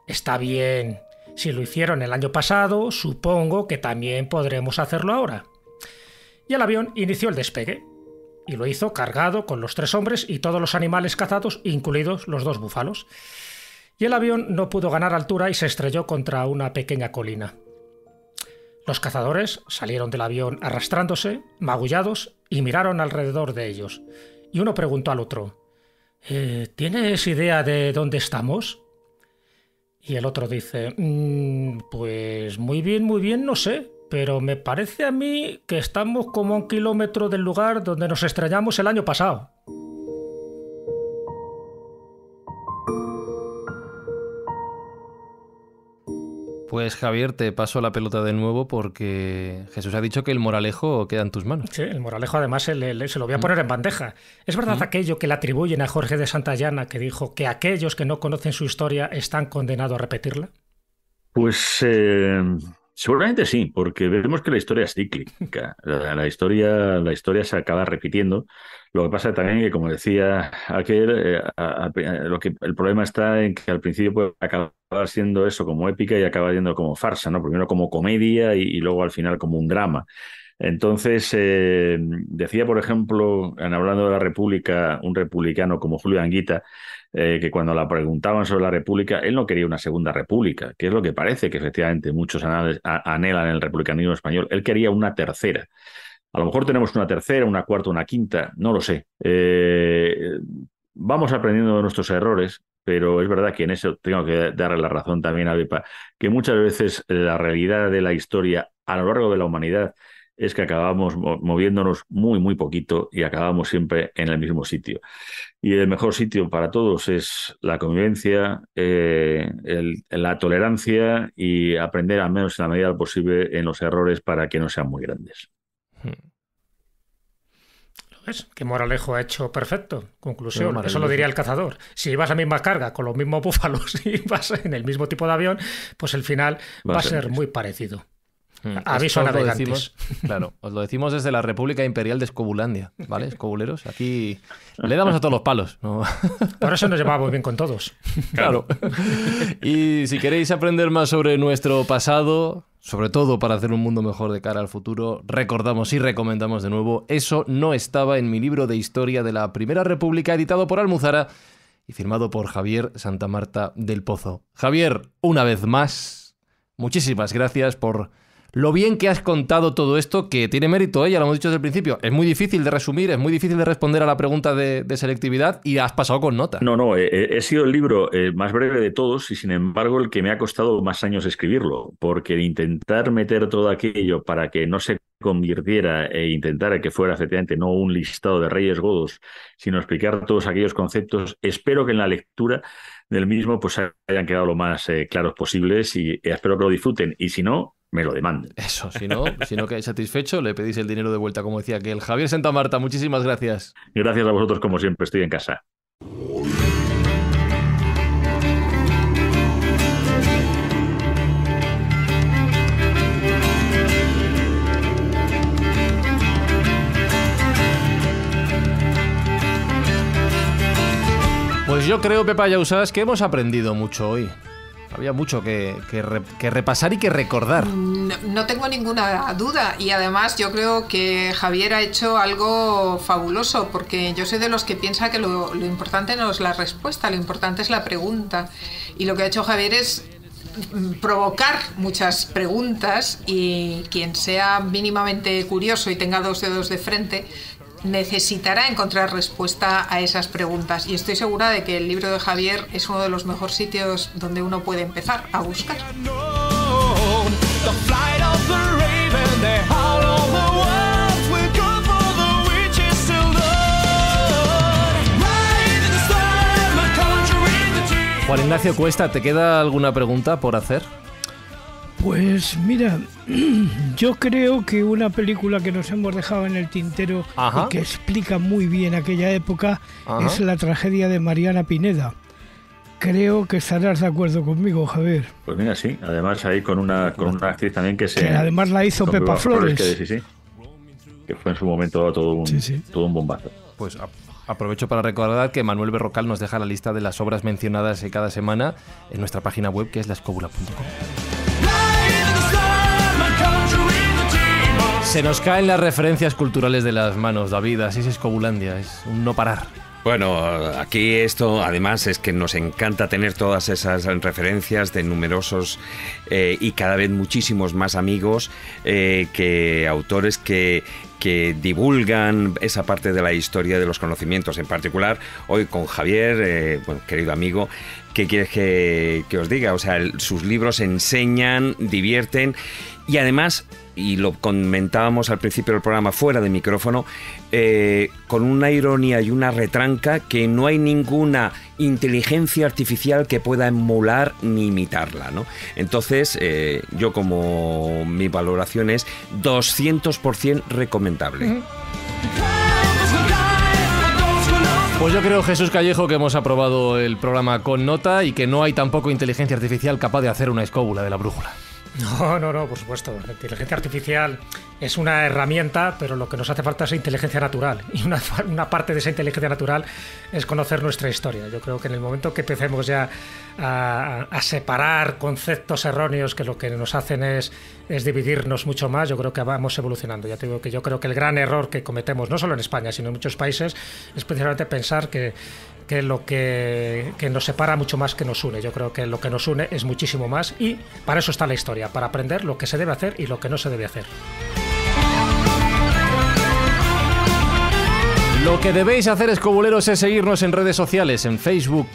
Speaker 4: Está bien, si lo hicieron el año pasado, supongo que también podremos hacerlo ahora. Y el avión inició el despegue, y lo hizo cargado con los tres hombres y todos los animales cazados, incluidos los dos búfalos y el avión no pudo ganar altura y se estrelló contra una pequeña colina. Los cazadores salieron del avión arrastrándose, magullados, y miraron alrededor de ellos. Y uno preguntó al otro, eh, ¿Tienes idea de dónde estamos? Y el otro dice, mm, pues muy bien, muy bien, no sé, pero me parece a mí que estamos como a un kilómetro del lugar donde nos estrellamos el año pasado.
Speaker 1: Pues Javier, te paso la pelota de nuevo porque Jesús ha dicho que el moralejo queda en tus manos.
Speaker 4: Sí, el moralejo además se, lo voy a mm. poner en bandeja. Es verdad mm. aquello que le atribuyen a Jorge de Santayana que dijo que aquellos que no conocen su historia están condenados a repetirla.
Speaker 5: Pues eh, Seguramente sí, porque vemos que la historia es cíclica. La, historia, la historia se acaba repitiendo. Lo que pasa también que, como decía aquel, eh, lo que, el problema está en que al principio puede acabar siendo eso como épica y acaba yendo como farsa, ¿no? Primero como comedia y, luego al final como un drama. Entonces, eh, decía, por ejemplo, en hablando de la República, un republicano como Julio Anguita, eh, que cuando la preguntaban sobre la República, él no quería una segunda República, que es lo que parece que efectivamente muchos anhelan el republicanismo español. Él quería una tercera. A lo mejor tenemos una tercera, una cuarta, una quinta, no lo sé. Eh, vamos aprendiendo de nuestros errores, pero es verdad que en eso tengo que darle la razón también a Bepa, que muchas veces la realidad de la historia a lo largo de la humanidad es que acabamos moviéndonos muy, muy poquito y acabamos siempre en el mismo sitio. Y el mejor sitio para todos es la convivencia, eh, la tolerancia y aprender al menos en la medida posible en los errores para que no sean muy grandes.
Speaker 4: ¿Lo ves? Que Moralejo ha hecho perfecto. Conclusión, eso lo diría el cazador. Si vas a la misma carga con los mismos [LAUGHS] búfalos y vas en el mismo tipo de avión, pues el final va, a ser muy parecido.
Speaker 1: Aviso mm. a [LAUGHS] claro, os lo decimos desde la República Imperial de Escobulandia, ¿vale? Escobuleros, aquí le damos a todos los palos.
Speaker 4: [LAUGHS] Por eso nos llevamos bien con todos.
Speaker 1: Claro. Y si queréis aprender más sobre nuestro pasado, sobre todo para hacer un mundo mejor de cara al futuro, recordamos y recomendamos de nuevo, eso no estaba en mi libro de historia de la Primera República, editado por Almuzara y firmado por Javier Santa Marta del Pozo. Javier, una vez más, muchísimas gracias por lo bien que has contado todo esto, que tiene mérito, ¿eh? ya lo hemos dicho desde el principio. Es muy difícil de resumir, es muy difícil de responder a la pregunta de, selectividad y has pasado con nota.
Speaker 5: No, no, he sido el libro eh, más breve de todos y sin embargo el que me ha costado más años escribirlo, porque intentar meter todo aquello para que no se convirtiera e intentar que fuera efectivamente no un listado de reyes godos, sino explicar todos aquellos conceptos, espero que en la lectura del mismo pues hayan quedado lo más eh, claros posibles y espero que lo disfruten. Y si no, me lo demanden.
Speaker 1: Eso, si no, si no quedáis satisfecho, le pedís el dinero de vuelta, como decía aquel. Javier Santa Marta, muchísimas gracias. Gracias a vosotros, como siempre, estoy en casa. Pues yo creo, Pepa Yausas, que hemos aprendido mucho hoy. Había mucho que, que, repasar y que recordar.
Speaker 2: No, tengo ninguna duda y además yo creo que Javier ha hecho algo fabuloso porque yo soy de los que piensa que lo, lo importante no es la respuesta, lo importante es la pregunta. Y lo que ha hecho Javier es provocar muchas preguntas y quien sea mínimamente curioso y tenga dos dedos de frente necesitará encontrar respuesta a esas preguntas y estoy segura de que el libro de Javier es uno de los mejores sitios donde uno puede empezar a buscar.
Speaker 1: Juan Ignacio Cuesta, ¿te queda alguna pregunta por hacer?
Speaker 6: Pues mira, [CLEARS THROAT] yo creo que una película que nos hemos dejado en el tintero y que explica muy bien aquella época es la tragedia de Mariana Pineda. Creo que estarás de acuerdo conmigo, Javier.
Speaker 5: Pues mira, sí. Además, ahí con una, con una actriz también que se. además la hizo Pepa Flores. que, sí, sí, que, fue en su momento todo un, Todo un bombazo.
Speaker 1: Pues Aprovecho para recordar que Manuel Berrocal nos deja la lista de las obras mencionadas cada semana en nuestra página web que es laescobula.com. Se nos caen las referencias culturales de las manos, David. Así es Escobulandia, es un no parar. Bueno,
Speaker 3: aquí esto además es que nos encanta tener todas esas referencias de numerosos eh, y cada vez muchísimos más amigos eh, que autores que, que divulgan esa parte de la historia de los conocimientos. En particular, hoy con Javier, eh, querido amigo, ¿qué quieres que, os diga? O sea, sus libros enseñan, divierten y además y lo comentábamos al principio del programa fuera de micrófono, eh, con una ironía y una retranca que no hay ninguna inteligencia artificial que pueda emular ni imitarla. ¿no? Entonces, eh, yo como mi valoración es 200%
Speaker 1: recomendable. Pues yo creo, Jesús Callejo, que hemos aprobado el programa con nota y que no hay tampoco inteligencia artificial capaz de hacer una escóbula de la brújula.
Speaker 4: [LAUGHS] No, no, no, por supuesto. La inteligencia artificial es una herramienta, pero lo que nos hace falta es inteligencia natural. [LAUGHS] Y una, parte de esa inteligencia natural es conocer nuestra historia. Yo creo que en el momento que empecemos ya a, separar conceptos erróneos que lo que nos hacen es, es, dividirnos mucho más, yo creo que vamos evolucionando. Ya te digo que yo creo que el gran error que cometemos, no solo en España, sino en muchos países, es precisamente pensar que, lo que, que, nos separa mucho más que nos une. Yo creo que lo que nos une es muchísimo más y para eso está la historia, para aprender lo que se debe hacer y lo que no se debe hacer.
Speaker 1: Lo que debéis hacer, escobuleros, es seguirnos en redes sociales, en Facebook,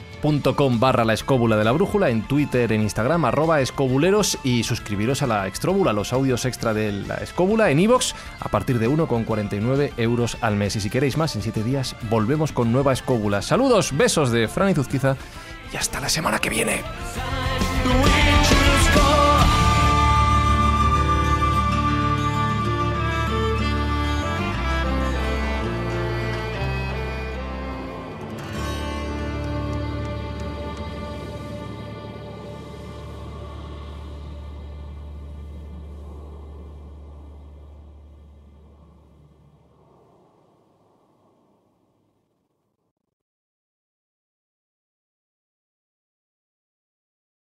Speaker 1: com barra la escóbula de la brújula, en Twitter, en Instagram, arroba escobuleros y suscribiros a la extróbula, los audios extra de la escóbula en iVoox a partir de 1,49 euros al mes. Y si queréis más, en 7 días volvemos con nueva escóbula. Saludos, besos de Fran y Zuzquiza y hasta la semana que viene.